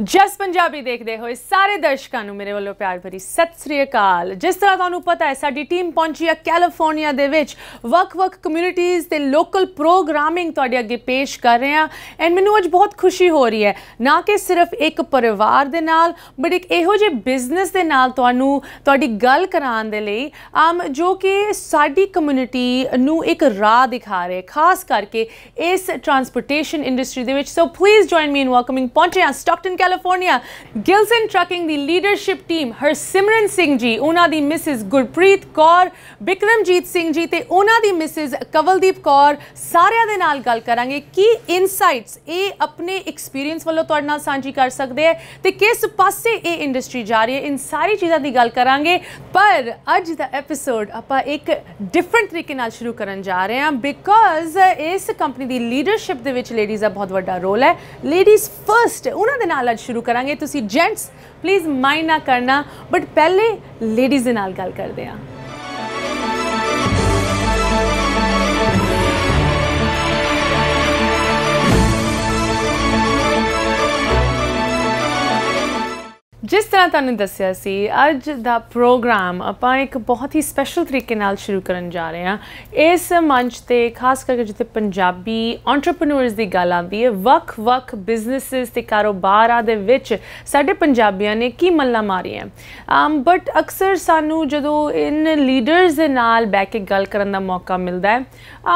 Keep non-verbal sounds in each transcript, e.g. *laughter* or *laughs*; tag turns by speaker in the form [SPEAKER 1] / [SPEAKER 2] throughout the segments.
[SPEAKER 1] ਜਸ ਪੰਜਾਬੀ ਦੇਖਦੇ ਹੋਏ ਸਾਰੇ ਦਰਸ਼ਕਾਂ ਨੂੰ ਮੇਰੇ ਵੱਲੋਂ ਪਿਆਰ ਭਰੀ ਸਤਿ ਸ੍ਰੀ ਅਕਾਲ ਜਿਸ ਤਰ੍ਹਾਂ ਤੁਹਾਨੂੰ ਪਤਾ ਹੈ ਸਾਡੀ ਟੀਮ ਪਹੁੰਚੀ ਹੈ ਕੈਲੀਫੋਰਨੀਆ ਦੇ ਵਿੱਚ ਵੱਖ-ਵੱਖ ਕਮਿਊਨਿਟੀਆਂ ਤੇ ਲੋਕਲ ਪ੍ਰੋਗਰਾਮਿੰਗ ਤੁਹਾਡੇ ਅੱਗੇ ਪੇਸ਼ ਕਰ ਰਹੇ ਹਾਂ ਐਂਡ ਮੈਨੂੰ ਅੱਜ ਬਹੁਤ ਖੁਸ਼ੀ ਹੋ ਰਹੀ ਹੈ ਨਾ ਕਿ ਸਿਰਫ ਇੱਕ ਪਰਿਵਾਰ ਦੇ ਨਾਲ ਬਟ ਇੱਕ ਇਹੋ ਜਿਹੇ ਬਿਜ਼ਨਸ ਦੇ ਨਾਲ ਤੁਹਾਨੂੰ ਤੁਹਾਡੀ ਗੱਲ ਕਰਾਉਣ ਦੇ ਲਈ ਆਮ ਜੋ ਕਿ ਸਾਡੀ ਕਮਿਊਨਿਟੀ ਨੂੰ ਇੱਕ ਰਾਹ ਦਿਖਾ ਰਹੇ ਖਾਸ ਕਰਕੇ ਇਸ ਟਰਾਂਸਪੋਰਟੇਸ਼ਨ ਇੰਡਸਟਰੀ ਦੇ ਵਿੱਚ so please join me in welcoming ਪੌਂਟੇ ਆ ਸਟਾਕਟਨ ਕੈਲੀਫੋਰਨੀਆ ਗਿਲਸਨ ਟਰਕਿੰਗ ਦੀ ਲੀਡਰਸ਼ਿਪ ਟੀਮ ਹਰਸਿਮਰਨ ਸਿੰਘ ਜੀ ਉਹਨਾਂ ਦੀ ਮਿਸਿਸ ਗੁਰਪ੍ਰੀਤ ਕੌਰ ਬਿਕਰਮਜੀਤ ਸਿੰਘ ਜੀ ਤੇ ਉਹਨਾਂ ਦੀ ਮਿਸਿਸ ਕਵਲਦੀਪ ਕੌਰ ਸਾਰਿਆਂ ਦੇ ਨਾਲ ਗੱਲ ਕਰਾਂਗੇ ਕੀ ਇਨਸਾਈਟਸ ਇਹ ਆਪਣੇ ਐਕਸਪੀਰੀਅੰਸ ਵੱਲੋਂ ਤੁਹਾਡੇ ਨਾਲ ਸਾਂਝੀ ਕਰ ਸਕਦੇ ਹੈ ਤੇ ਕਿਸ ਪਾਸੇ ਇਹ ਇੰਡਸਟਰੀ ਜਾ ਰਹੀ ਹੈ ਇਨ ਸਾਰੀ ਚੀਜ਼ਾਂ ਦੀ ਗੱਲ ਕਰਾਂਗੇ ਪਰ ਅੱਜ ਦਾ ਐਪੀਸੋਡ ਆਪਾਂ ਇੱਕ ਡਿਫਰੈਂਟ ਤਰੀਕੇ ਨਾਲ ਸ਼ੁਰੂ ਕਰਨ ਜਾ ਰਹੇ ਹਾਂ ਬਿਕੋਜ਼ ਇਸ ਕੰਪਨੀ ਦੀ ਲੀਡਰਸ਼ਿਪ ਦੇ ਵਿੱਚ ਲੇਡੀਜ਼ ਦਾ ਬਹੁਤ ਵੱਡਾ ਰੋਲ ਹੈ ਲੇਡੀਜ਼ ਫਰਸਟ ਉਹਨਾਂ ਦੇ ਨਾਲ ਅੱਜ ਸ਼ੁਰੂ ਕਰਾਂਗੇ ਤੁਸੀਂ ਜੈਂਟਸ ਪਲੀਜ਼ ਮਾਈਂਡ ਨਾ ਕਰਨਾ ਬਟ ਪਹਿਲੇ ਲੇਡੀਜ਼ ਨਾਲ ਗੱਲ ਕਰਦੇ ਆਂ ਜਿਸ ਤਰ੍ਹਾਂ ਤੁਹਾਨੂੰ ਦੱਸਿਆ ਸੀ ਅੱਜ ਦਾ ਪ੍ਰੋਗਰਾਮ ਆਪਾਂ ਇੱਕ ਬਹੁਤ ਹੀ ਸਪੈਸ਼ਲ ਤਰੀਕੇ ਨਾਲ ਸ਼ੁਰੂ ਕਰਨ ਜਾ ਰਹੇ ਹਾਂ ਇਸ ਮੰਚ ਤੇ ਖਾਸ ਕਰਕੇ ਜਿੱਥੇ ਪੰਜਾਬੀ ਐਂਟਰਪ੍ਰੈਨਿਓਰਸ ਦੀ ਗੱਲ ਆਉਂਦੀ ਹੈ ਵੱਖ-ਵੱਖ ਬਿਜ਼ਨੈਸਸ ਤੇ ਕਾਰੋਬਾਰਾਂ ਦੇ ਵਿੱਚ ਸਾਡੇ ਪੰਜਾਬੀਆਂ ਨੇ ਕੀ ਮੱਲਾ ਮਾਰੀਆਂ ਅਮ ਬਟ ਅਕਸਰ ਸਾਨੂੰ ਜਦੋਂ ਇਨ ਲੀਡਰਸ ਦੇ ਨਾਲ ਬੈਠ ਕੇ ਗੱਲ ਕਰਨ ਦਾ ਮੌਕਾ ਮਿਲਦਾ ਹੈ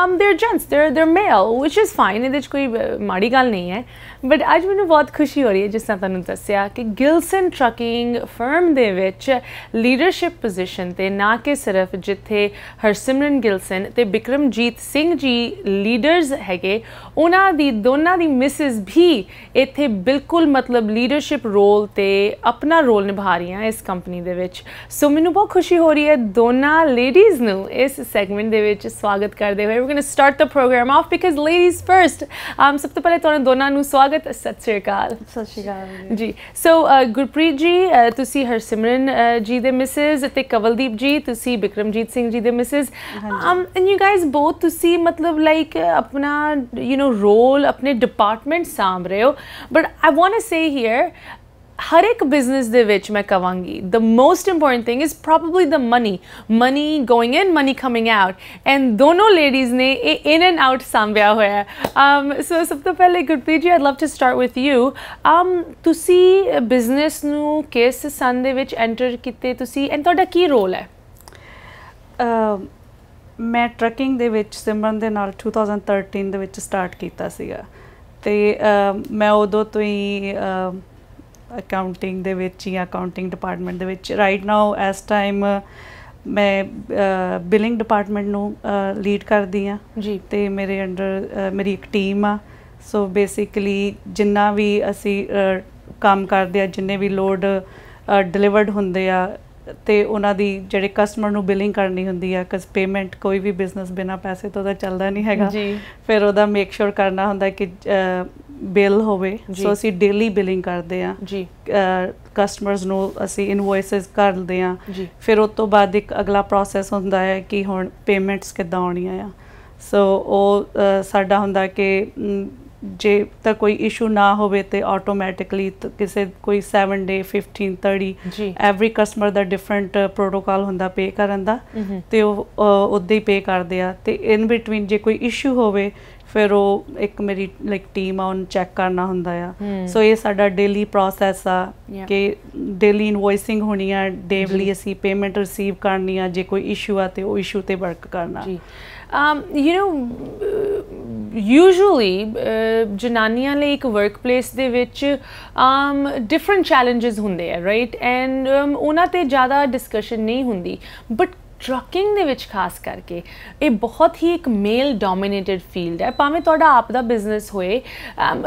[SPEAKER 1] ਅਮ ਦੇ ਜੈਂਟਸ ਦੇ ਦੇ ਮੇਲ which is fine ਇਹਦੇ ਵਿੱਚ ਕੋਈ ਮਾੜੀ ਗੱਲ ਨਹੀਂ ਹੈ ਬਟ ਅੱਜ ਮੈਨੂੰ ਬਹੁਤ ਖੁਸ਼ੀ ਹੋ ਰਹੀ ਹੈ ਜਿਸ ਤਰ੍ਹਾਂ ਤੁਹਾਨੂੰ ਦੱਸਿਆ ਕਿ ਗਿਲਸਨ ਟਰਕਿੰਗ ਫਰਮ ਦੇ ਵਿੱਚ ਲੀਡਰਸ਼ਿਪ ਪੋਜੀਸ਼ਨ ਤੇ ਨਾ ਕਿ ਸਿਰਫ ਜਿੱਥੇ ਹਰਸਿਮਰਨ ਗਿਲਸਨ ਤੇ ਬਿਕਰਮਜੀਤ ਸਿੰਘ ਜੀ ਲੀਡਰਸ ਹੈਗੇ ਉਹਨਾਂ ਦੀ ਦੋਨਾਂ ਦੀ ਮਿਸਿਸ ਵੀ ਇੱਥੇ ਬਿਲਕੁਲ ਮਤਲਬ ਲੀਡਰਸ਼ਿਪ ਰੋਲ ਤੇ ਆਪਣਾ ਰੋਲ ਨਿਭਾ ਰਹੀਆਂ ਇਸ ਕੰਪਨੀ ਦੇ ਵਿੱਚ ਸੋ ਮੈਨੂੰ ਬਹੁਤ ਖੁਸ਼ੀ ਹੋ ਰਹੀ ਹੈ ਦੋਨਾਂ ਲੇਡੀਜ਼ ਨੂੰ ਇਸ ਸੈਗਮੈਂਟ ਦੇ ਵਿੱਚ ਸਵਾਗਤ ਕਰਦੇ ਹੋਏ we going to start the programme of because ladies first um ਸਭ ਤੋਂ ਪਹਿਲੇ ਤੁਹਾਨੂੰ ਦੋਨਾਂ ਨੂੰ ਸਵਾਗਤ ਸਤਿ ਸ਼੍ਰੀ ਅਕਾਲ ਸਤਿ ਸ਼੍ਰੀ ਅਕਾਲ ਜੀ ਸੋ ਗੁਰਪ੍ਰੀਤ ਜੀ ਤੁਸੀਂ ਹਰਸਿਮਰਨ ਜੀ ਦੇ ਮਿਸਿਸ ਤੇ ਕਵਲਦੀਪ ਜੀ ਤੁਸੀਂ ਬਿਕਰਮਜੀਤ ਸਿੰਘ ਜੀ ਦੇ Mrs um and you guys both ਤੁਸੀਂ ਮਤਲਬ ਲਾਈਕ ਆਪਣਾ ਯੂ نو ਹੋ ਰੋਲ ਆਪਣੇ ਡਿਪਾਰਟਮੈਂਟ ਸਾਂਭ ਰਹੇ ਹੋ but I want to say here ਹਰ ਇੱਕ ਬਿਜ਼ਨਸ ਦੇ ਵਿੱਚ ਮੈਂ ਕਵਾਂਗੀ the most important thing is probably the money money going in money coming out and ਦੋਨੋ ਲੇਡੀਜ਼ ਨੇ ਇਹ ਇਨ ਐਂਡ ਆਊਟ ਸੰਭਿਆ ਹੋਇਆ ਅਮ ਸੋ ਸਭ ਤੋਂ ਪਹਿਲੇ ਗੁੱਡ ਜੀ I'd love to start with you um ਤੁਸੀਂ ਬਿਜ਼ਨਸ ਨੂੰ ਕਿਸ ਸੰਦੇ ਦੇ ਵਿੱਚ ਐਂਟਰ ਕੀਤੇ ਤੁਸੀਂ ਐਂਡ ਤੁਹਾਡਾ ਕੀ ਰੋਲ ਹੈ
[SPEAKER 2] ਮੈਂ ਟਰੈਕਿੰਗ ਦੇ ਵਿੱਚ ਸਿਮਰਨ ਦੇ ਨਾਲ 2013 ਦੇ ਵਿੱਚ ਸਟਾਰਟ ਕੀਤਾ ਸੀਗਾ ਤੇ ਮੈਂ ਉਦੋਂ ਤੋਂ ਹੀ ਅਕਾਊਂਟਿੰਗ ਦੇ ਵਿੱਚ ਜਾਂ ਅਕਾਊਂਟਿੰਗ ਡਿਪਾਰਟਮੈਂਟ ਦੇ ਵਿੱਚ ਰਾਈਟ ਨਾਓ ਐਸ ਟਾਈਮ ਮੈਂ ਬਿਲਿੰਗ ਡਿਪਾਰਟਮੈਂਟ ਨੂੰ ਲੀਡ ਕਰਦੀ ਆ ਜੀ ਤੇ ਮੇਰੇ ਅੰਡਰ ਮੇਰੀ ਇੱਕ ਟੀਮ ਆ ਸੋ ਬੇਸਿਕਲੀ ਜਿੰਨਾ ਵੀ ਅਸੀਂ ਕੰਮ ਕਰਦੇ ਆ ਜਿੰਨੇ ਵੀ ਲੋਡ ਡਿਲੀਵਰਡ ਹੁੰਦੇ ਆ ਤੇ ਉਹਨਾਂ ਦੀ ਜਿਹੜੇ ਕਸਟਮਰ ਨੂੰ ਬਿਲਿੰਗ ਕਰਨੀ ਹੁੰਦੀ ਆ ਕਸ ਪੇਮੈਂਟ ਕੋਈ ਵੀ ਬਿਜ਼ਨਸ ਬਿਨਾ ਪੈਸੇ ਤੋਂ ਤਾਂ ਚੱਲਦਾ ਨਹੀਂ ਹੈਗਾ ਜੀ ਫਿਰ ਉਹਦਾ ਮੇਕ ਸ਼ੋਰ ਕਰਨਾ ਹੁੰਦਾ ਕਿ ਬਿਲ ਹੋਵੇ ਸੋ ਅਸੀਂ ਡੇਲੀ ਬਿਲਿੰਗ ਕਰਦੇ ਆ ਜੀ ਕਸਟਮਰਸ ਨੂੰ ਅਸੀਂ ਇਨਵੋਇਸਸ ਕਰਦੇ ਆ ਫਿਰ ਉਸ ਤੋਂ ਬਾਅਦ ਇੱਕ ਅਗਲਾ ਪ੍ਰੋਸੈਸ ਹੁੰਦਾ ਹੈ ਕਿ ਹੁਣ ਪੇਮੈਂਟਸ ਕਿੱਦਾਂ ਆਉਣੀਆਂ ਆ ਸੋ ਉਹ ਸਾਡਾ ਹੁੰਦਾ ਕਿ ਜੇ ਤਾਂ ਕੋਈ ਇਸ਼ੂ ਨਾ ਹੋਵੇ ਤੇ ਆਟੋਮੈਟਿਕਲੀ ਕਿਸੇ ਕੋਈ 7 ਡੇ 15 30 ਐਵਰੀ ਕਸਟਮਰ ਦਾ ਡਿਫਰੈਂਟ ਪ੍ਰੋਟੋਕਾਲ ਹੁੰਦਾ ਪੇ ਕਰਨ ਦਾ ਤੇ ਉਹ ਉਦੋਂ ਹੀ ਪੇ ਕਰਦੇ ਆ ਤੇ ਇਨ ਬਿਟਵੀਨ ਜੇ ਕੋਈ ਇਸ਼ੂ ਹੋਵੇ ਫਿਰ ਉਹ ਇੱਕ ਮੇਰੀ ਲਾਈਕ ਟੀਮ ਆ ਚੈੱਕ ਕਰਨਾ ਹੁੰਦਾ ਆ ਸੋ ਇਹ ਸਾਡਾ ਡੇਲੀ ਪ੍ਰੋਸੈਸ ਆ ਕਿ ਡੇਲੀ ਇਨਵੋਇਸਿੰਗ ਹੋਣੀ ਆ ਡੇਲੀ ਅਸੀਂ ਪੇਮੈਂਟ ਰਿਸੀਵ ਕਰਨੀ ਆ ਜੇ
[SPEAKER 1] ਕੋਈ ਇਸ਼ੂ ਆ ਤੇ ਉਹ ਇਸ਼ੂ ਤੇ ਵਰਕ ਕਰਨਾ ਜੀ Um, you know, ਯੂਜੂਲੀ ਜਨਾਨੀਆਂ ਲਈ ਇੱਕ ਵਰਕਪਲੇਸ ਦੇ ਵਿੱਚ um ਡਿਫਰੈਂਟ ਚੈਲੰਜਸ ਹੁੰਦੇ ਆ ਰਾਈਟ ਐਂਡ ਉਹਨਾਂ ਤੇ ਜ਼ਿਆਦਾ ਡਿਸਕਸ਼ਨ ਨਹੀਂ ਹੁੰਦੀ ਬਟ ਟਰਕਿੰਗ ਦੇ ਵਿੱਚ ਖਾਸ ਕਰਕੇ ਇਹ ਬਹੁਤ ਹੀ ਇੱਕ ਮੇਲ ਡੋਮਿਨੇਟਡ ਫੀਲਡ ਹੈ ਭਾਵੇਂ ਤੁਹਾਡਾ ਆਪ ਦਾ ਬਿਜ਼ਨਸ ਹੋਏ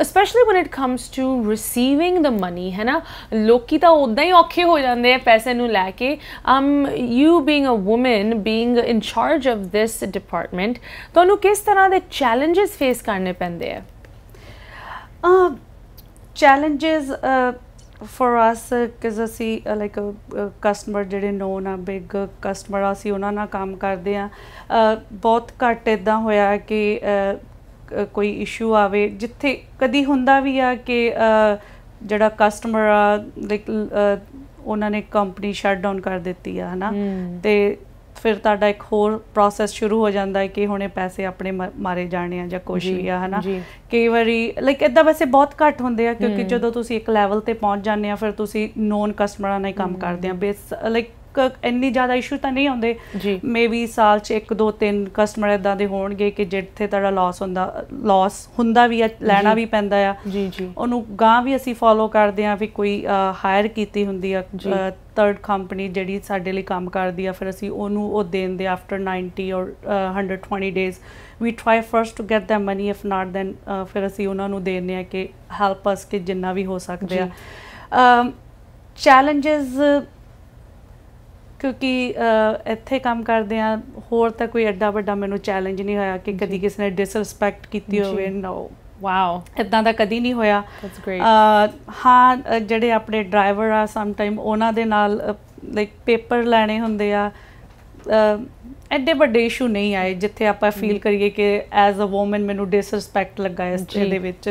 [SPEAKER 1] specially when it comes to receiving the money ਹੈ ਨਾ ਲੋਕੀ ਤਾਂ ਉਦਾਂ ਹੀ ਔਖੇ ਹੋ ਜਾਂਦੇ ਆ ਪੈਸੇ ਨੂੰ ਲੈ ਕੇ um you being a woman being in charge of this department ਤੁਹਾਨੂੰ ਕਿਸ ਤਰ੍ਹਾਂ ਦੇ ਚੈਲੰਜਸ ਫੇਸ ਕਰਨੇ ਪੈਂਦੇ ਆ ਚੈਲੰਜਸ
[SPEAKER 2] ਫॉर ਅਸ ਕਿਸ ਅਸੀਂ like uh, customer uh, uh, ਜਿਹੜੇ ਨੋਨ ਆ ਬਿਗ ਕਸਟਮਰ ਆ ਅਸੀਂ ਉਹਨਾਂ ਨਾਲ ਕੰਮ ਕਰਦੇ ਆ ਬਹੁਤ ਘੱਟ ਇਦਾਂ ਹੋਇਆ ਕਿ ਕੋਈ ਇਸ਼ੂ ਆਵੇ ਜਿੱਥੇ ਕਦੀ ਹੁੰਦਾ ਵੀ ਆ ਕਿ ਜਿਹੜਾ ਕਸਟਮਰ ਆ ਲਾਈਕ ਉਹਨਾਂ ਨੇ ਕੰਪਨੀ ਸ਼ਟ ਡਾਊਨ ਕਰ ਦਿੱਤੀ ਆ ਹਨਾ ਤੇ ਫਿਰ ਤੁਹਾਡਾ ਇੱਕ ਹੋਰ ਪ੍ਰੋਸੈਸ ਸ਼ੁਰੂ ਹੋ ਜਾਂਦਾ ਹੈ ਕਿ ਹੁਣੇ ਪੈਸੇ ਆਪਣੇ ਮਾਰੇ ਜਾਣੇ ਆ ਜਾਂ ਕੋਸ਼ਿਸ਼ ਆ ਹਨਾ ਕਈ ਵਾਰੀ ਲਾਈਕ ਇਦਾਂ ਵੈਸੇ ਬਹੁਤ ਘੱਟ ਹੁੰਦੇ ਆ ਕਿਉਂਕਿ ਜਦੋਂ ਤੁਸੀਂ ਇੱਕ ਲੈਵਲ ਤੇ ਪਹੁੰਚ ਜਾਂਦੇ ਆ ਫਿਰ ਤੁਸੀਂ ਨੋਨ ਕਸਟਮਰਾਂ ਨਾਲ ਹੀ ਕੰਮ ਕਰਦੇ ਆ ਬੇਸ ਲਾਈਕ ਇੰਨੀ ਜ਼ਿਆਦਾ ਇਸ਼ੂ ਤਾਂ ਨਹੀਂ ਆਉਂਦੇ ਮੇਬੀ ਸਾਲ 'ਚ ਇੱਕ ਦੋ ਤਿੰਨ ਕਸਟਮਰ ਇਦਾਂ ਦੇ ਹੋਣਗੇ ਕਿ ਜਿੱਥੇ ਤੁਹਾਡਾ ਲਾਸ ਹੁੰਦਾ ਲਾਸ ਹੁੰਦਾ ਵੀ ਆ ਲੈਣਾ ਵੀ ਪੈਂਦਾ ਆ ਜੀ ਜੀ ਉਹਨੂੰ ਗਾਂ ਵੀ ਅਸੀਂ ਫੋਲੋ ਕਰਦੇ ਆ ਵੀ ਕੋਈ ਹਾਇਰ ਕੀਤੀ ਹੁੰਦੀ ਆ ਥਰਡ ਕੰਪਨੀ ਜਿਹੜੀ ਸਾਡੇ ਲਈ ਕੰਮ ਕਰਦੀ ਆ ਫਿਰ ਅਸੀਂ ਉਹਨੂੰ ਉਹ ਦੇਣ ਦੇ after 90 or 120 days we try first to get them money if not then ਫਿਰ ਅਸੀਂ ਉਹਨਾਂ ਨੂੰ ਦੇਣੇ ਆ ਕਿ ਹੈਲਪ ਅਸ ਕਿ ਜਿੰਨਾ ਵੀ ਹੋ ਸਕਦੇ ਆ ਚੈਲੰਜਸ ਕਿਉਂਕਿ ਇੱਥੇ ਕੰਮ ਕਰਦੇ ਆ ਹੋਰ ਤਾਂ ਕੋਈ ਐਡਾ ਵੱਡਾ ਮੈਨੂੰ ਚੈਲੰਜ ਨਹੀਂ ਹੋਇਆ ਕਿ ਕਦੀ ਕਿਸੇ ਨੇ ਡਿਸਰੈਸਪੈਕਟ ਕੀਤੀ ਹੋਵੇ ਨੋ ਵਾਓ ਇਦਾਂ ਦਾ ਕਦੀ ਨਹੀਂ ਹੋਇਆ ਹਾਂ ਜਿਹੜੇ ਆਪਣੇ ਡਰਾਈਵਰ ਆ ਸਮ ਟਾਈਮ ਉਹਨਾਂ ਦੇ ਨਾਲ ਲਾਈਕ ਪੇਪਰ ਲੈਣੇ ਹੁੰਦੇ ਆ ਐਡੇ ਵੱਡੇ ਇਸ਼ੂ ਨਹੀਂ ਆਏ ਜਿੱਥੇ ਆਪਾਂ ਫੀਲ ਕਰੀਏ ਕਿ ਐਜ਼ ਅ ਔਮਨ ਮੈਨੂੰ ਡਿਸਰੈਸਪੈਕਟ ਲੱਗਾ ਇਸ ਦੇ ਵਿੱਚ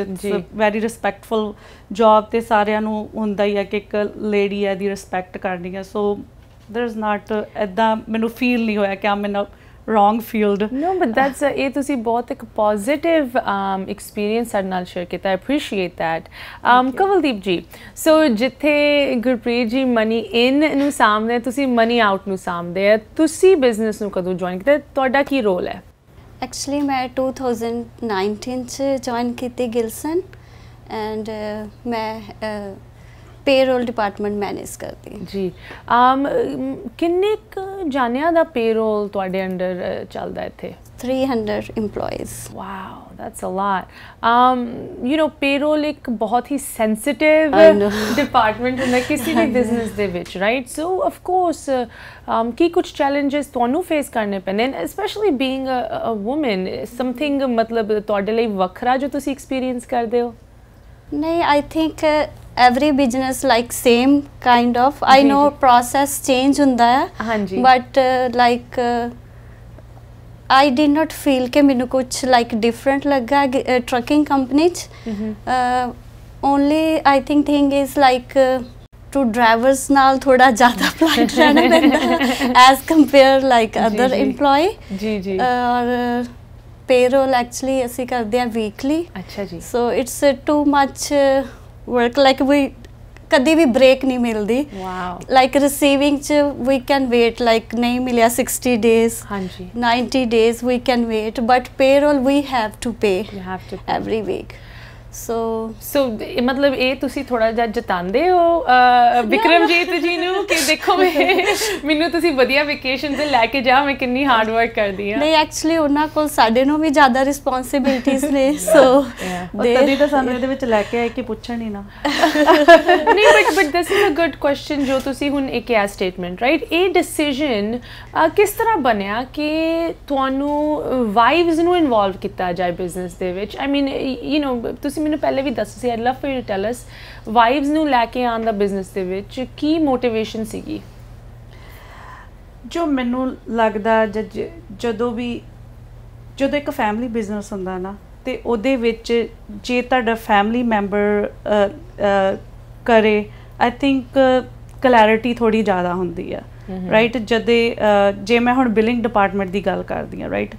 [SPEAKER 2] ਵੈਰੀ ਰਿਸਪੈਕਟਫੁਲ ਜੌਬ ਤੇ ਸਾਰਿਆਂ ਨੂੰ ਹੁੰਦਾ ਹੀ ਆ ਕਿ ਇੱਕ ਲੇਡੀ ਆ ਦੀ ਰਿਸਪੈਕਟ ਕਰਨੀ ਆ ਸੋ ਦੇਰ ਇਜ਼ ਨਾਟ ਐਦਾਂ ਮੈਨੂੰ ਫੀਲ
[SPEAKER 1] ਨਹੀਂ ਹੋਇਆ ਕਿ I'm in a wrong field no but that's ਇਹ ਤੁਸੀਂ ਬਹੁਤ ਇੱਕ ਪੋਜ਼ਿਟਿਵ ਐਕਸਪੀਰੀਅੰਸ um, ਸਾਡੇ ਨਾਲ ਸ਼ੇਅਰ ਕੀਤਾ ਆਈ ਐਪਰੀਸ਼ੀਏਟ ਥੈਟ ਕਵਲਦੀਪ ਜੀ ਸੋ ਜਿੱਥੇ ਗੁਰਪ੍ਰੀਤ ਜੀ ਮਨੀ ਇਨ ਨੂੰ ਸਾਹਮਣੇ ਤੁਸੀਂ ਮਨੀ ਆਊਟ ਨੂੰ ਸਾਹਮਣੇ ਹੈ ਤੁਸੀਂ ਬਿਜ਼ਨਸ ਨੂੰ ਕਦੋਂ ਜੁਆਇਨ ਕੀਤਾ ਤੁਹਾਡਾ ਕੀ ਰੋਲ ਹੈ
[SPEAKER 3] ਐਕਚੁਅਲੀ ਮੈਂ 2019 ਚ ਜੁਆਇਨ ਕੀਤੀ ਗਿਲਸਨ ਐਂਡ uh, ਮੈਂ uh, ਪੇਰੋਲ ਡਿਪਾਰਟਮੈਂਟ ਮੈਨੇਜ ਕਰਦੀ ਹਾਂ ਜੀ ਆਮ ਕਿੰਨੇ ਕ ਜਾਣਿਆਂ ਦਾ
[SPEAKER 1] ਪੇਰੋਲ ਤੁਹਾਡੇ ਅੰਡਰ ਚੱਲਦਾ ਇੱਥੇ 300 EMPLOYEES wow that's a lot. Um, you know, payroll ਇੱਕ ਬਹੁਤ ਹੀ sensitive department ਹੁੰਦਾ ਕਿਸੇ ਵੀ business ਦੇ ਵਿੱਚ, right? So of course, um, ਕੀ ਕੁਝ challenges ਤੁਹਾਨੂੰ face ਕਰਨੇ ਪੈਂਦੇ ਨੇ, especially being a, a woman, something ਮਤਲਬ ਤੁਹਾਡੇ ਲਈ ਵੱਖਰਾ ਜੋ ਤੁਸੀਂ experience ਕਰਦੇ ਹੋ?
[SPEAKER 3] ਨਹੀਂ, I think uh, every business like same kind of I know process change ਹੁੰਦਾ ਆ ਹਾਂਜੀ but like I did not feel ਕਿ ਮੈਨੂੰ ਕੁਝ ਲਾਈਕ ਡਿਫਰੈਂਟ ਲੱਗਾ ਟਰਕਿੰਗ ਕੰਪਨੀ ਚ only I think thing is like to drivers ਨਾਲ ਥੋੜਾ ਜ਼ਿਆਦਾ ਪਲਾਈਟ ਰਹਿਣਾ ਪੈਂਦਾ as compare like other EMPLOYE ਜੀ ਜੀ ਔਰ ਪੇਰੋਲ ਐਕਚੁਅਲੀ ਅਸੀਂ ਕਰਦੇ ਆ ਵੀਕਲੀ ਅੱਛਾ ਜੀ so it's too much work like ਵੀ ਕਦੀ ਵੀ ਬ੍ਰੇਕ ਨਹੀਂ ਮਿਲਦੀ ਵਾਓ ਲਾਈਕ ਰਿਸੀਵਿੰਗ ਚ ਵੀ ਕੈਨ ਵੇਟ ਲਾਈਕ ਨਹੀਂ ਮਿਲਿਆ 60 ਡੇਸ ਹਾਂਜੀ 90 days we can wait but payroll we have to pay you have to every week so so ਮਤਲਬ ਇਹ ਤੁਸੀਂ ਥੋੜਾ ਜਿਹਾ ਜਤਾਉਂਦੇ ਹੋ
[SPEAKER 1] ਵਿਕਰਮਜੀਤ ਜੀ ਨੂੰ ਕਿ ਦੇਖੋ ਮੈਨੂੰ ਤੁਸੀਂ ਵਧੀਆ ਵਕੇਸ਼ਨ ਤੇ ਲੈ ਕੇ ਜਾ ਮੈਂ ਕਿੰਨੀ ਹਾਰਡ ਵਰਕ ਕਰਦੀ ਆ ਨਹੀਂ
[SPEAKER 3] ਐਕਚੁਅਲੀ ਉਹਨਾਂ ਕੋਲ ਸਾਡੇ ਨੂੰ ਵੀ ਜ਼ਿਆਦਾ ਰਿਸਪੌਂਸਿਬਿਲਿਟੀਆਂ ਨੇ ਸੋ ਤਦੀ ਤਾਂ ਸਾਨੂੰ ਇਹਦੇ ਵਿੱਚ ਲੈ ਕੇ ਆਏ ਕਿ ਪੁੱਛਣ ਹੀ ਨਾ
[SPEAKER 1] ਨਹੀਂ but but this is a good question ਜੋ ਤੁਸੀਂ ਹੁਣ ਇੱਕ ਐ ਸਟੇਟਮੈਂਟ ਰਾਈਟ ਇਹ ਡਿਸੀਜਨ ਕਿਸ ਤਰ੍ਹਾਂ ਬਣਿਆ ਕਿ ਤੁਹਾਨੂੰ ਵਾਈਵਸ ਨੂੰ ਇਨਵੋਲਵ ਕੀਤਾ ਜਾਏ ਬਿਜ਼ਨਸ ਦੇ ਵਿੱਚ ਆਈ ਮੀਨ ਯੂ نو ਤੁਸੀਂ ਤੁਸੀਂ ਮੈਨੂੰ ਪਹਿਲੇ ਵੀ ਦੱਸ ਸੀ I love for you tell us vibes ਨੂੰ ਲੈ ਕੇ ਆਨ ਦਾ ਬਿਜ਼ਨਸ ਦੇ ਵਿੱਚ ਕੀ ਮੋਟੀਵੇਸ਼ਨ ਸੀਗੀ ਜੋ ਮੈਨੂੰ
[SPEAKER 2] ਲੱਗਦਾ ਜਦੋਂ ਵੀ ਜਦੋਂ ਇੱਕ ਫੈਮਿਲੀ ਬਿਜ਼ਨਸ ਹੁੰਦਾ ਨਾ ਤੇ ਉਹਦੇ ਵਿੱਚ ਜੇ ਤੁਹਾਡਾ ਫੈਮਿਲੀ ਮੈਂਬਰ ਕਰੇ ਆਈ ਥਿੰਕ ਕਲੈਰਿਟੀ ਥੋੜੀ ਜ਼ਿਆਦਾ ਹੁੰਦੀ ਆ ਰਾਈਟ ਜਦੇ ਜੇ ਮੈਂ ਹੁਣ ਬਿਲਿੰਗ ਡਿਪਾਰਟਮੈਂਟ ਦੀ ਗੱਲ ਕਰਦੀ ਆ ਰਾਈਟ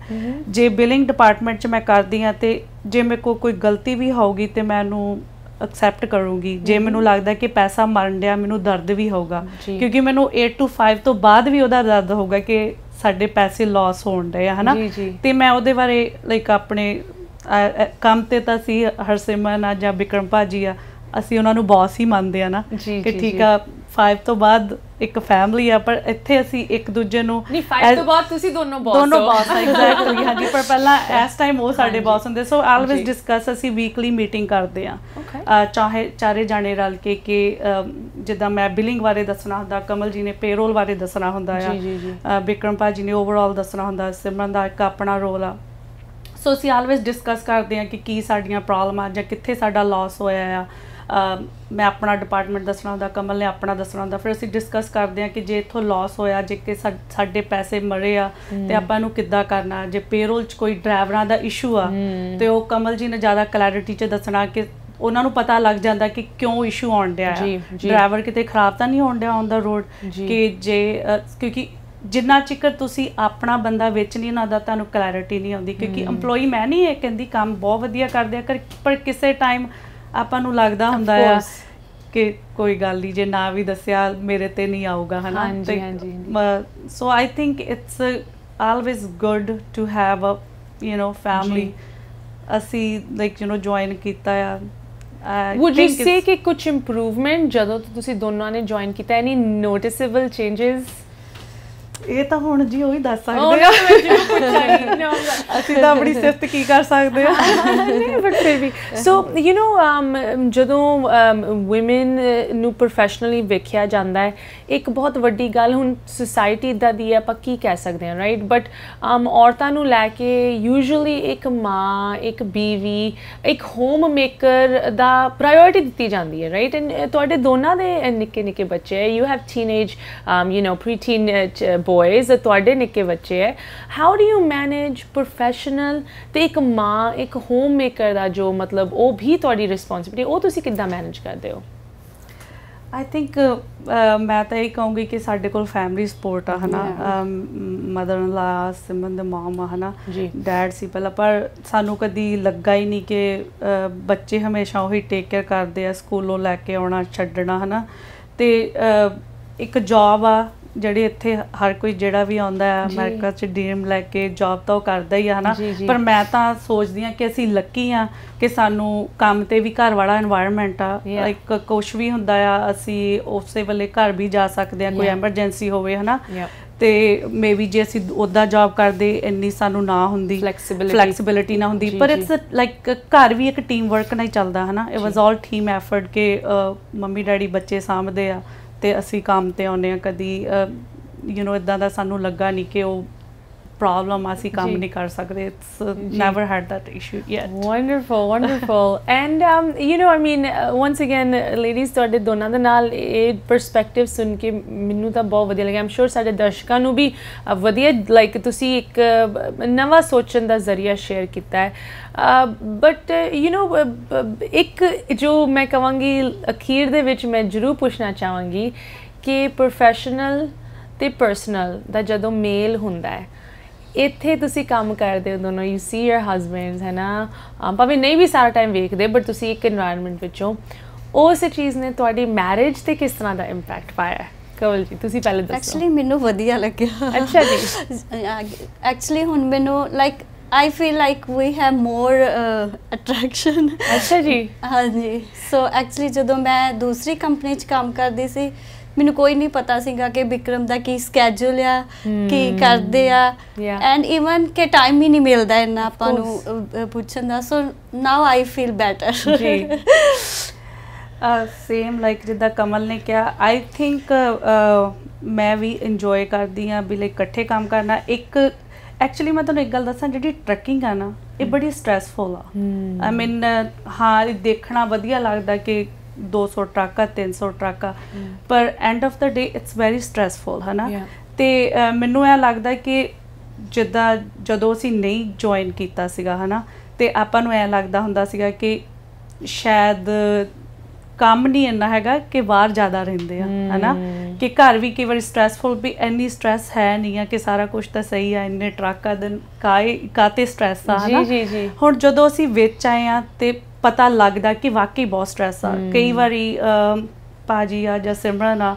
[SPEAKER 2] ਜੇ ਬਿਲਿੰਗ ਡਿਪਾਰਟਮੈਂਟ 'ਚ ਮੈਂ ਕਰਦੀ ਆ ਤੇ ਜੇ ਮੇ ਕੋ ਕੋਈ ਗਲਤੀ ਵੀ ਹੋਊਗੀ ਤੇ ਮੈਂ ਉਹਨੂੰ ਐਕਸੈਪਟ ਕਰੂੰਗੀ ਜੇ ਮੈਨੂੰ ਲੱਗਦਾ ਕਿ ਪੈਸਾ ਮਰਨ ਡਿਆ ਮੈਨੂੰ ਦਰਦ ਵੀ ਹੋਊਗਾ ਕਿਉਂਕਿ ਮੈਨੂੰ 8 ਟੂ 5 ਤੋਂ ਬਾਅਦ ਵੀ ਉਹਦਾ ਦਰਦ ਹੋਊਗਾ ਕਿ ਸਾਡੇ ਪੈਸੇ ਲਾਸ ਹੋਣ ਡੇ ਆ ਹਨਾ ਤੇ ਮੈਂ ਉਹਦੇ ਬਾਰੇ ਲਾਈਕ ਆਪਣੇ ਕੰਮ ਤੇ ਤਾਂ ਸੀ ਹਰਸਿਮਨ ਆ ਜਾਂ ਵਿਕਰਮ ਭਾਜੀ ਆ ਅਸੀਂ ਉਹਨਾਂ ਨੂੰ ਬੌਸ ਹੀ ਮੰਨਦੇ ਆ ਨਾ ਕਿ ਠੀਕ ਆ 5 ਤੋਂ ਬਾਅਦ ਇੱਕ ਫੈਮਿਲੀ ਆ ਪਰ ਇੱਥੇ ਅਸੀਂ ਇੱਕ ਦੂਜੇ ਨੂੰ ਨਹੀਂ 5 ਤੋਂ
[SPEAKER 1] ਬਾਅਦ ਤੁਸੀਂ ਦੋਨੋਂ ਬੌਸ ਦੋਨੋਂ ਬੌਸ ਆ ਐਗਜ਼ੈਕਟਲੀ *laughs* ਹਾਂਜੀ ਪਰ ਪਹਿਲਾਂ ਇਸ
[SPEAKER 2] ਟਾਈਮ ਉਹ ਸਾਡੇ ਬੌਸ ਹੁੰਦੇ ਸੋ ਆਲਵੇਸ ਡਿਸਕਸ ਅਸੀਂ ਵੀਕਲੀ ਮੀਟਿੰਗ ਕਰਦੇ ਆ ਚਾਹੇ ਚਾਰੇ ਜਾਣੇ ਰਲ ਕੇ ਕਿ ਜਿੱਦਾਂ ਮੈਂ ਬਿਲਿੰਗ ਬਾਰੇ ਦੱਸਣਾ ਹੁੰਦਾ ਕਮਲ ਜੀ ਨੇ ਪੇਰੋਲ ਬਾਰੇ ਦੱਸਣਾ ਹੁੰਦਾ ਆ ਵਿਕਰਮ ਭਾਜੀ ਨੇ ਓਵਰਆਲ ਦੱਸਣਾ ਹੁੰਦਾ ਸਿਮਰਨ ਦਾ ਇੱਕ ਆਪਣਾ ਰੋਲ ਆ ਸੋ ਅਸੀਂ ਆਲਵੇਸ ਡਿਸਕਸ ਕਰਦੇ ਆ ਕਿ ਕੀ ਸਾਡੀਆਂ ਪ੍ਰੋਬਲਮ ਆ ਜਾਂ ਕਿੱਥੇ ਸਾਡਾ ਲਾਸ ਹੋਇਆ ਆ ਮੈਂ ਆਪਣਾ ਡਿਪਾਰਟਮੈਂਟ ਦੱਸਣਾ ਹੁੰਦਾ ਕਮਲ ਨੇ ਆਪਣਾ ਦੱਸਣਾ ਹੁੰਦਾ ਫਿਰ ਅਸੀਂ ਡਿਸਕਸ ਕਰਦੇ ਆ ਕਿ ਜੇ ਇਥੋਂ ਲਾਸ ਹੋਇਆ ਜੇ ਕਿ ਸਾਡੇ ਪੈਸੇ ਮਰੇ ਆ ਤੇ ਆਪਾਂ ਨੂੰ ਕਿੱਦਾਂ ਕਰਨਾ ਜੇ ਪੇਰੋਲ 'ਚ ਕੋਈ ਡਰਾਈਵਰਾਂ ਦਾ ਇਸ਼ੂ ਆ ਤੇ ਉਹ ਕਮਲ ਜੀ ਨੇ ਜ਼ਿਆਦਾ ਕਲੈਰਿਟੀ 'ਚ ਦੱਸਣਾ ਕਿ ਉਹਨਾਂ ਨੂੰ ਪਤਾ ਲੱਗ ਜਾਂਦਾ ਕਿ ਕਿਉਂ ਇਸ਼ੂ ਆਉਣ ਡਿਆ ਡਰਾਈਵਰ ਕਿਤੇ ਖਰਾਬ ਤਾਂ ਨਹੀਂ ਹੋਣ ਡਿਆ ਔਨ ਦਾ ਰੋਡ ਕਿ ਜੇ ਕਿਉਂਕਿ ਜਿੰਨਾ ਚਿਕਰ ਤੁਸੀਂ ਆਪਣਾ ਬੰਦਾ ਵਿੱਚ ਨਹੀਂ ਨਾ ਦਾ ਤੁਹਾਨੂੰ ਕਲੈਰਿਟੀ ਨਹੀਂ ਆਉਂਦੀ ਕਿਉਂਕਿ EMPLOYE ਮੈਂ ਨਹੀਂ ਇਹ ਕਹਿੰਦੀ ਕੰਮ ਬਹੁਤ ਵਧੀਆ ਕਰਦੇ ਆ ਪਰ ਕਿਸੇ ਟਾਈਮ ਆਪਾਂ ਨੂੰ ਲੱਗਦਾ ਹੁੰਦਾ ਆ ਕਿ ਕੋਈ ਗੱਲ ਨਹੀਂ ਜੇ ਨਾ ਵੀ ਦੱਸਿਆ ਮੇਰੇ ਤੇ ਨਹੀਂ ਆਊਗਾ ਹਨਾ ਹਾਂਜੀ ਹਾਂਜੀ so I think it's always good to have a you know family ਅਸੀਂ ਲਾਈਕ ਯੂ نو ਜੁਆਇਨ ਕੀਤਾ ਆ ਵੁੱਡ ਯੂ ਸੇ ਕਿ ਕੁਝ ਇੰਪਰੂਵਮੈਂਟ ਜਦੋਂ
[SPEAKER 1] ਤੁਸੀਂ ਦੋਨਾਂ ਨੇ ਜੁਆਇਨ ਕੀਤਾ ਐਨੀ ਨੋਟਿਸੇਬਲ ਚੇਂजेस
[SPEAKER 2] ਇਹ ਤਾਂ ਹੁਣ ਜੀ ਉਹੀ
[SPEAKER 1] ਦੱਸ ਸਕਦੇ ਆ ਅਸੀਂ ਤਾਂ ਆਪਣੀ ਸਿਫਤ ਕੀ ਕਰ ਸਕਦੇ ਆ ਨਹੀਂ ਬਟ ਫਿਰ ਵੀ ਸੋ ਯੂ نو ਜਦੋਂ ਔਮਨ um, ਨੂੰ ਪ੍ਰੋਫੈਸ਼ਨਲੀ ਵੇਖਿਆ ਜਾਂਦਾ ਹੈ ਇੱਕ ਬਹੁਤ ਵੱਡੀ ਗੱਲ ਹੁਣ ਸੋਸਾਇਟੀ ਦਾ ਦੀ ਹੈ ਆਪਾਂ ਕੀ ਕਹਿ ਸਕਦੇ ਹਾਂ ਰਾਈਟ ਬਟ um, ਔਰਤਾਂ ਨੂੰ ਲੈ ਕੇ ਯੂਜੂਲੀ ਇੱਕ ਮਾਂ ਇੱਕ ਬੀਵੀ ਇੱਕ ਹੋਮ ਮੇਕਰ ਦਾ ਪ੍ਰਾਇੋਰਟੀ ਦਿੱਤੀ ਜਾਂਦੀ ਹੈ ਰਾਈਟ ਐਂਡ ਤੁਹਾਡੇ ਦੋਨਾਂ ਦੇ ਨਿੱਕੇ ਨਿੱਕੇ ਬੱਚੇ you have teenage you know preteen boys ਤੁਹਾਡੇ ਨਿੱਕੇ ਬੱਚੇ ਹੈ how do you manage professional ਤੇ ਇੱਕ ਮਾਂ ਇੱਕ ਹੋਮ ਮੇਕਰ ਦਾ ਜੋ ਮਤਲਬ ਉਹ ਵੀ ਤੁਹਾਡੀ ਰਿਸਪੌਂਸਿਬਿਲਟੀ ਉਹ ਤੁਸੀਂ ਕਿੱਦਾਂ ਮੈਨੇਜ ਕਰਦੇ ਹੋ
[SPEAKER 2] ਆਈ ਥਿੰਕ ਮੈਂ ਤਾਂ ਇਹ ਕਹੂੰਗੀ ਕਿ ਸਾਡੇ ਕੋਲ ਫੈਮਿਲੀ ਸਪੋਰਟ ਆ ਹਨਾ ਮਦਰ ਇਨ ਲਾ ਸਿਮਨ ਦੇ ਮਾਮ ਆ ਹਨਾ ਡੈਡ ਸੀ ਪਹਿਲਾਂ ਪਰ ਸਾਨੂੰ ਕਦੀ ਲੱਗਾ ਹੀ ਨਹੀਂ ਕਿ ਬੱਚੇ ਹਮੇਸ਼ਾ ਉਹੀ ਟੇਕ ਕੇਅਰ ਕਰਦੇ ਆ ਸਕੂਲੋਂ ਲੈ ਕੇ ਆਉਣਾ ਛੱਡਣਾ ਹਨਾ ਤੇ ਇੱਕ ਜੌਬ ਆ ਜਿਹੜੇ ਇੱਥੇ ਹਰ ਕੋਈ ਜਿਹੜਾ ਵੀ ਆਉਂਦਾ ਹੈ ਅਮਰੀਕਾ 'ਚ ਡ੍ਰੀਮ ਲੈ ਕੇ ਜੌਬ ਤਾਂ ਉਹ ਕਰਦਾ ਹੀ ਆ ਹਨਾ ਪਰ ਮੈਂ ਤਾਂ ਸੋਚਦੀ ਆ ਕਿ ਅਸੀਂ ਲੱਕੀ ਆ ਕਿ ਸਾਨੂੰ ਕੰਮ ਤੇ ਵੀ ਘਰ ਵਾਲਾ এনवायरमेंट ਆ ਲਾਈਕ ਕੁਝ ਵੀ ਹੁੰਦਾ ਆ ਅਸੀਂ ਉਸੇ ਵੇਲੇ ਘਰ ਵੀ ਜਾ ਸਕਦੇ ਆ ਕੋਈ ਐਮਰਜੈਂਸੀ ਹੋਵੇ ਹਨਾ ਤੇ ਮੇਬੀ ਜੇ ਅਸੀਂ ਉਹਦਾ ਜੌਬ ਕਰਦੇ ਇੰਨੀ ਸਾਨੂੰ ਨਾ ਹੁੰਦੀ ਫਲੈਕਸੀਬਿਲਿਟੀ ਨਾ ਹੁੰਦੀ ਪਰ ਇਟਸ ਲਾਈਕ ਘਰ ਵੀ ਇੱਕ ਟੀਮ ਵਰਕ ਨਾਲ ਹੀ ਚੱਲਦਾ ਹਨਾ it was all team effort ਕਿ ਮੰਮੀ ਡੈਡੀ ਬੱਚੇ ਸਾਹਮਣੇ ਆ ਤੇ ਅਸੀਂ ਕੰਮ ਤੇ ਆਉਂਦੇ ਆ ਕਦੀ ਯੂ نو ਇਦਾਂ ਦਾ ਸਾਨੂੰ ਲੱਗਾ ਨਹੀਂ ਕਿ ਉਹ ਪ੍ਰੋਬਲਮ ਅਸੀਂ ਕੰਮ ਨਹੀਂ ਕਰ ਸਕਦੇ it's never had that issue yet
[SPEAKER 1] wonderful wonderful and you know I mean once again ladies once ਤੁਹਾਡੇ ਦੋਨਾਂ ਦੇ ਨਾਲ ਇਹ ਪਰਸਪੈਕਟਿਵ ਸੁਣ ਕੇ ਮੈਨੂੰ ਤਾਂ ਬਹੁਤ ਵਧੀਆ ਲੱਗਿਆ ਆਮ ਸ਼ੋਰ ਸਾਡੇ ਦਰਸ਼ਕਾਂ ਨੂੰ ਵੀ ਵਧੀਆ ਲਾਈਕ ਤੁਸੀਂ ਇੱਕ ਨਵਾਂ ਸੋਚਣ ਦਾ ਜ਼ਰੀਆ ਸ਼ੇਅਰ ਕੀਤਾ ਹੈ ਬਟ ਯੂ نو ਇੱਕ ਜੋ ਮੈਂ ਕਵਾਂਗੀ ਅਖੀਰ ਦੇ ਵਿੱਚ ਮੈਂ ਜ਼ਰੂਰ ਪੁੱਛਣਾ ਚਾਹਾਂਗੀ ਕਿ ਪ੍ਰੋਫੈਸ਼ਨਲ ਤੇ ਪਰਸਨਲ ਦਾ ਜਦੋਂ ਮੇਲ ਹੁੰਦਾ ਹੈ ਇੱਥੇ ਤੁਸੀਂ ਕੰਮ ਕਰਦੇ ਹੋ ਦੋਨੋਂ ਯੂ ਸੀ ਯਰ ਹਸਬੈਂਡਸ ਹੈ ਨਾ ਭਾਵੇਂ ਨਹੀਂ ਵੀ ਸਾਰਾ ਟਾਈਮ ਵੇਖਦੇ ਬਟ ਤੁਸੀਂ ਇੱਕ এনवायरमेंट ਵਿੱਚੋਂ ਉਸ ਚੀਜ਼ ਨੇ ਤੁਹਾਡੀ ਮੈਰਿਜ ਤੇ ਕਿਸ ਤਰ੍ਹਾਂ ਦਾ ਇੰਪੈਕਟ ਪਾਇਆ ਹੈ ਕਵਲ ਜੀ ਤੁਸੀਂ ਪਹਿਲੇ ਦੱਸੋ ਐਕਚੁਅਲੀ ਮੈਨੂੰ ਵਧੀਆ ਲੱਗਿਆ ਅੱਛਾ ਜੀ
[SPEAKER 3] ਐਕਚੁਅਲੀ ਹੁਣ ਮੈਨੂੰ like I feel like we have more uh, attraction. ਅੱਛਾ ਜੀ। ਹਾਂ ਜੀ। So actually ਜਦੋਂ ਮੈਂ ਦੂਸਰੀ ਕੰਪਨੀ 'ਚ ਕੰਮ ਕਰਦੀ ਸੀ ਮੈਨੂੰ ਕੋਈ ਨਹੀਂ ਪਤਾ ਸੀਗਾ ਕਿ ਵਿਕਰਮ ਦਾ ਕੀ ਸਕੇਜੂਲ ਆ ਕੀ ਕਰਦੇ ਆ ਐਂਡ ਇਵਨ ਕਿ ਟਾਈਮ ਹੀ ਨਹੀਂ ਮਿਲਦਾ ਇੰਨਾ ਆਪਾਂ ਨੂੰ ਪੁੱਛਣ ਦਾ so now I feel better ਜੀ ਸੇਮ ਲਾਈਕ ਜਿੱਦਾਂ ਕਮਲ
[SPEAKER 2] ਨੇ ਕਿਹਾ ਆਈ ਥਿੰਕ ਮੈਂ ਵੀ ਇੰਜੋਏ ਕਰਦੀ ਆ ਬਿਲੇ ਇਕੱਠੇ ਕੰਮ ਕਰਨਾ ਇੱਕ ਐਕਚੁਅਲੀ ਮੈਂ ਤੁਹਾਨੂੰ ਇੱਕ ਗੱਲ ਦੱਸਾਂ ਜਿਹੜੀ ਟਰੈਕਿੰਗ ਆ ਨਾ ਇਹ ਬੜੀ ਸਟ੍ਰੈਸਫੁਲ ਆ ਆਈ ਮੀਨ ਹਾਂ ਦੇਖਣਾ ਵਧੀਆ ਲੱਗਦਾ ਕਿ 200 ਟਰੱਕ ਆ 300 ਟਰੱਕ ਆ ਪਰ end of the day it's very stressful ਹਨਾ ਤੇ ਮੈਨੂੰ ਇਹ ਲੱਗਦਾ ਕਿ ਜਿੱਦਾਂ ਜਦੋਂ ਅਸੀਂ ਨਹੀਂ ਜੁਆਇਨ ਕੀਤਾ ਸੀਗਾ ਹਨਾ ਤੇ ਆਪਾਂ ਨੂੰ ਐ ਲੱਗਦਾ ਹੁੰਦਾ ਸੀਗਾ ਕਿ ਸ਼ਾਇਦ ਕੰਮ ਨਹੀਂ ਇੰਨਾ ਹੈਗਾ ਕਿ ਬਾਹਰ ਜ਼ਿਆਦਾ ਰਹਿੰਦੇ ਆ ਹਨਾ ਕਿ ਘਰ ਵੀ ਕਈ ਵਾਰੀ ਸਟ੍ਰੈਸਫੁਲ ਵੀ ਐਨੀ ਸਟ੍ਰੈਸ ਹੈ ਨਹੀਂ ਆ ਕਿ ਸਾਰਾ ਕੁਝ ਤਾਂ ਸਹੀ ਆ ਇੰਨੇ ਟਰੱਕ ਆ ਦਿਨ ਕਾਏ ਕਾਤੇ ਸਟ੍ਰੈਸ ਆ ਹਨਾ ਹੁਣ ਜਦੋਂ ਅਸੀਂ ਵਿੱਚ ਆਏ ਆ ਤੇ ਪਤਾ ਲੱਗਦਾ ਕਿ ਵਾਕਈ ਬਹੁਤ ਸਟ੍ਰੈਸ ਆ ਕਈ ਵਾਰੀ ਪਾਜੀ ਆ ਜਾਂ ਸਿਮਰਨ ਆ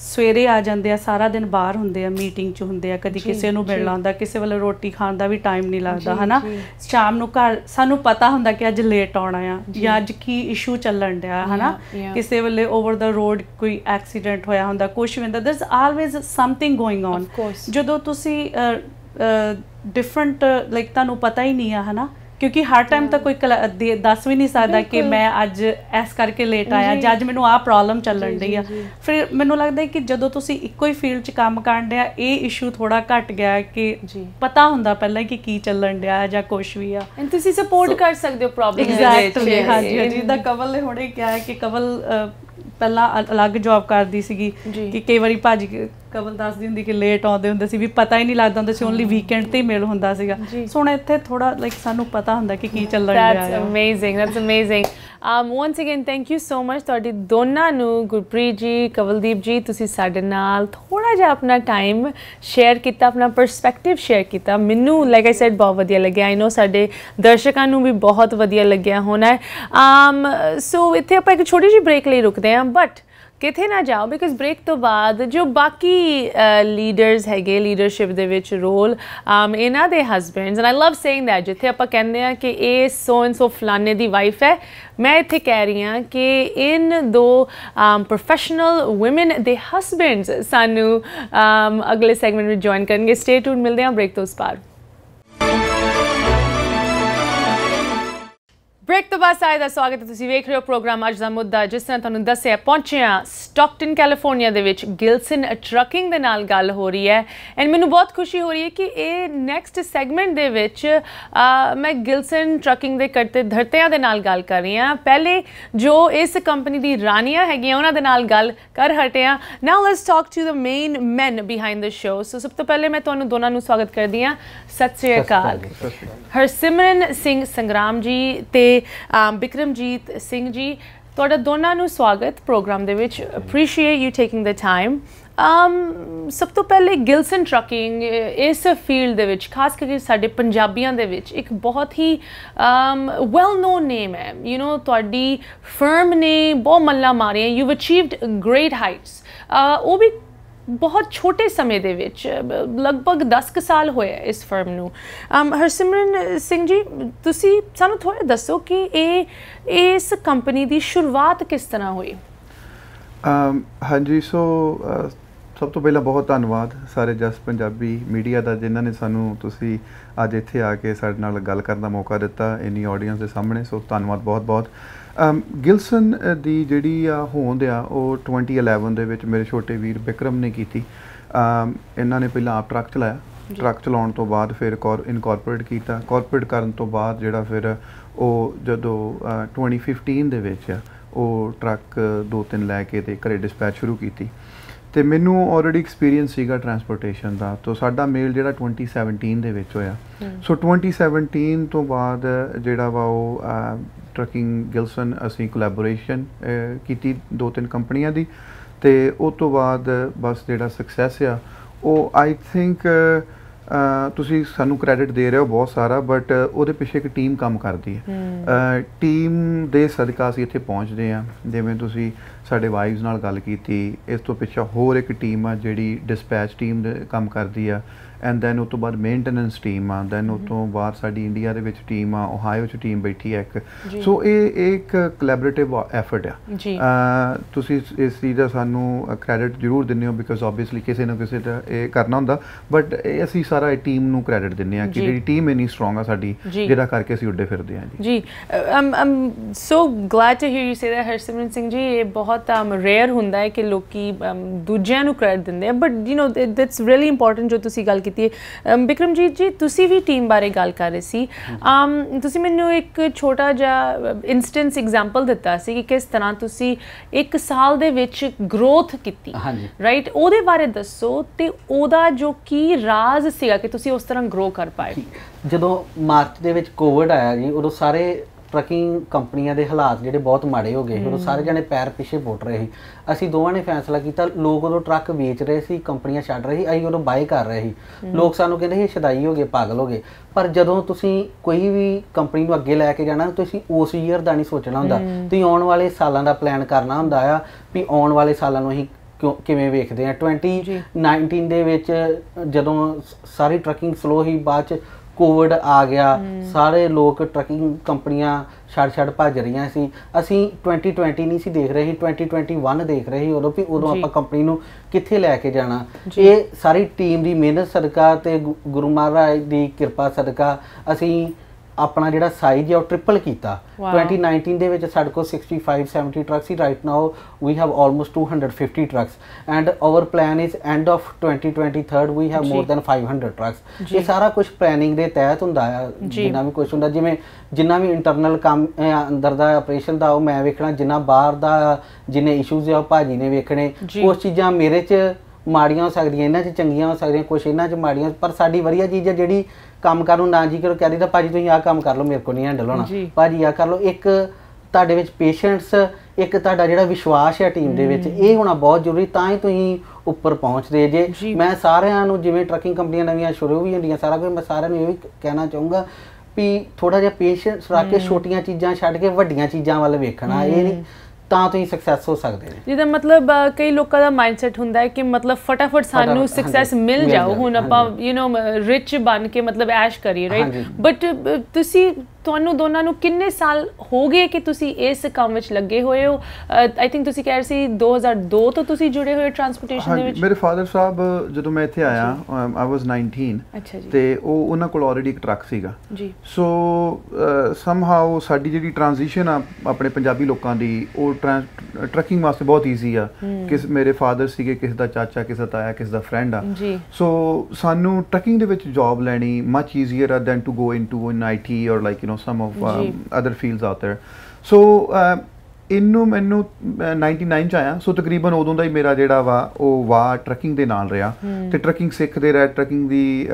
[SPEAKER 2] ਸਵੇਰੇ ਆ ਜਾਂਦੇ ਆ ਸਾਰਾ ਦਿਨ ਬਾਹਰ ਹੁੰਦੇ ਆ ਮੀਟਿੰਗ 'ਚ ਹੁੰਦੇ ਆ ਕਦੀ ਕਿਸੇ ਨੂੰ ਮਿਲ ਲਾਂਦਾ ਕਿਸੇ ਵੱਲ ਰੋਟੀ ਖਾਣ ਦਾ ਵੀ ਟਾਈਮ ਨਹੀਂ ਲੱਗਦਾ ਹਨਾ ਸ਼ਾਮ ਨੂੰ ਘਰ ਸਾਨੂੰ ਪਤਾ ਹੁੰਦਾ ਕਿ ਅੱਜ ਲੇਟ ਆਉਣਾ ਆ ਜਾਂ ਅੱਜ ਕੀ ਇਸ਼ੂ ਚੱਲਣ ਡਿਆ ਹਨਾ ਕਿਸੇ ਵੱਲੇ ਓਵਰ ਦਾ ਰੋਡ ਕੋਈ ਐਕਸੀਡੈਂਟ ਹੋਇਆ ਹੁੰਦਾ ਕੁਝ ਵੀ ਹੁੰਦਾ this always something going on ਜਦੋਂ ਤੁਸੀਂ ਡਿਫਰੈਂਟ ਲਾਈਕ ਤੁਹਾਨੂੰ ਪਤਾ ਹੀ ਨਹੀਂ ਆ ਹਨਾ ਕਿਉਂਕਿ ਹਰ ਟਾਈਮ ਤਾਂ ਕੋਈ ਦੱਸ ਵੀ ਨਹੀਂ ਸਕਦਾ ਕਿ ਮੈਂ ਅੱਜ ਇਸ ਕਰਕੇ ਲੇਟ ਆਇਆ ਜਾਂ ਅੱਜ ਮੈਨੂੰ ਆਹ ਪ੍ਰੋਬਲਮ ਚੱਲਣ ਰਹੀ ਆ ਫਿਰ ਮੈਨੂੰ ਲੱਗਦਾ ਕਿ ਜਦੋਂ ਤੁਸੀਂ ਇੱਕੋ ਹੀ ਫੀਲਡ 'ਚ ਕੰਮ ਕਰਨ ਆ ਇਹ ਇਸ਼ੂ ਥੋੜਾ ਘਟ ਗਿਆ ਕਿ ਪਤਾ ਹੁੰਦਾ ਪਹਿਲਾਂ ਕਿ ਕੀ ਚੱਲਣ ਡਿਆ ਜਾਂ ਕੁਝ ਵੀ ਆ ਐਂਡ ਤੁਸੀਂ ਸਪੋਰਟ ਕਰ
[SPEAKER 1] ਸਕਦੇ ਹੋ ਪ੍ਰੋਬਲਮ ਐਗਜ਼ੈਕਟਲੀ ਹਾਂਜੀ
[SPEAKER 2] ਦਾ ਕਵਲ ਨੇ ਹੁਣੇ ਕਿਹਾ ਕਿ ਕਵਲ ਪਹਿਲਾਂ ਅਲੱਗ ਜੌਬ ਕਰਦੀ ਸੀਗੀ ਕਿ ਕਈ ਵਾਰੀ ਭੱਜ ਕੇ ਕਵਲ ਦੱਸਦੀ ਹੁੰਦੀ ਕਿ ਲੇਟ ਆਉਂਦੇ ਹੁੰਦੇ ਸੀ ਵੀ ਪਤਾ ਹੀ ਨਹੀਂ ਲੱਗਦਾ ਹੁੰਦਾ ਸੀ ਓਨਲੀ ਵੀਕਐਂਡ ਤੇ ਹੀ ਮੇਲ ਹੁੰਦਾ ਸੀਗਾ ਸੋ ਹੁਣ ਇੱਥੇ ਥੋੜਾ ਲਾਈਕ ਸਾਨੂੰ ਪਤਾ ਹੁੰਦਾ ਕਿ ਕੀ ਚੱਲਣ ਰਿਹਾ ਹੈ that's
[SPEAKER 1] amazing that's amazing um once again thank you so much ਤੁਹਾਡੀ ਦੋਨਾਂ ਨੂੰ ਗੁਰਪ੍ਰੀਤ ਜੀ ਕਵਲਦੀਪ ਜੀ ਤੁਸੀਂ ਸਾਡੇ ਨਾਲ ਥੋੜਾ ਜਿਹਾ ਆਪਣਾ ਟਾਈਮ ਸ਼ੇਅਰ ਕੀਤਾ ਆਪਣਾ ਪਰਸਪੈਕਟਿਵ ਸ਼ੇਅਰ ਕੀਤਾ ਮੈਨੂੰ ਲਾਈਕ ਆਈ ਸੈਡ ਬਹੁਤ ਵਧੀਆ ਲੱਗਿਆ ਆਈ نو ਸਾਡੇ ਦਰਸ਼ਕਾਂ ਨੂੰ ਵੀ ਬਹੁਤ ਵਧੀਆ ਲੱਗਿਆ ਹੋਣਾ ਅਮ ਸੋ um, ਇੱਥੇ ਆਪਾਂ ਇੱਕ ਛੋਟੀ ਜਿਹੀ ਬ੍ਰੇਕ ਲਈ ਰੁਕਦੇ ਹਾਂ ਬਟ ਕਿਥੇ ਨਾ ਜਾਓ ਬਿਕਾਜ਼ ਬ੍ਰੇਕ ਤੋਂ ਬਾਅਦ ਜੋ ਬਾਕੀ ਲੀਡਰਸ ਹੈਗੇ ਲੀਡਰਸ਼ਿਪ ਦੇ ਵਿੱਚ ਰੋਲ ਆਮ um, ਇਹਨਾਂ ਦੇ husbands and I love saying that ਜਿੱਥੇ ਆਪਾਂ ਕਹਿੰਦੇ ਆ ਕਿ ਇਹ so and so ਫਲਾਨੇ the wife ਹੈ ਮੈਂ ਇੱਥੇ ਕਹਿ ਰਹੀ ਆ ਕਿ ਇਨ ਦੋ ਪ੍ਰੋਫੈਸ਼ਨਲ um, ਔਮਨ ਦੇ ਹਸਬੰਡਸ ਸਾਨੂੰ um, ਅਗਲੇ ਸੈਗਮੈਂਟ ਵਿੱਚ ਜੁਆਇਨ ਕਰਨਗੇ ਸਟੇ ਟੂਨ ਮਿਲਦੇ ਆ ਬ੍ਰੇਕ ਤੋਂ ਬਾਅਦ ਬ੍ਰੇਕ ਤੋਂ ਬਾਅਦ ਸਾਇਦ ਦਾ ਸਵਾਗਤ ਹੈ ਤੁਸੀਂ ਵੇਖ ਰਹੇ ਹੋ ਪ੍ਰੋਗਰਾਮ ਅੱਜ ਦਾ ਮੁੱਦਾ ਜਿਸ ਤਰ੍ਹਾਂ ਤੁਹਾਨੂੰ ਦੱਸਿਆ ਪਹੁੰਚਿਆ ਸਟਾਕਟਨ ਕੈਲੀਫੋਰਨੀਆ ਦੇ ਵਿੱਚ ਗਿਲਸਨ ਟਰਕਿੰਗ ਦੇ ਨਾਲ ਗੱਲ ਹੋ ਰਹੀ ਹੈ ਐਂਡ ਮੈਨੂੰ ਬਹੁਤ ਖੁਸ਼ੀ ਹੋ ਰਹੀ ਹੈ ਕਿ ਇਹ ਨੈਕਸਟ ਸੈਗਮੈਂਟ ਦੇ ਵਿੱਚ ਮੈਂ ਗਿਲਸਨ ਟਰਕਿੰਗ ਦੇ ਕਰਤੇ ਧਰਤਿਆਂ ਦੇ ਨਾਲ ਗੱਲ ਕਰ ਰਹੀ ਹਾਂ ਪਹਿਲੇ ਜੋ ਇਸ ਕੰਪਨੀ ਦੀ ਰਾਨੀਆਂ ਹੈਗੀਆਂ ਉਹਨਾਂ ਦੇ ਨਾਲ ਗੱਲ ਕਰ ਹਟਿਆ now let's talk to the main man behind the show so ਸਭ ਤੋਂ ਪਹਿਲੇ ਮੈਂ ਤੁਹਾਨੂੰ ਦੋਨਾਂ ਨੂੰ ਸਵਾਗਤ ਕਰਦੀ ਹਾਂ ਸਤਿ ਸ੍ਰੀ ਅਕਾਲ ਹਰਸਿਮਰਨ ਸਿੰਘ ਸੰਗਰਾਮ ਜੀ ਤੇ ਤੇ ਬਿਕਰਮਜੀਤ ਸਿੰਘ ਜੀ ਤੁਹਾਡਾ ਦੋਨਾਂ ਨੂੰ ਸਵਾਗਤ ਪ੍ਰੋਗਰਾਮ ਦੇ ਵਿੱਚ appreciate you taking the time um ਸਭ ਤੋਂ ਪਹਿਲੇ ਗਿਲਸਨ ਟਰਕਿੰਗ ਇਸ ਫੀਲਡ ਦੇ ਵਿੱਚ ਖਾਸ ਕਰਕੇ ਸਾਡੇ ਪੰਜਾਬੀਆਂ ਦੇ ਵਿੱਚ ਇੱਕ ਬਹੁਤ ਹੀ ਅਮ ਵੈਲ ਨੋਨ ਨੇਮ ਹੈ ਯੂ نو ਤੁਹਾਡੀ ਫਰਮ ਨੇ ਬਹੁਤ ਮੱਲਾ ਮਾਰੇ ਯੂ ਅਚੀਵਡ ਗ੍ਰੇਟ ਹਾਈਟਸ ਉਹ ਵੀ ਬਹੁਤ ਛੋਟੇ ਸਮੇਂ ਦੇ ਵਿੱਚ ਲਗਭਗ 10 ਕ ਸਾਲ ਹੋਇਆ ਇਸ ਫਰਮ ਨੂੰ ਅਮ ਹਰਸਿਮਰਨ ਸਿੰਘ ਜੀ ਤੁਸੀਂ ਸਾਨੂੰ ਥੋੜਾ ਦੱਸੋ ਕਿ ਇਹ ਇਸ ਕੰਪਨੀ ਦੀ ਸ਼ੁਰੂਆਤ ਕਿਸ ਤਰ੍ਹਾਂ ਹੋਈ
[SPEAKER 4] ਅਮ ਹਾਂਜੀ ਸੋ ਸਭ ਤੋਂ ਪਹਿਲਾਂ ਬਹੁਤ ਧੰਨਵਾਦ ਸਾਰੇ ਜਸ ਪੰਜਾਬੀ ਮੀਡੀਆ ਦਾ ਜਿਨ੍ਹਾਂ ਨੇ ਸਾਨੂੰ ਤੁਸੀਂ ਅੱਜ ਇੱਥੇ ਆ ਕੇ ਸਾਡੇ ਨਾਲ ਗੱਲ ਕਰਨ ਦਾ ਮੌਕਾ ਦਿੱਤਾ ਇਨੀ ਆਡੀਅנס ਦੇ ਸਾਹਮਣੇ ਸੋ ਧੰਨਵਾਦ ਬਹੁਤ ਬਹੁਤ ਗਿਲਸਨ ਦੀ ਜਿਹੜੀ ਆ ਹੋਂਦ ਆ ਉਹ 2011 ਦੇ ਵਿੱਚ ਮੇਰੇ ਛੋਟੇ ਵੀਰ ਵਿਕਰਮ ਨੇ ਕੀਤੀ ਇਹਨਾਂ ਨੇ ਪਹਿਲਾਂ ਆਪ ਟਰੱਕ ਚਲਾਇਆ ਟਰੱਕ ਚਲਾਉਣ ਤੋਂ ਬਾਅਦ ਫਿਰ ਇਨਕੋਰਪੋਰੇਟ ਕੀਤਾ ਕਾਰਪੋਰੇਟ ਕਰਨ ਤੋਂ ਬਾਅਦ ਜਿਹੜਾ ਫਿਰ ਉਹ ਜਦੋਂ 2015 ਦੇ ਵਿੱਚ ਉਹ ਟਰੱਕ ਦੋ ਤਿੰਨ ਲੈ ਕੇ ਤੇ ਘਰੇ ਡਿਸਪੈਚ ਸ਼ੁਰੂ ਕੀਤੀ ਤੇ ਮੈਨੂੰ ਆਲਰੇਡੀ ਐਕਸਪੀਰੀਅੰਸ ਸੀਗਾ ਟਰਾਂਸਪੋਰਟੇਸ਼ਨ ਦਾ ਤੋਂ ਸਾਡਾ ਮੇਲ ਜਿਹੜਾ 2017 ਦੇ ਵਿੱਚ ਹੋਇਆ ਸੋ 2017 ਤੋਂ ਬਾਅਦ ਜਿਹੜਾ ਵਾ ਉਹ ਟਰਕਿੰਗ ਗਿਲਸਨ ਅਸੀਂ ਕੋਲੈਬੋਰੇਸ਼ਨ ਕੀਤੀ ਦੋ ਤਿੰਨ ਕੰਪਨੀਆਂ ਦੀ ਤੇ ਉਸ ਤੋਂ ਬਾਅਦ ਬਸ ਜਿਹੜਾ ਸਕਸੈਸ ਆ ਉਹ ਆਈ ਥਿੰਕ ਤੁਸੀਂ ਸਾਨੂੰ ਕ੍ਰੈਡਿਟ ਦੇ ਰਹੇ ਹੋ ਬਹੁਤ ਸਾਰਾ ਬਟ ਉਹਦੇ ਪਿੱਛੇ ਇੱਕ ਟੀਮ ਕੰਮ ਕਰਦੀ ਹੈ ਟੀਮ ਦੇ ਸਦਕਾ ਅਸੀਂ ਇੱਥੇ ਪਹੁੰਚਦੇ ਆ ਜਿਵੇਂ ਤੁਸੀਂ ਸਾਡੇ ਵਾਈਵਸ ਨਾਲ ਗੱਲ ਕੀਤੀ ਇਸ ਤੋਂ ਪਿੱਛੇ ਹੋਰ ਇੱਕ ਟੀਮ ਆ ਜਿਹੜੀ ਡਿਸਪੈਚ ਟੀਮ ਦੇ ਕੰਮ ਕਰਦੀ ਆ ਐਂਡ ਦੈਨ ਉਤੋਂ ਬਾਅਦ ਮੇਨਟੇਨੈਂਸ ਟੀਮ ਆ ਦੈਨ ਉਤੋਂ ਬਾਅਦ ਸਾਡੀ ਇੰਡੀਆ ਦੇ ਵਿੱਚ ਟੀਮ ਆ ਓਹਾਇਓ 'ਚ ਟੀਮ ਬੈਠੀ ਹੈ ਇੱਕ ਸੋ ਇਹ ਇੱਕ ਕੋਲੈਬੋਰੇਟਿਵ ਐਫਰਟ ਆ ਤੁਸੀਂ ਇਸ ਚੀਜ਼ ਦਾ ਸਾਨੂੰ ਕ੍ਰੈਡਿਟ ਜ਼ਰੂਰ ਦਿੰਦੇ ਹੋ ਬਿਕਾਜ਼ ਆਬਵੀਅਸਲੀ ਕਿਸੇ ਨਾ ਕਿਸੇ ਦਾ ਇਹ ਕਰਨਾ ਹੁੰਦਾ ਬਟ ਇਹ ਅਸੀਂ ਸਾਰਾ ਇਹ ਟੀਮ ਨੂੰ ਕ੍ਰੈਡਿਟ ਦਿੰਦੇ ਆ ਕਿ ਜਿਹੜੀ ਟੀਮ ਇਨੀ ਸਟਰੋਂਗ ਆ ਸਾਡੀ ਜਿਹੜਾ ਕਰਕੇ ਅਸੀਂ ਉੱਡੇ ਫਿਰਦੇ ਆ ਜੀ
[SPEAKER 1] ਜੀ ਆਮ ਆਮ so glad to hear you say that Harsimran Singh ji ਇਹ ਬਹੁਤ ਆਮ um, ਰੇਅਰ ਹੁੰਦਾ ਹੈ ਕਿ ਲੋਕੀ um, ਦੂਜਿਆਂ ਨੂੰ ਕ੍ਰੈਡਿਟ ਦਿੰਦੇ ਆ but you know that's really important ਜੋ ਤੁਸੀਂ ਗੱਲ ਕੀਤੀ ਬਿਕਰਮਜੀਤ ਜੀ ਤੁਸੀਂ ਵੀ ਟੀਮ ਬਾਰੇ ਗੱਲ ਕਰ ਰਹੇ ਸੀ ਤੁਸੀਂ ਮੈਨੂੰ ਇੱਕ ਛੋਟਾ ਜਿਹਾ ਇਨਸਟੈਂਸ ਐਗਜ਼ਾਮਪਲ ਦਿੱਤਾ ਸੀ ਕਿ ਕਿਸ ਤਰ੍ਹਾਂ ਤੁਸੀਂ ਇੱਕ ਸਾਲ ਦੇ ਵਿੱਚ ਗਰੋਥ ਕੀਤੀ ਰਾਈਟ ਉਹਦੇ ਬਾਰੇ ਦੱਸੋ ਤੇ ਉਹਦਾ ਜੋ ਕੀ ਰਾਜ਼ ਸੀਗਾ ਕਿ ਤੁਸੀਂ ਉਸ ਤਰ੍ਹਾਂ ਗਰੋ ਕਰ ਪਾਏ
[SPEAKER 5] ਜਦੋਂ ਮਾਰਚ ਦੇ ਵਿੱਚ ਕੋਵਿਡ ਆਇਆ ਜੀ ਉਦੋਂ ਸਾਰੇ ਟਰਕਿੰਗ ਕੰਪਨੀਆਂ ਦੇ ਹਾਲਾਤ ਜਿਹੜੇ ਬਹੁਤ ਮਾੜੇ ਹੋ ਗਏ ਸੀ ਸਾਰੇ ਜਣੇ ਪੈਰ ਪਿੱਛੇ ਪੁੱਟ ਰਹੇ ਸੀ ਅਸੀਂ ਦੋਵਾਂ ਨੇ ਫੈਸਲਾ ਕੀਤਾ ਲੋਕ ਉਹ ਟਰੱਕ ਵੇਚ ਰਹੇ ਸੀ ਕੰਪਨੀਆਂ ਛੱਡ ਰਹੀ ਅਸੀਂ ਉਹਨੂੰ ਬਾਏ ਕਰ ਰਹੇ
[SPEAKER 3] ਸੀ ਲੋਕ
[SPEAKER 5] ਸਾਨੂੰ ਕਹਿੰਦੇ ਸੀ ਸ਼ਦਾਈ ਹੋ ਗਏ ਪਾਗਲ ਹੋ ਗਏ ਪਰ ਜਦੋਂ ਤੁਸੀਂ ਕੋਈ ਵੀ ਕੰਪਨੀ ਨੂੰ ਅੱਗੇ ਲੈ ਕੇ ਜਾਣਾ ਤੁਸੀਂ ਉਸ ਈਅਰ ਦਾ ਨਹੀਂ ਸੋਚਣਾ ਹੁੰਦਾ ਤੁਸੀਂ ਆਉਣ ਵਾਲੇ ਸਾਲਾਂ ਦਾ ਪਲਾਨ ਕਰਨਾ ਹੁੰਦਾ ਆ ਵੀ ਆਉਣ ਵਾਲੇ ਸਾਲਾਂ ਨੂੰ ਅਸੀਂ ਕਿਵੇਂ ਵੇਖਦੇ ਆ 2019 ਦੇ ਵਿੱਚ ਜਦੋਂ ਸਾਰੀ ਟਰਕਿੰਗ ਸਲੋ ਹੀ ਬਾਅਦ ਚ ਕੋਵਿਡ ਆ ਗਿਆ ਸਾਰੇ ਲੋਕ ਟਰਕਿੰਗ ਕੰਪਨੀਆਂ ਛੜ ਛੜ ਭੱਜ ਰਹੀਆਂ ਸੀ ਅਸੀਂ 2020 ਨਹੀਂ ਸੀ ਦੇਖ ਰਹੇ 2021 ਦੇਖ ਰਹੇ ਉਦੋਂ ਵੀ ਉਦੋਂ ਆਪਾਂ ਕੰਪਨੀ ਨੂੰ ਕਿੱਥੇ ਲੈ ਕੇ ਜਾਣਾ ਇਹ ਸਾਰੀ ਟੀਮ ਦੀ ਮਿਹਨਤ ਸਦਕਾ ਤੇ ਗੁਰੂ ਮਹਾਰਾਜ ਦੀ ਕਿਰਪਾ ਸਦਕਾ ਅਸੀਂ ਆਪਣਾ ਜਿਹੜਾ ਸਾਈਜ਼ ਹੈ ਉਹ ਟ੍ਰਿਪਲ ਕੀਤਾ 2019 ਦੇ ਵਿੱਚ ਸਾਡੇ ਕੋਲ 65 70 ਟਰੱਕਸ ਸੀ right now we have almost 250 trucks and our plan is end of 2023 we have more than 500 trucks ਇਹ ਸਾਰਾ ਕੁਝ ਪਲੈਨਿੰਗ ਦੇ ਤਹਿਤ ਹੁੰਦਾ ਹੈ ਜਿੰਨਾ ਵੀ ਕੁਝ ਹੁੰਦਾ ਜਿਵੇਂ ਜਿੰਨਾ ਵੀ ਇੰਟਰਨਲ ਕੰਮ ਅੰਦਰ ਦਾ ਆਪਰੇਸ਼ਨ ਦਾ ਉਹ ਮੈਂ ਵੇਖਣਾ ਜਿੰਨਾ ਬਾਹਰ ਦਾ ਜਿੰਨੇ ਇਸ਼ੂਜ਼ ਆ ਉਹ ਭਾਜੀ ਨੇ ਵੇਖਣੇ ਉਸ ਚੀਜ਼ਾਂ ਮੇਰੇ 'ਚ ਮਾੜੀਆਂ ਹੋ ਸਕਦੀਆਂ ਇਹਨਾਂ 'ਚ ਚੰਗੀਆਂ ਹੋ ਸਕਦੀਆਂ ਕੁਝ ਇਹਨਾਂ 'ਚ ਮਾੜੀਆਂ ਪਰ ਸਾਡੀ ਵਧੀਆ ਚੀਜ਼ ਹੈ ਜਿਹੜੀ ਕੰਮ ਕਰਨ ਨੂੰ ਨਾ ਜੀ ਕਰੋ ਕਹਿੰਦੇ ਤਾਂ ਭਾਜੀ ਤੁਸੀਂ ਆਹ ਕੰਮ ਕਰ ਲਓ ਮੇਰੇ ਕੋਲ ਨਹੀਂ ਹੈਂਡਲ ਹੋਣਾ ਭਾਜੀ ਆਹ ਕਰ ਲਓ ਇੱਕ ਤੁਹਾਡੇ ਵਿੱਚ ਪੇਸ਼ੈਂਟਸ ਇੱਕ ਤੁਹਾਡਾ ਜਿਹੜਾ ਵਿਸ਼ਵਾਸ ਹੈ ਟੀਮ ਦੇ ਵਿੱਚ ਇਹ ਹੋਣਾ ਬਹੁਤ ਜ਼ਰੂਰੀ ਤਾਂ ਹੀ ਤੁਸੀਂ ਉੱਪਰ ਪਹੁੰਚਦੇ ਜੇ ਮੈਂ ਸਾਰਿਆਂ ਨੂੰ ਜਿਵੇਂ ਟਰੱਕਿੰਗ ਕੰਪਨੀਆਂ ਨਵੀਆਂ ਸ਼ੁਰੂ ਵੀ ਹੁੰਦੀਆਂ ਸਾਰਾ ਕੁਝ ਮੈਂ ਸਾਰਿਆਂ ਨੂੰ ਇਹ ਵੀ ਕਹਿਣਾ ਚਾਹੂੰਗਾ ਵੀ ਥੋੜਾ ਜਿਹਾ ਪੇਸ਼ੈਂਸ ਰੱਖ ਕੇ ਛੋਟੀਆਂ ਚੀਜ਼ਾਂ ਛੱਡ ਕੇ ਵੱਡੀਆਂ ਚੀਜ਼ਾਂ ਵੱਲ ਵੇਖਣਾ ਇਹ ਨਹੀਂ ਤਾਂ ਤੁਸੀਂ ਸਕਸੈਸ ਹੋ ਸਕਦੇ ਨੇ
[SPEAKER 1] ਜਿਹਦਾ ਮਤਲਬ ਕਈ ਲੋਕਾਂ ਦਾ ਮਾਈਂਡਸੈਟ ਹੁੰਦਾ ਹੈ ਕਿ ਮਤਲਬ ਫਟਾਫਟ ਸਾਨੂੰ ਸਕਸੈਸ ਮਿਲ ਜਾਓ ਹੁਣ ਆਪਾਂ ਯੂ نو ਰਿਚ ਬਣ ਕੇ ਮਤਲਬ ਐਸ਼ ਕਰੀਏ ਰਾਈਟ ਬਟ ਤੁਸੀਂ ਤੁਹਾਨੂੰ ਦੋਨਾਂ ਨੂੰ ਕਿੰਨੇ ਸਾਲ ਹੋ ਗਏ ਕਿ ਤੁਸੀਂ ਇਸ ਕੰਮ ਵਿੱਚ ਲੱਗੇ ਹੋਏ ਹੋ ਆਈ ਥਿੰਕ ਤੁਸੀਂ ਕਹਿ ਰਹੇ ਸੀ 2002 ਤੋਂ ਤੁਸੀਂ ਜੁੜੇ ਹੋਏ ਟਰਾਂਸਪੋਰਟੇਸ਼ਨ ਦੇ ਵਿੱਚ
[SPEAKER 4] ਮੇਰੇ ਫਾਦਰ ਸਾਹਿਬ ਜਦੋਂ ਮੈਂ ਇੱਥੇ ਆਇਆ ਆਈ ਵਾਸ 19 ਤੇ ਉਹ ਉਹਨਾਂ ਕੋਲ ਆਲਰੇਡੀ ਇੱਕ ਟਰੱਕ ਸੀਗਾ ਜੀ ਸੋ ਸਮ ਹਾਉ ਸਾਡੀ ਜਿਹੜੀ ਟਰਾਂਜੀਸ਼ਨ ਆ ਆਪਣੇ ਪੰਜਾਬੀ ਲੋਕਾਂ ਦੀ ਉਹ ਟਰੱਕਿੰਗ ਵਾਸਤੇ ਬਹੁਤ ਈਜ਼ੀ ਆ ਕਿਸ ਮੇਰੇ ਫਾਦਰ ਸੀਗੇ ਕਿਸ ਦਾ ਚਾਚਾ ਕਿਸ ਦਾ ਤਾਇਆ ਕਿਸ ਦਾ ਫਰੈਂਡ ਆ ਜੀ ਸੋ ਸਾਨੂੰ ਟਰੱਕਿੰਗ ਦੇ ਵਿੱਚ ਜੌਬ ਲੈਣੀ ਮੱਚ ਈਜ਼ੀਅਰ ਆ than to go into an IT or like you know some of um, other fields out there so uh, ਇਨੂੰ ਮੈਨੂੰ 99 ਚ ਆਇਆ ਸੋ ਤਕਰੀਬਨ ਉਦੋਂ ਦਾ ਹੀ ਮੇਰਾ ਜਿਹੜਾ ਵਾ ਉਹ ਵਾ ਟਰਕਿੰਗ ਦੇ ਨਾਲ ਰਿਹਾ ਤੇ ਟਰਕਿੰਗ ਸਿੱਖਦੇ ਰਹਿ ਟਰਕਿੰਗ ਦੀ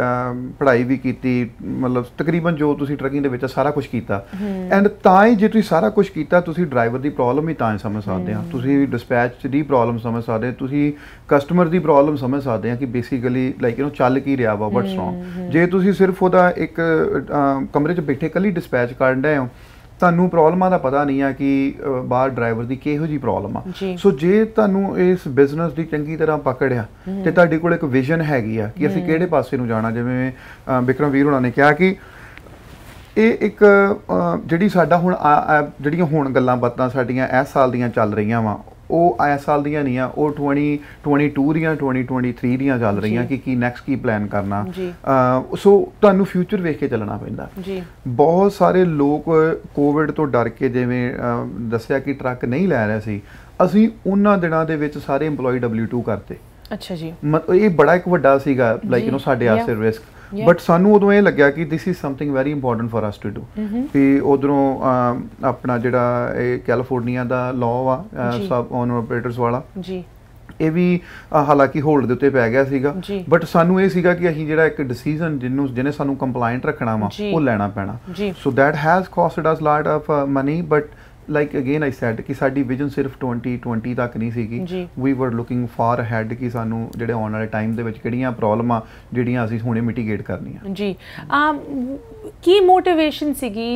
[SPEAKER 4] ਪੜ੍ਹਾਈ ਵੀ ਕੀਤੀ ਮਤਲਬ ਤਕਰੀਬਨ ਜੋ ਤੁਸੀਂ ਟਰਕਿੰਗ ਦੇ ਵਿੱਚ ਸਾਰਾ ਕੁਝ ਕੀਤਾ ਐਂਡ ਤਾਂ ਹੀ ਜੇ ਤੁਸੀਂ ਸਾਰਾ ਕੁਝ ਕੀਤਾ ਤੁਸੀਂ ਡਰਾਈਵਰ ਦੀ ਪ੍ਰੋਬਲਮ ਹੀ ਤਾਂ ਸਮਝ ਸਕਦੇ ਆ ਤੁਸੀਂ ਡਿਸਪੈਚ ਦੀ ਪ੍ਰੋਬਲਮ ਸਮਝ ਸਕਦੇ ਤੁਸੀਂ ਕਸਟਮਰ ਦੀ ਪ੍ਰੋਬਲਮ ਸਮਝ ਸਕਦੇ ਆ ਕਿ ਬੇਸਿਕਲੀ ਲਾਈਕ ਯੂ نو ਚੱਲ ਕੀ ਰਿਹਾ ਵਾ ਬਟ ਰੋਂਗ ਜੇ ਤੁਸੀਂ ਸਿਰਫ ਉਹਦਾ ਇੱਕ ਕਮਰੇ 'ਚ ਬੈਠੇ ਕੱਲੀ ਡਿਸਪੈਚ ਕਰਨ ਦੇ ਹੋ ਤੁਹਾਨੂੰ ਪ੍ਰੋਬਲਮਾਂ ਦਾ ਪਤਾ ਨਹੀਂ ਆ ਕਿ ਬਾਹਰ ਡਰਾਈਵਰ ਦੀ ਕਿਹੋ ਜੀ ਪ੍ਰੋਬਲਮ ਆ ਸੋ ਜੇ ਤੁਹਾਨੂੰ ਇਸ ਬਿਜ਼ਨਸ ਦੀ ਚੰਗੀ ਤਰ੍ਹਾਂ ਪਕੜਿਆ ਤੇ ਤੁਹਾਡੇ ਕੋਲ ਇੱਕ ਵਿਜ਼ਨ ਹੈਗੀ ਆ ਕਿ ਅਸੀਂ ਕਿਹੜੇ ਪਾਸੇ ਨੂੰ ਜਾਣਾ ਜਿਵੇਂ ਬਿਕਰਮ ਵੀਰ ਹੋਣਾ ਨੇ ਕਿਹਾ ਕਿ ਇਹ ਇੱਕ ਜਿਹੜੀ ਸਾਡਾ ਹੁਣ ਜਿਹੜੀਆਂ ਹੁਣ ਗੱਲਾਂ ਬਾਤਾਂ ਸਾਡੀਆਂ ਇਸ ਸਾਲ ਦੀਆਂ ਚੱਲ ਰਹੀਆਂ ਵਾ ਉਹ ਆਇਆ ਸਾਲ ਦੀਆਂ ਨਹੀਂ ਆ ਉਹ 2022 ਦੀਆਂ 2023 ਦੀਆਂ ਚੱਲ ਰਹੀਆਂ ਕਿ ਕੀ ਨੈਕਸਟ ਕੀ ਪਲਾਨ ਕਰਨਾ ਸੋ ਤੁਹਾਨੂੰ ਫਿਊਚਰ ਵੇਖ ਕੇ ਚੱਲਣਾ ਪੈਂਦਾ ਜੀ ਬਹੁਤ ਸਾਰੇ ਲੋਕ ਕੋਵਿਡ ਤੋਂ ਡਰ ਕੇ ਜਿਵੇਂ ਦੱਸਿਆ ਕਿ ਟਰੱਕ ਨਹੀਂ ਲੈ ਰਿਹਾ ਸੀ ਅਸੀਂ ਉਹਨਾਂ ਦਿਨਾਂ ਦੇ ਵਿੱਚ ਸਾਰੇ EMPLOYEE W2 ਕਰਤੇ ਅੱਛਾ ਜੀ ਇਹ ਬੜਾ ਇੱਕ ਵੱਡਾ ਸੀਗਾ ਲਾਈਕ ਯੂ نو ਸਾਡੇ ਆਸੇ ਰਿਸਕ ਬਟ ਸਾਨੂੰ ਉਦੋਂ ਇਹ ਲੱਗਿਆ ਕਿ this is something very important for us to do ਵੀ ਉਧਰੋਂ ਆਪਣਾ ਜਿਹੜਾ ਇਹ ਕੈਲੀਫੋਰਨੀਆ ਦਾ ਲਾਅ ਆ ਸਬ ਓਨਰ ਆਪਰੇਟਰਸ ਵਾਲਾ ਜੀ ਇਹ ਵੀ ਹਾਲਾਂਕਿ ਹੋਲਡ ਦੇ ਉੱਤੇ ਪੈ ਗਿਆ ਸੀਗਾ ਬਟ ਸਾਨੂੰ ਇਹ ਸੀਗਾ ਕਿ ਅਸੀਂ ਜਿਹੜਾ ਇੱਕ ਡਿਸੀਜਨ ਜਿੰਨੂੰ ਜਿਹਨੇ ਸਾਨੂੰ ਕੰਪਲਾਈਂਟ ਰੱਖਣਾ ਵਾ ਉਹ ਲੈਣਾ ਪੈਣਾ so that has costed us lot of money but like again I said ਕਿ ਸਾਡੀ ਵਿਜ਼ਨ ਸਿਰਫ 2020 ਤੱਕ ਨਹੀਂ ਸੀਗੀ ਵੀ ਵਰ ਲੁਕਿੰਗ ਫਾਰ ਅਹੈਡ ਕਿ ਸਾਨੂੰ ਜਿਹੜੇ ਆਉਣ ਵਾਲੇ ਟਾਈਮ ਦੇ ਵਿੱਚ ਕਿਹੜੀਆਂ ਪ੍ਰੋਬਲਮਾਂ ਜਿਹੜੀਆਂ ਅਸੀਂ ਹੁਣੇ ਮਿਟੀਗੇਟ ਕਰਨੀਆਂ
[SPEAKER 1] ਜੀ ਆ ਕੀ ਮੋਟੀਵੇਸ਼ਨ ਸੀਗੀ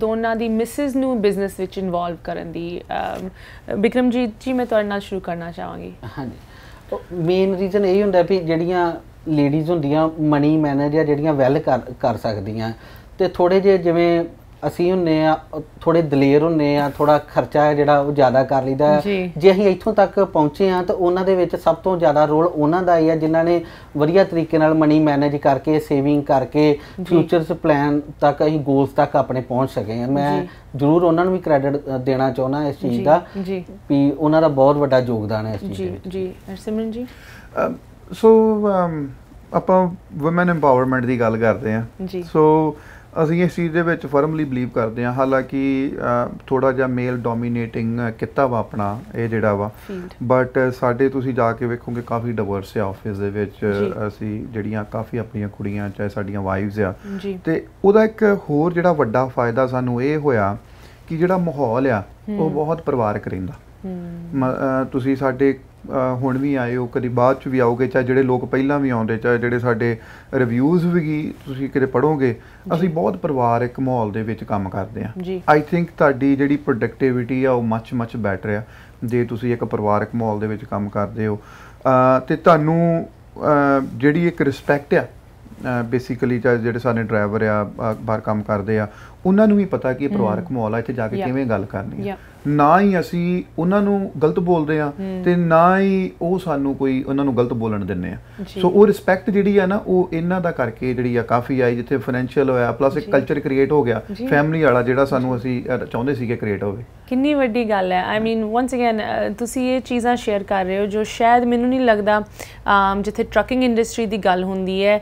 [SPEAKER 1] ਦੋਨਾਂ ਦੀ ਮਿਸਿਸ ਨੂੰ ਬਿਜ਼ਨਸ ਵਿੱਚ ਇਨਵੋਲਵ ਕਰਨ ਦੀ ਬਿਕਰਮ ਜੀ ਮੈਂ ਤੁਹਾਡੇ ਨਾਲ ਸ਼ੁਰੂ ਕਰਨਾ ਚਾਹਾਂਗੀ ਹਾਂਜੀ
[SPEAKER 5] ਮੇਨ ਰੀਜ਼ਨ ਇਹ ਹੁੰਦਾ ਵੀ ਜਿਹੜੀਆਂ ਲੇਡੀਜ਼ ਹੁੰਦੀਆਂ ਮਨੀ ਮੈਨੇਜਰ ਜਿਹੜੀਆਂ ਵੈਲ ਕਰ ਸਕਦੀਆਂ ਤੇ ਥੋੜੇ ਜੇ ਜਿਵੇਂ ਅਸੀਂ ਹੁੰਨੇ ਆ ਥੋੜੇ ਦਲੇਰ ਹੁੰਨੇ ਆ ਥੋੜਾ ਖਰਚਾ ਜਿਹੜਾ ਉਹ ਜ਼ਿਆਦਾ ਕਰ ਲਈਦਾ ਜੇ ਅਸੀਂ ਇੱਥੋਂ ਤੱਕ ਪਹੁੰਚੇ ਆ ਤਾਂ ਉਹਨਾਂ ਦੇ ਵਿੱਚ ਸਭ ਤੋਂ ਜ਼ਿਆਦਾ ਰੋਲ ਉਹਨਾਂ ਦਾ ਹੀ ਆ ਜਿਨ੍ਹਾਂ ਨੇ ਵਧੀਆ ਤਰੀਕੇ ਨਾਲ ਮਨੀ ਮੈਨੇਜ ਕਰਕੇ ਸੇਵਿੰਗ ਕਰਕੇ ਫਿਊਚਰਸ ਪਲਾਨ ਤੱਕ ਅਸੀਂ ਗੋਲਸ ਤੱਕ ਆਪਣੇ ਪਹੁੰਚ ਸਕੇ ਆ ਮੈਂ ਜ਼ਰੂਰ ਉਹਨਾਂ ਨੂੰ ਵੀ ਕ੍ਰੈਡਿਟ ਦੇਣਾ ਚਾਹੁੰਦਾ ਇਸ ਚੀਜ਼ ਦਾ ਵੀ ਉਹਨਾਂ ਦਾ ਬਹੁਤ ਵੱਡਾ ਯੋਗਦਾਨ ਹੈ ਇਸ ਚੀਜ਼ ਦੇ
[SPEAKER 1] ਵਿੱਚ ਜੀ ਹਰਸਿਮਰਨ ਜੀ
[SPEAKER 5] ਸੋ ਆਪਾਂ ਔਮਨ
[SPEAKER 4] ਐਮਪਾਵਰਮੈਂਟ ਦੀ ਗੱਲ ਕਰਦੇ ਆ ਸੋ ਅਸੀਂ ਇਸ ਚੀਜ਼ ਦੇ ਵਿੱਚ ਫਰਮਲੀ ਬਲੀਵ ਕਰਦੇ ਹਾਂ ਹਾਲਾਂਕਿ ਥੋੜਾ ਜਿਹਾ ਮੇਲ ਡੋਮੀਨੇਟਿੰਗ ਕਿੱਤਾ ਵਾ ਆਪਣਾ ਇਹ ਜਿਹੜਾ ਵਾ ਬਟ ਸਾਡੇ ਤੁਸੀਂ ਜਾ ਕੇ ਵੇਖੋਗੇ ਕਾਫੀ ਡਾਇਵਰਸ ਹੈ ਆਫਿਸ ਦੇ ਵਿੱਚ ਅਸੀਂ ਜਿਹੜੀਆਂ ਕਾਫੀ ਆਪਣੀਆਂ ਕੁੜੀਆਂ ਚਾਹੇ ਸਾਡੀਆਂ ਵਾਈਫਸ ਆ ਤੇ ਉਹਦਾ ਇੱਕ ਹੋਰ ਜਿਹੜਾ ਵੱਡਾ ਫਾਇਦਾ ਸਾਨੂੰ ਇਹ ਹੋਇਆ ਕਿ ਜਿਹੜਾ ਮਾਹੌਲ ਆ ਉਹ ਬਹੁਤ ਪਰਿਵਾਰਕ ਰਹਿੰਦਾ ਤੁਸੀਂ ਸਾਡੇ ਹੁਣ ਵੀ ਆਏ ਹੋ ਕਦੀ ਬਾਅਦ ਚ ਵੀ ਆਓਗੇ ਚਾਹੇ ਜਿਹੜੇ ਲੋਕ ਪਹਿਲਾਂ ਵੀ ਆਉਂਦੇ ਚਾਹੇ ਜਿਹੜੇ ਸਾਡੇ ਰਿਵਿਊਜ਼ ਵੀ ਕੀ ਤੁਸੀਂ ਕਿਤੇ ਪੜੋਗੇ ਅਸੀਂ ਬਹੁਤ ਇੱਕ ਮਾਹੌਲ ਦੇ ਵਿੱਚ ਕੰਮ ਕਰਦੇ ਆ ਆਈ ਥਿੰਕ ਤੁਹਾਡੀ ਜਿਹੜੀ ਪ੍ਰੋਡਕਟਿਵਿਟੀ ਆ ਉਹ ਮੱਚ ਮੱਚ ਬੈਟਰ ਆ ਜੇ ਤੁਸੀਂ ਇੱਕ ਪਰਿਵਾਰਕ ਮਾਹੌਲ ਦੇ ਵਿੱਚ ਕੰਮ ਕਰਦੇ ਹੋ ਤੇ ਤੁਹਾਨੂੰ ਜਿਹੜੀ ਇੱਕ ਰਿਸਪੈਕਟ ਆ ਬੇਸਿਕਲੀ ਜਿਹੜੇ ਸਾਡੇ ਡਰਾਈਵਰ ਆ ਬਾਹਰ ਕੰਮ ਕਰਦੇ ਆ ਉਹਨਾਂ ਨੂੰ ਵੀ ਪਤਾ ਕਿ ਪਰਿਵਾਰਕ ਮਾਹੌਲ ਆ ਇੱਥੇ ਜਾ ਕੇ ਕਿਵੇਂ ਗੱਲ ਕਰਨੀ ਆ ਨਾ ਹੀ ਅਸੀਂ ਉਹਨਾਂ ਨੂੰ ਗਲਤ ਬੋਲਦੇ ਆ ਤੇ ਨਾ ਹੀ ਉਹ ਸਾਨੂੰ ਕੋਈ ਉਹਨਾਂ ਨੂੰ ਗਲਤ ਬੋਲਣ ਦਿੰਦੇ ਆ ਸੋ ਉਹ ਰਿਸਪੈਕਟ ਜਿਹੜੀ ਆ ਨਾ ਉਹ ਇਹਨਾਂ ਦਾ ਕਰਕੇ ਜਿਹੜੀ ਆ ਕਾਫੀ ਆਈ ਜਿੱਥੇ ਫਾਈਨੈਂਸ਼ੀਅਲ ਹੋਇਆ ਪਲੱਸ ਇੱਕ ਕਲਚਰ ਕ੍ਰੀਏਟ ਹੋ ਗਿਆ ਫੈਮਿਲੀ ਵਾਲਾ ਜਿਹੜਾ ਸਾਨੂੰ ਅਸੀਂ ਚਾਹੁੰਦੇ ਸੀਗੇ ਕ੍ਰੀਏਟ ਹੋਵੇ
[SPEAKER 1] ਕਿੰਨੀ ਵੱਡੀ ਗੱਲ ਹੈ ਆਈ ਮੀਨ ਵਾਂਸ ਅਗੇਨ ਤੁਸੀਂ ਇਹ ਚੀਜ਼ਾਂ ਸ਼ੇਅਰ ਕਰ ਰਹੇ ਹੋ ਜੋ ਸ਼ਾਇਦ ਮੈਨੂੰ ਨਹੀਂ ਲੱਗਦਾ ਜਿੱਥੇ ਟਰੱਕਿੰਗ ਇੰਡਸਟਰੀ ਦੀ ਗੱਲ ਹੁੰਦੀ ਹੈ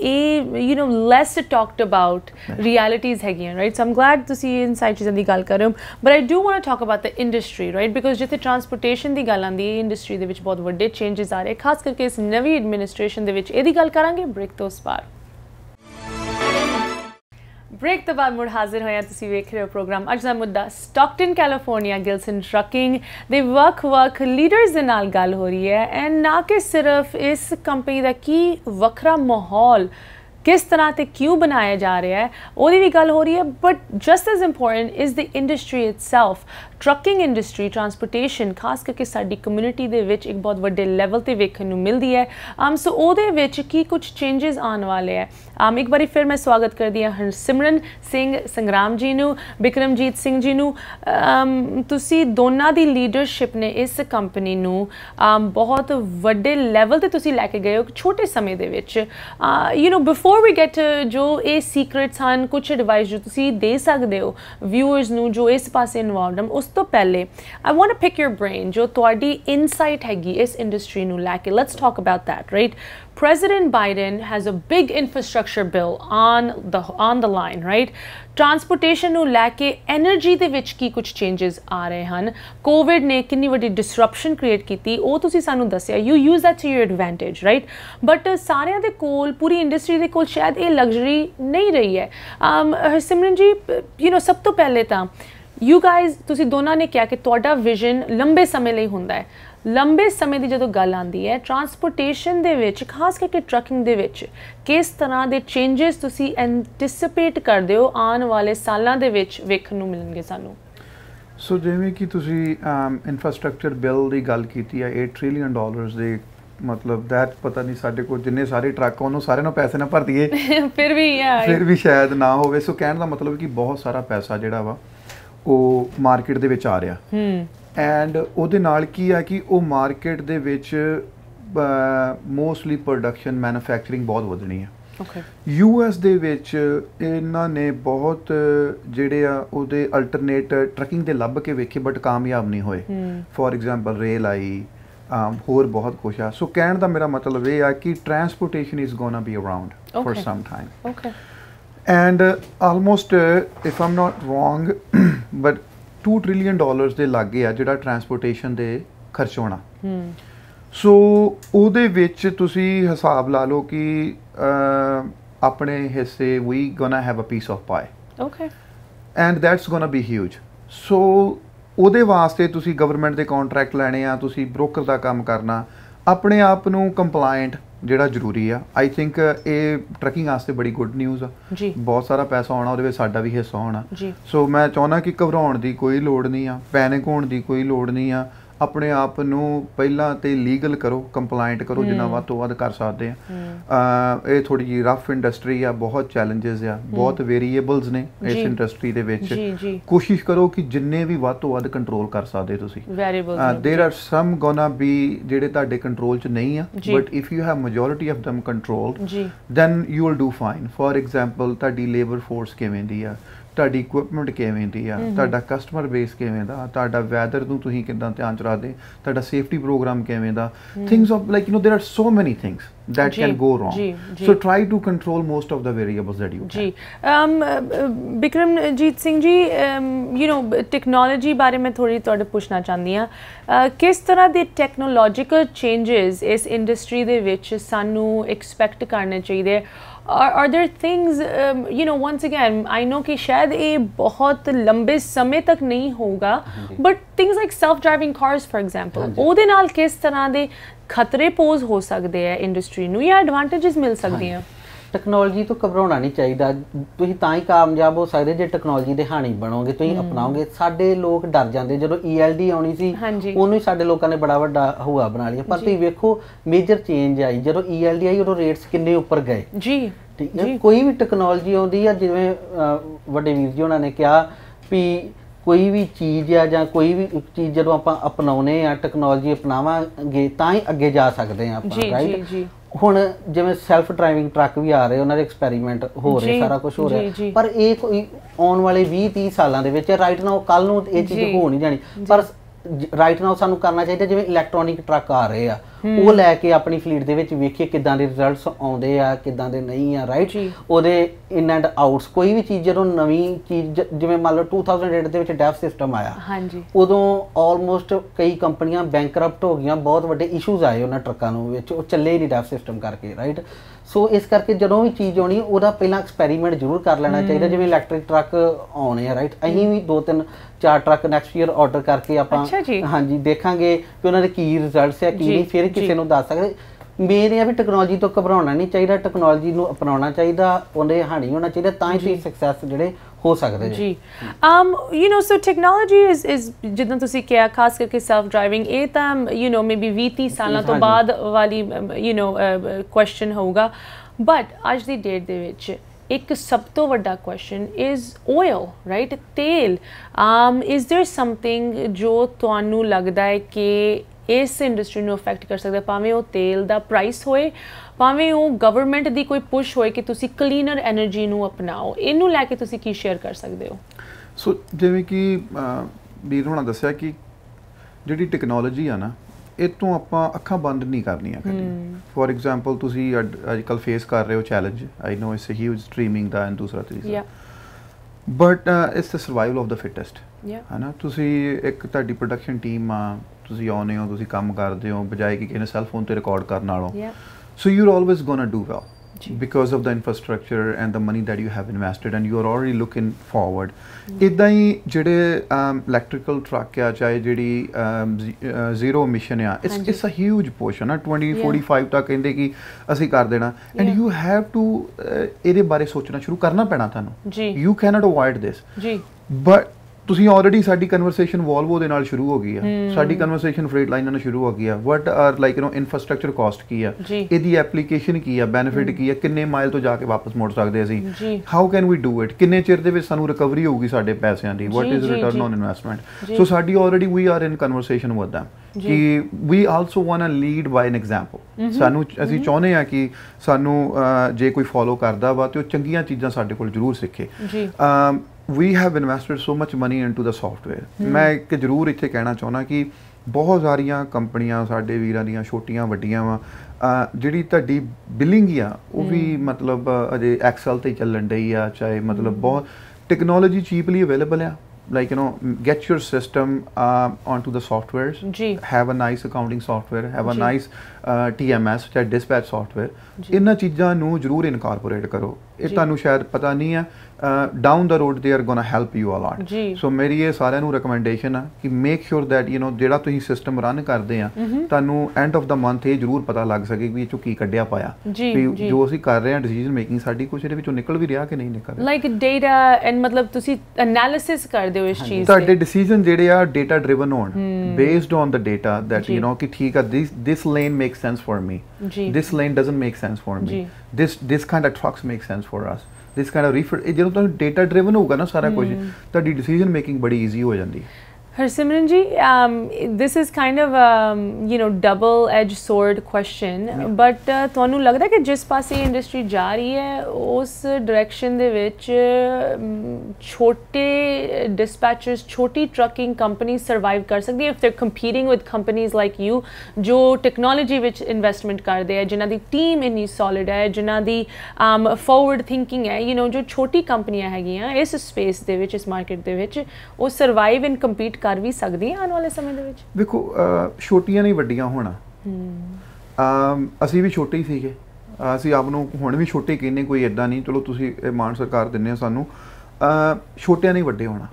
[SPEAKER 1] ਇਹ you know less talked about realities ਹੈਗੀਆਂ ਰਾਈਟ ਸੋ ਆਮ ਗਲੈਡ ਤੁਸੀਂ ਇਨਸਾਈਡ ਚੀਜ਼ਾਂ ਦੀ ਗੱਲ ਕਰ ਰਹੇ ਹੋ ਬਟ ਆਈ ਡੂ ਵਾਂਟ ਨਾ talk about the industry right because ਜਿੱਥੇ ਟਰਾਂਸਪੋਰਟੇਸ਼ਨ ਦੀ ਗੱਲ ਆਂਦੀ ਹੈ ਇੰਡਸਟਰੀ ਦੇ ਵਿੱਚ ਬਹੁਤ ਵੱਡੇ ਚੇਂਜਸ ਆ ਰਹੇ ਖਾਸ ਕਰਕੇ ਇਸ ਨਵੀਂ ਐਡਮਿਨਿਸਟ੍ਰੇਸ਼ਨ ਦੇ ਵਿੱਚ ਇਹਦੀ ਗੱਲ ਕਰਾਂਗੇ ਬ੍ਰੇਕ ਤੋਂ ਸਪਾਰ ਬ੍ਰੇਕ ਤੋਂ ਬਾਅਦ ਮੁੜ ਹਾਜ਼ਰ ਹੋਇਆ ਤੁਸੀਂ ਵੇਖ ਰਹੇ ਹੋ ਪ੍ਰੋਗਰਾਮ ਅੱਜ ਦਾ ਮੁੱਦਾ ਸਟਾਕਟਨ ਕੈਲੀਫੋਰਨੀਆ ਗਿਲਸਨ ਟਰਕਿੰਗ ਦੇ ਵਰਕ ਵਰਕ ਲੀਡਰਸ ਦੇ ਨਾਲ ਗੱਲ ਹੋ ਰਹੀ ਹੈ ਐਂਡ ਨਾ ਕਿ ਸਿਰਫ ਇਸ ਕੰਪਨੀ ਦਾ ਕੀ ਵੱਖਰਾ ਮਾਹੌਲ ਕਿਸ ਤਰ੍ਹਾਂ ਤੇ ਕਿਉਂ ਬਣਾਇਆ ਜਾ ਰਿਹਾ ਹੈ ਉਹਦੀ ਵੀ ਗੱਲ ਹੋ ਰਹੀ ਹੈ but just as important is the industry itself trucking industry transportation ਖਾਸ ਕਰਕੇ ਸਾਡੀ ਕਮਿਊਨਿਟੀ ਦੇ ਵਿੱਚ ਇੱਕ ਬਹੁਤ ਵੱਡੇ ਲੈਵਲ ਤੇ ਵੇਖਣ ਨੂੰ ਮਿਲਦੀ ਹੈ ਆਮ um, ਸੋ ਉਹਦੇ ਵਿੱਚ ਕੀ ਕੁਝ ਚੇਂਜਸ ਆਉਣ ਵਾਲੇ ਹੈ ਆਮ um, ਇੱਕ ਵਾਰੀ ਫਿਰ ਮੈਂ ਸਵਾਗਤ ਕਰਦੀ ਹਾਂ ਹਰਸਿਮਰਨ ਸਿੰਘ ਸੰਗਰਾਮ ਜੀ ਨੂੰ ਬਿਕਰਮਜੀਤ ਸਿੰਘ ਜੀ ਨੂੰ um, ਤੁਸੀਂ ਦੋਨਾਂ ਦੀ ਲੀਡਰਸ਼ਿਪ ਨੇ ਇਸ ਕੰਪਨੀ ਨੂੰ ਆਮ ਬਹੁਤ ਵੱਡੇ ਲੈਵਲ ਤੇ ਤੁਸੀਂ ਲੈ ਕੇ ਗਏ ਹੋ ਛੋਟੇ ਸਮੇਂ ਦੇ ਵਿੱਚ you know before we get ਜੋ ਇਹ ਸੀਕ੍ਰੀਟਸ ਹਨ ਕੁਝ ਐਡਵਾਈਸ ਜੋ ਤੁਸੀਂ ਦੇ ਸਕਦੇ ਹੋ ਵਿਊਅਰਸ ਨੂੰ ਜੋ ਇਸ ਪਾਸੇ ਇਨਵੋਲਡ ਹਨ ਉਸ ਤੋਂ ਪਹਿਲੇ I want to pick your brain ਜੋ ਤੁਹਾਡੀ ਇਨਸਾਈਟ ਹੈਗੀ ਇਸ ਇੰਡਸਟਰੀ ਨੂੰ ਲੈ ਕੇ let's talk about that right President Biden has a big infrastructure bill on the on the line right transportation ਨੂੰ ਲੈ ਕੇ energy ਦੇ ਵਿੱਚ ਕੀ ਕੁਝ changes ਆ ਰਹੇ ਹਨ covid ਨੇ ਕਿੰਨੀ ਵੱਡੀ disruption create ਕੀਤੀ ਉਹ ਤੁਸੀਂ ਸਾਨੂੰ ਦੱਸਿਆ you use that to your advantage right but ਸਾਰਿਆਂ ਦੇ ਕੋਲ ਪੂਰੀ ਇੰਡਸਟਰੀ ਦੇ ਕੋਲ ਸ਼ਾਇਦ ਇਹ ਲਗਜ਼ਰੀ ਨਹੀਂ ਰਹੀ ਹੈ Simran ji, you know, ਸਭ ਤੋਂ ਪਹਿਲੇ ਤਾਂ ਯੂ ਗਾਇਜ਼ ਤੁਸੀਂ ਦੋਨਾਂ ਨੇ ਕਿਹਾ ਕਿ ਤੁਹਾਡਾ ਵਿਜ਼ਨ ਲੰਬੇ ਸਮੇਂ ਲਈ ਹੁੰਦਾ ਹੈ ਲੰਬੇ ਸਮੇਂ ਦੀ ਜਦੋਂ ਗੱਲ ਆਉਂਦੀ ਹੈ ਟਰਾਂਸਪੋਰਟੇਸ਼ਨ ਦੇ ਵਿੱਚ ਖਾਸ ਕਰਕੇ ਟਰੱਕਿੰਗ ਦੇ ਵਿੱਚ ਕਿਸ ਤਰ੍ਹਾਂ ਦੇ ਚੇਂजेस ਤੁਸੀਂ ਐਂਟੀਸਪੇਟ ਕਰਦੇ ਹੋ ਆਉਣ ਵਾਲੇ ਸਾਲਾਂ ਦੇ ਵਿੱਚ ਵੇਖਣ ਨੂੰ ਮਿਲਣਗੇ ਸਾਨੂੰ
[SPEAKER 4] ਸੋ ਜਿਵੇਂ ਕਿ ਤੁਸੀਂ ਇਨਫਰਾਸਟ੍ਰਕਚਰ ਬਿੱਲ ਦੀ ਗੱਲ ਕੀਤੀ ਹੈ 8 ਟ੍ਰਿਲੀਅਨ ਡਾਲਰਸ ਦੇ ਮਤਲਬ ਦੈਟ ਪਤਾ ਨਹੀਂ ਸਾਡੇ ਕੋਲ ਜਿੰਨੇ ਸਾਰੇ ਟਰੱਕ ਉਹਨੂੰ ਸਾਰੇ ਨੂੰ ਪੈਸੇ ਨਾ ਭਰ ਦਈਏ
[SPEAKER 1] *laughs* ਫਿਰ ਵੀ ਯਾਰ ਫਿਰ ਵੀ
[SPEAKER 4] ਸ਼ਾਇਦ ਨਾ ਹੋਵੇ ਸੋ ਕਹਿਣ ਦਾ ਮਤਲਬ ਕਿ ਬਹੁਤ ਸਾਰਾ ਪੈਸਾ ਜਿਹੜਾ ਵਾ ਉਹ ਮਾਰਕੀਟ ਦੇ ਵਿੱਚ ਆ ਰਿਹਾ ਹੂੰ ਐਂਡ ਉਹਦੇ ਨਾਲ ਕੀ ਆ ਕਿ ਉਹ ਮਾਰਕੀਟ ਦੇ ਵਿੱਚ ਮੋਸਟਲੀ ਪ੍ਰੋਡਕਸ਼ਨ ਮੈਨੂਫੈਕਚਰਿੰਗ ਬਹੁਤ ਵਧਣੀ ਹੈ ਓਕੇ ਯੂ ਐਸ ਦੇ ਵਿੱਚ ਇਹਨਾਂ ਨੇ ਬਹੁਤ ਜਿਹੜੇ ਆ ਉਹਦੇ ਅਲਟਰਨੇਟ ਟਰਕਿੰਗ ਦੇ ਲੱਭ ਕੇ ਵੇਖੇ ਬਟ ਕਾਮਯਾਬ ਨਹੀਂ ਹੋਏ ਫੋਰ ਐਗਜ਼ਾਮਪਲ ਰੇਲ ਆਈ ਹੋਰ ਬਹੁਤ ਕੁਝ ਆ ਸੋ ਕਹਿਣ ਦਾ ਮੇਰਾ ਮਤਲਬ ਇਹ ਆ ਕਿ transportation is gonna be around for some time okay and almost if I'm not wrong but 2 trillion dollars ਦੇ ਲਾਗੇ ਆ ਜਿਹੜਾ ਟਰਾਂਸਪੋਰਟੇਸ਼ਨ ਦੇ ਖਰਚ ਹੋਣਾ ਹੂੰ ਸੋ ਉਹਦੇ ਵਿੱਚ ਤੁਸੀਂ ਹਿਸਾਬ ਲਾ ਲਓ ਕਿ ਆਪਣੇ ਹਿੱਸੇ we gonna have a piece of pie okay and that's gonna be huge so ਉਹਦੇ ਵਾਸਤੇ ਤੁਸੀਂ ਗਵਰਨਮੈਂਟ ਦੇ ਕੰਟਰੈਕਟ ਲੈਣੇ ਆ ਤੁਸੀਂ ਬ੍ਰੋਕਰ ਦਾ ਕੰਮ ਕਰਨਾ ਆਪਣੇ ਆਪ ਨੂੰ ਕੰਪਲਾਈਂਟ ਜਿਹੜਾ ਜ਼ਰੂਰੀ ਆ ਆਈ ਥਿੰਕ ਇਹ ਟਰੈਕਿੰਗ ਵਾਸਤੇ ਬੜੀ ਗੁੱਡ ਨਿਊਜ਼ ਆ ਬਹੁਤ ਸਾਰਾ ਪੈਸਾ ਆਉਣਾ ਉਹਦੇ ਵਿੱਚ ਸਾਡਾ ਵੀ ਹਿੱਸਾ ਹੋਣਾ ਸੋ ਮੈਂ ਚਾਹੁੰਦਾ ਕਿ ਘਬਰਾਉਣ ਦੀ ਕੋਈ ਲੋੜ ਨਹੀਂ ਆ ਪੈਨਿਕ ਹੋਣ ਦੀ ਕੋਈ ਲੋੜ ਨਹੀਂ ਆ ਆਪਣੇ ਆਪ ਨੂੰ ਪਹਿਲਾਂ ਤੇ ਲੀਗਲ ਕਰੋ ਕੰਪਲਾਈਂਟ ਕਰੋ ਜਿੰਨਾ ਵੱਧ ਤੋਂ ਵੱਧ ਕਰ ਸਕਦੇ ਆ ਇਹ ਥੋੜੀ ਜੀ ਰਫ ਇੰਡਸਟਰੀ ਆ ਬਹੁਤ ਚੈਲੰਜਸ ਆ ਬਹੁਤ ਵੇਰੀਏਬਲਸ ਨੇ ਇਸ ਇੰਡਸਟਰੀ ਦੇ ਵਿੱਚ ਕੋਸ਼ਿਸ਼ ਕਰੋ ਕਿ ਜਿੰਨੇ ਵੀ ਵੱਧ ਤੋਂ ਵੱਧ ਕੰਟਰੋਲ ਕਰ ਸਕਦੇ ਤੁਸੀਂ variables there are some gonna be ਜਿਹੜੇ ਤੁਹਾਡੇ ਕੰਟਰੋਲ ਚ ਨਹੀਂ ਆ but if you have majority of them controlled then you will do fine for example ਤੁਹਾਡੀ ਲੇਬਰ ਫੋਰਸ ਕਿਵੇਂ ਦੀ ਆ ਤੁਹਾਡੀ ਇਕਵਿਪਮੈਂਟ ਕਿਵੇਂ ਦੀ ਆ ਤੁਹਾਡਾ ਕਸਟਮਰ ਬੇਸ ਕਿਵੇਂ ਦਾ ਤੁਹਾਡਾ ਵੈਦਰ ਨੂੰ ਤੁਸੀਂ ਕਿਦਾਂ ਧਿਆਨ ਚ ਰੱਖਦੇ ਤੁਹਾਡਾ ਸੇਫਟੀ ਪ੍ਰੋਗਰਾਮ ਕਿਵੇਂ ਦਾ things of like you know there are so many things that can go wrong. Ji, ji. So try to control most of the variables that you
[SPEAKER 1] ji. can. Um, uh, uh Bikram Jeet Singh ji, um, you know technology ਬਾਰੇ ਮੈਂ ਥੋੜੀ ਤੁਹਾਡੇ ਪੁੱਛਣਾ ਚਾਹੁੰਦੀ ਆ ਕਿਸ ਤਰ੍ਹਾਂ ਦੇ ਟੈਕਨੋਲੋਜੀਕਲ ਚੇਂजेस ਇਸ ਇੰਡਸਟਰੀ ਦੇ ਵਿੱਚ ਸਾਨੂੰ ਐਕਸਪੈਕਟ ਕਰਨੇ ਚਾਹੀਦੇ are, are there things um, you know once again i know ki shayad a bahut lambe samay tak nahi hoga but things like self driving cars for example ode naal kis tarah de khatre pose ho sakde hai industry nu ya advantages mil sakdi hai
[SPEAKER 5] technology ਤੋਂ ਘਬਰਾਉਣਾ ਨਹੀਂ ਚਾਹੀਦਾ ਤੁਸੀਂ ਤਾਂ ਹੀ ਕਾਮਯਾਬ ਹੋ ਸਕਦੇ ਜੇ ਟੈਕਨੋਲੋਜੀ ਦੇ ਹਾਣੀ ਬਣੋਗੇ ਤੁਸੀਂ ਅਪਣਾਓਗੇ ਸਾਡੇ ਲੋਕ ਡਰ ਜਾਂਦੇ ਜਦੋਂ ਈਐਲਡੀ e ਆਉਣੀ ਸੀ ਉਹਨੂੰ ਹੀ ਸਾਡੇ ਲੋਕਾਂ ਨੇ ਬੜਾ ਵੱਡਾ ਹੂਆ ਬਣਾ ਲਿਆ ਪਰ ਤੁਸੀਂ ਵੇਖੋ ਮੇਜਰ ਚੇਂਜ ਆਈ ਜਦੋਂ ਈਐਲਡੀ e ਆਈ ਉਦੋਂ ਰੇਟਸ ਕਿੰਨੇ ਉੱਪਰ ਗਏ ਜੀ ਠੀਕ ਹੈ ਕੋਈ ਵੀ ਟੈਕਨੋਲੋਜੀ ਆਉਂਦੀ ਆ ਜਿਵੇਂ ਵੱਡੇ ਵੀਰ ਜੀ ਉਹਨਾਂ ਨੇ ਕਿਹਾ ਵੀ ਕੋਈ ਵੀ ਚੀਜ਼ ਆ ਜਾਂ ਕੋਈ ਵੀ ਚੀਜ਼ ਜਦੋਂ ਆਪਾਂ ਅਪਣਾਉਨੇ ਆ ਟੈਕਨੋਲੋਜੀ ਅਪਣਾਵਾਂਗੇ ਤਾਂ ਹੀ ਅੱਗੇ ਜਾ ਸਕਦੇ ਆ ਆਪਾਂ ਰਾਈਟ ਹੁਣ ਜਿਵੇਂ ਸੈਲਫ ਡਰਾਈਵਿੰਗ ਟਰੱਕ ਵੀ ਆ ਰਹੇ ਉਹਨਾਂ ਦੇ ਐਕਸਪੈਰੀਮੈਂਟ ਹੋ ਰਹੇ ਸਾਰਾ ਕੁਝ ਹੋ ਰਿਹਾ ਪਰ ਇਹ ਕੋਈ ਆਉਣ ਵਾਲੇ 20 30 ਸਾਲਾਂ ਦੇ ਵਿੱਚ ਰਾਈਟ ਨਾਓ ਕੱਲ ਨੂੰ ਇਹ ਚੀਜ਼ ਹੋ ਨਹੀਂ ਜਾਣੀ ਪਰ ਰਾਈਟ ਨਾਓ ਸਾਨੂੰ ਕਰਨਾ ਚਾਹੀਦਾ ਜਿਵੇਂ ਇਲੈਕਟ੍ਰੋਨਿਕ ਟਰੱਕ ਆ ਰਹੇ ਆ ਉਹ ਲੈ ਕੇ ਆਪਣੀ ਫਲੀਟ ਦੇ ਵਿੱਚ ਵੇਖੀਏ ਕਿਦਾਂ ਦੇ ਰਿਜ਼ਲਟਸ ਆਉਂਦੇ ਆ ਕਿਦਾਂ ਦੇ ਨਹੀਂ ਆ ਰਾਈਟ ਉਹਦੇ ਇਨ ਐਂਡ ਆਊਟਸ ਕੋਈ ਵੀ ਚੀਜ਼ ਜਦੋਂ ਨਵੀਂ ਚੀਜ਼ ਜਿਵੇਂ ਮੰਨ ਲਓ 2008 ਦੇ ਵਿੱਚ ਡੈਫ ਸਿਸਟਮ ਆਇਆ ਹਾਂਜੀ ਉਦੋਂ ਆਲਮੋਸਟ ਕਈ ਕੰਪਨੀਆਂ ਬੈਂਕਰਪਟ ਹੋ ਗਈਆਂ ਬਹੁਤ ਵੱਡੇ ਇਸ਼ੂਜ਼ ਆਏ ਉਹਨਾਂ ਟਰੱਕਾਂ ਨੂੰ ਵਿੱਚ ਉਹ ਚੱਲੇ ਹੀ ਨਹੀਂ ਡੈਫ ਸਿਸਟਮ ਕਰਕੇ ਰਾਈਟ ਸੋ ਇਸ ਕਰਕੇ ਜਦੋਂ ਵੀ ਚੀਜ਼ ਆਉਣੀ ਉਹਦਾ ਪਹਿਲਾਂ ਐਕਸਪੈਰੀਮੈਂਟ ਜ਼ਰੂਰ ਕਰ ਲੈਣਾ ਚਾਹੀਦਾ ਜਿਵੇਂ ਇਲੈਕਟ੍ਰਿਕ ਟਰੱਕ ਆਉਣੇ ਆ ਰਾਈਟ ਅਸੀਂ ਵੀ ਦੋ ਤਿੰਨ ਚਾਰ ਟਰੱਕ ਨੈਕਸਟ ਈਅਰ ਆਰਡਰ ਕਰਕੇ ਆਪਾਂ ਹਾਂਜੀ ਦੇਖਾਂਗੇ ਕਿ ਉਹਨਾਂ ਦੇ ਕੀ ਰਿਜ਼ਲਟਸ ਆ ਕੀ ਨਹੀਂ ਫਿਰ ਕਿਸੇ ਨੂੰ ਦੱਸ ਸਕਦੇ ਮੇਨ ਇਹ ਵੀ ਟੈਕਨੋਲੋਜੀ ਤੋਂ ਘਬਰਾਉਣਾ ਨਹੀਂ ਚਾਹੀਦਾ ਟੈਕਨੋਲੋਜੀ ਨੂੰ ਅਪਣਾਉਣਾ ਚਾਹੀਦਾ ਉਹਦੇ ਹਾਣੀ ਹੋਣਾ ਚਾਹੀਦਾ ਤਾਂ ਹੀ ਤੁਸੀਂ ਸਕਸੈਸ ਜਿਹੜੇ ਹੋ ਸਕਦੇ ਜੀ
[SPEAKER 1] um you know so technology is is ਜਿੱਦਾਂ ਤੁਸੀਂ ਕਿਹਾ ਖਾਸ ਕਰਕੇ ਸੈਲਫ ਡਰਾਈਵਿੰਗ ਇਹ ਤਾਂ ਯੂ نو ਮੇਬੀ 20 30 ਸਾਲਾਂ ਤੋਂ ਬਾਅਦ ਵਾਲੀ ਯੂ نو ਕੁਐਸਚਨ ਹੋਊਗਾ ਬਟ ਅੱਜ ਦੀ ਡੇਟ ਦੇ ਵਿੱਚ ਇੱਕ ਸਭ ਤੋਂ ਵੱਡਾ ਕੁਐਸਚਨ ਇਜ਼ ਆਇਲ ਰਾਈਟ ਤੇਲ ਆਮ ਇਜ਼ देयर ਸਮਥਿੰਗ ਜੋ ਤੁਹਾਨੂੰ ਲੱਗਦਾ ਹੈ ਕਿ ਇਸ ਇੰਡਸਟਰੀ ਨੂੰ ਅਫੈਕਟ ਕਰ ਸਕਦਾ ਭਾਵੇਂ ਉਹ ਤੇਲ ਦਾ ਪ੍ਰਾਈਸ ਹੋਏ ਭਾਵੇਂ ਉਹ ਗਵਰਨਮੈਂਟ ਦੀ ਕੋਈ ਪੁਸ਼ ਹੋਏ ਕਿ ਤੁਸੀਂ ਕਲੀਨਰ એનર્ਜੀ ਨੂੰ ਅਪਣਾਓ ਇਹਨੂੰ ਲੈ ਕੇ ਤੁਸੀਂ ਕੀ ਸ਼ੇਅਰ ਕਰ ਸਕਦੇ ਹੋ
[SPEAKER 4] ਸੋ ਜਿਵੇਂ ਕਿ ਵੀਰ ਹੁਣਾਂ ਦੱਸਿਆ ਕਿ ਜਿਹੜੀ ਟੈਕਨੋਲੋਜੀ ਆ ਨਾ ਇਹ ਤੋਂ ਆਪਾਂ ਅੱਖਾਂ ਬੰਦ ਨਹੀਂ ਕਰਨੀਆਂ ਕਦੀ ਫੋਰ ਐਗਜ਼ਾਮਪਲ ਤੁਸੀਂ ਅੱਜ ਕੱਲ ਫੇਸ ਕਰ ਰਹੇ ਹੋ challenge I know it's a huge streaming ਦਾ ਐਂਡ ਦੂਸਰਾ ਤੀਸਰਾ but it's the survival of the fittest ਹੈ ਨਾ ਤੁਸੀਂ ਇੱਕ ਤੁਹਾਡੀ ਪ੍ਰੋਡਕਸ਼ਨ ਟੀਮ ਆ ਤੁਸੀਂ ਆਉਨੇ ਹੋ ਤੁਸੀਂ ਕੰਮ ਕਰਦੇ ਹੋ ਬਜਾਏ ਕਿ ਕਿਸੇ ਸੈਲ ਫੋਨ ਤੇ ਰਿਕਾਰਡ ਕਰਨ ਨਾਲੋਂ so you are always gonna do well because of the infrastructure and the money that you have invested and you are already looking forward ਇਦਾਂ ਹੀ ਜਿਹੜੇ ਇਲੈਕਟ੍ਰੀਕਲ um, ਟਰੱਕ ਆ ਚਾਹੇ ਜਿਹੜੀ ਜ਼ੀਰੋ um, ਮਿਸ਼ਨ ਆ it's it's a huge portion ਆ 20 45 ਤੱਕ ਕਹਿੰਦੇ ਕਿ ਅਸੀਂ ਕਰ ਦੇਣਾ ਐਂਡ ਯੂ ਹੈਵ ਟੂ ਇਹਦੇ ਬਾਰੇ ਸੋਚਣਾ ਸ਼ੁਰੂ ਕਰਨਾ ਪੈਣਾ ਤੁਹਾਨੂੰ ਯੂ ਕੈਨਟ ਅਵੋਇਡ ਥਿਸ ਜੀ ਬਟ ਤੁਸੀਂ ਆਲਰੇਡੀ ਸਾਡੀ ਕਨਵਰਸੇਸ਼ਨ ਵੋਲਵੋ ਦੇ ਨਾਲ ਸ਼ੁਰੂ ਹੋ ਗਈ ਆ ਸਾਡੀ ਕਨਵਰਸੇਸ਼ਨ ਫਰੇਟ ਲਾਈਨਾਂ ਨਾਲ ਸ਼ੁਰੂ ਹੋ ਗਈ ਆ what are like you know infrastructure cost ਕੀ ਆ ਇਹਦੀ ਐਪਲੀਕੇਸ਼ਨ ਕੀ ਆ ਬੈਨੀਫਿਟ ਕੀ ਆ ਕਿੰਨੇ ਮਾਈਲ ਤੋਂ ਜਾ ਕੇ ਵਾਪਸ ਮੋੜ ਸਕਦੇ ਅਸੀਂ how can we do it ਕਿੰਨੇ ਚਿਰ ਦੇ ਵਿੱਚ ਸਾਨੂੰ ਰਿਕਵਰੀ ਹੋਊਗੀ ਸਾਡੇ ਪੈਸਿਆਂ ਦੀ what is return on investment so ਸਾਡੀ already we are in conversation with them ਕਿ we also want to lead by an example ਸਾਨੂੰ ਅਸੀਂ ਚਾਹੁੰਦੇ ਆ ਕਿ ਸਾਨੂੰ ਜੇ ਕੋਈ ਫੋਲੋ ਕਰਦਾ ਵਾ ਤੇ ਉਹ ਚੰਗੀਆਂ ਚੀਜ਼ਾਂ ਸਾਡੇ ਕੋਲ ਜ਼ਰੂਰ ਸਿੱਖੇ ਜੀ we have invested so much money into the software ਮੈਂ ਇੱਕ ਜ਼ਰੂਰ ਇੱਥੇ ਕਹਿਣਾ ਚਾਹੁੰਦਾ ਕਿ ਬਹੁਤ ਸਾਰੀਆਂ ਕੰਪਨੀਆਂ ਸਾਡੇ ਵੀਰਾਂ ਦੀਆਂ ਛੋਟੀਆਂ ਵੱਡੀਆਂ ਵਾ ਜਿਹੜੀ ਤੁਹਾਡੀ ਬਿਲਿੰਗ ਆ ਉਹ ਵੀ ਮਤਲਬ ਅਜੇ ਐਕਸਲ ਤੇ ਚੱਲਣ ਡਈ ਆ ਚਾਹੇ ਮਤਲਬ ਬਹੁਤ ਟੈਕਨੋਲੋਜੀ ਚੀਪਲੀ ਅਵੇਲੇਬਲ ਆ like you know get your system on to the softwares have a nice accounting software have a nice TMS ਜਾਂ ਡਿਸਪੈਚ ਸੌਫਟਵੇਅਰ ਇਹਨਾਂ ਚੀਜ਼ਾਂ ਨੂੰ ਜ਼ਰੂਰ ਇਨਕਾਰਪੋਰੇਟ ਕਰੋ ਇਹ ਤੁਹਾਨੂੰ ਸ਼ਾਇਦ ਪਤਾ ਨਹੀਂ ਹੈ down the road they are gonna help you a lot so ਮੇਰੀ ਇਹ ਸਾਰਿਆਂ ਨੂੰ ਰეკਮੈਂਡੇਸ਼ਨ ਆ ਕਿ make sure that you know ਜਿਹੜਾ ਤੁਸੀਂ ਸਿਸਟਮ ਰਨ ਕਰਦੇ ਆ ਤੁਹਾਨੂੰ ਐਂਡ ਆਫ ਦਾ ਮੰਥ ਇਹ ਜ਼ਰੂਰ ਪਤਾ ਲੱਗ ਸਕੇ ਕਿ ਇਹ ਚੋਂ ਕੀ ਕੱਢਿਆ ਪਾਇਆ ਵੀ ਜੋ ਅਸੀਂ ਕਰ ਰਹੇ ਆ ਡਿਸੀਜਨ ਮੇਕਿੰਗ ਸਾਡੀ ਕੁਝ ਇਹਦੇ ਵਿੱਚੋਂ ਨਿਕਲ ਵੀ ਰਿਹਾ ਕਿ ਨਹੀਂ ਨਿਕਲ ਰਿਹਾ
[SPEAKER 1] ਲਾਈਕ ਡੇਟਾ ਐਂਡ ਮਤਲਬ ਤੁਸੀਂ ਅਨਾਲਿਸਿਸ ਕਰਦੇ ਹੋ ਇਸ ਚੀਜ਼ ਦੇ ਤੁਹਾਡੇ
[SPEAKER 4] ਡਿਸੀਜਨ ਜਿਹੜੇ ਆ ਡੇਟਾ ਡਰਾਈਵਨ ਹੋਣ based on the data that you know ਕਿ ਠੀਕ ਆ this lane make make sense for me. G. This lane doesn't make sense for me. G. This this kind of trucks make sense for us. this kind of refer ਇਹ ਜਦੋਂ ਤੁਹਾਨੂੰ data driven ਹੋਊਗਾ ਨਾ ਸਾਰਾ ਕੁਝ ਤੁਹਾਡੀ decision making ਬੜੀ easy ਹੋ ਜਾਂਦੀ ਹੈ
[SPEAKER 1] Harsimran ji, um, this is kind of a um, you know double-edged sword question. But thonu uh, lagda ki jis passe industry ja rahi hai, us direction de which um, chote dispatchers, choti trucking companies survive kar sakdi if they're competing with companies like you, jo technology which investment kar de hai, jina team inni solid hai, jina forward thinking hai, you know jo choti company hai gaya, is space de vich, is market de which, us survive and compete ਕਰ ਵੀ ਸਕਦੇ ਹਾਂ ਆਉਣ ਵਾਲੇ ਸਮੇਂ ਦੇ ਵਿੱਚ
[SPEAKER 4] ਵੇਖੋ ਛੋਟੀਆਂ ਨਹੀਂ ਵੱਡੀਆਂ ਹੋਣਾ ਹਮ ਅਸੀਂ ਵੀ ਛੋਟੇ ਹੀ ਸੀਗੇ ਅਸੀਂ ਆਪ ਨੂੰ ਹੁਣ ਵੀ ਛੋਟੇ ਕਹਿੰਨੇ ਕੋਈ ਐਡਾ ਨਹੀਂ ਚਲੋ ਤੁਸੀਂ ਇਹ ਮਾਨ ਸਰਕਾਰ ਦਿੰਨੇ ਆ ਸਾਨੂੰ ਛੋਟਿਆਂ ਨਹੀਂ ਵੱਡੇ ਹੋਣਾ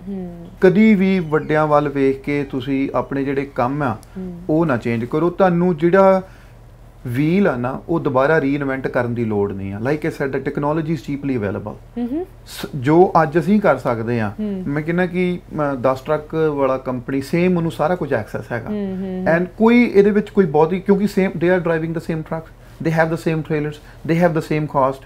[SPEAKER 4] ਕਦੀ ਵੀ ਵੱਡਿਆਂ ਵੱਲ ਵੇਖ ਕੇ ਤੁਸੀਂ ਆਪਣੇ ਜਿਹੜੇ ਕੰਮ ਆ ਉਹ ਨਾ ਚੇਂਜ ਕਰੋ ਤੁਹਾਨੂੰ ਜਿਹੜਾ ਵੀਲ ਆ ਨਾ ਉਹ ਦੁਬਾਰਾ ਰੀਇਨਵੈਂਟ ਕਰਨ ਦੀ ਲੋੜ ਨਹੀਂ ਆ ਲਾਈਕ ਇਸ ਸੈਡ ਦਾ ਟੈਕਨੋਲੋਜੀ ਇਸ ਚੀਪਲੀ ਅਵੇਲੇਬਲ ਜੋ ਅੱਜ ਅਸੀਂ ਕਰ ਸਕਦੇ ਆ ਮੈਂ ਕਹਿੰਦਾ ਕਿ 10 ਟਰੱਕ ਵਾਲਾ ਕੰਪਨੀ ਸੇਮ ਉਹਨੂੰ ਸਾਰਾ ਕੁਝ ਐਕਸੈਸ ਹੈਗਾ ਐਂਡ ਕੋਈ ਇਹਦੇ ਵਿੱਚ ਕੋਈ ਬਹੁਤੀ ਕਿਉਂਕਿ same they are driving the same truck they have the same trailers they have the same cost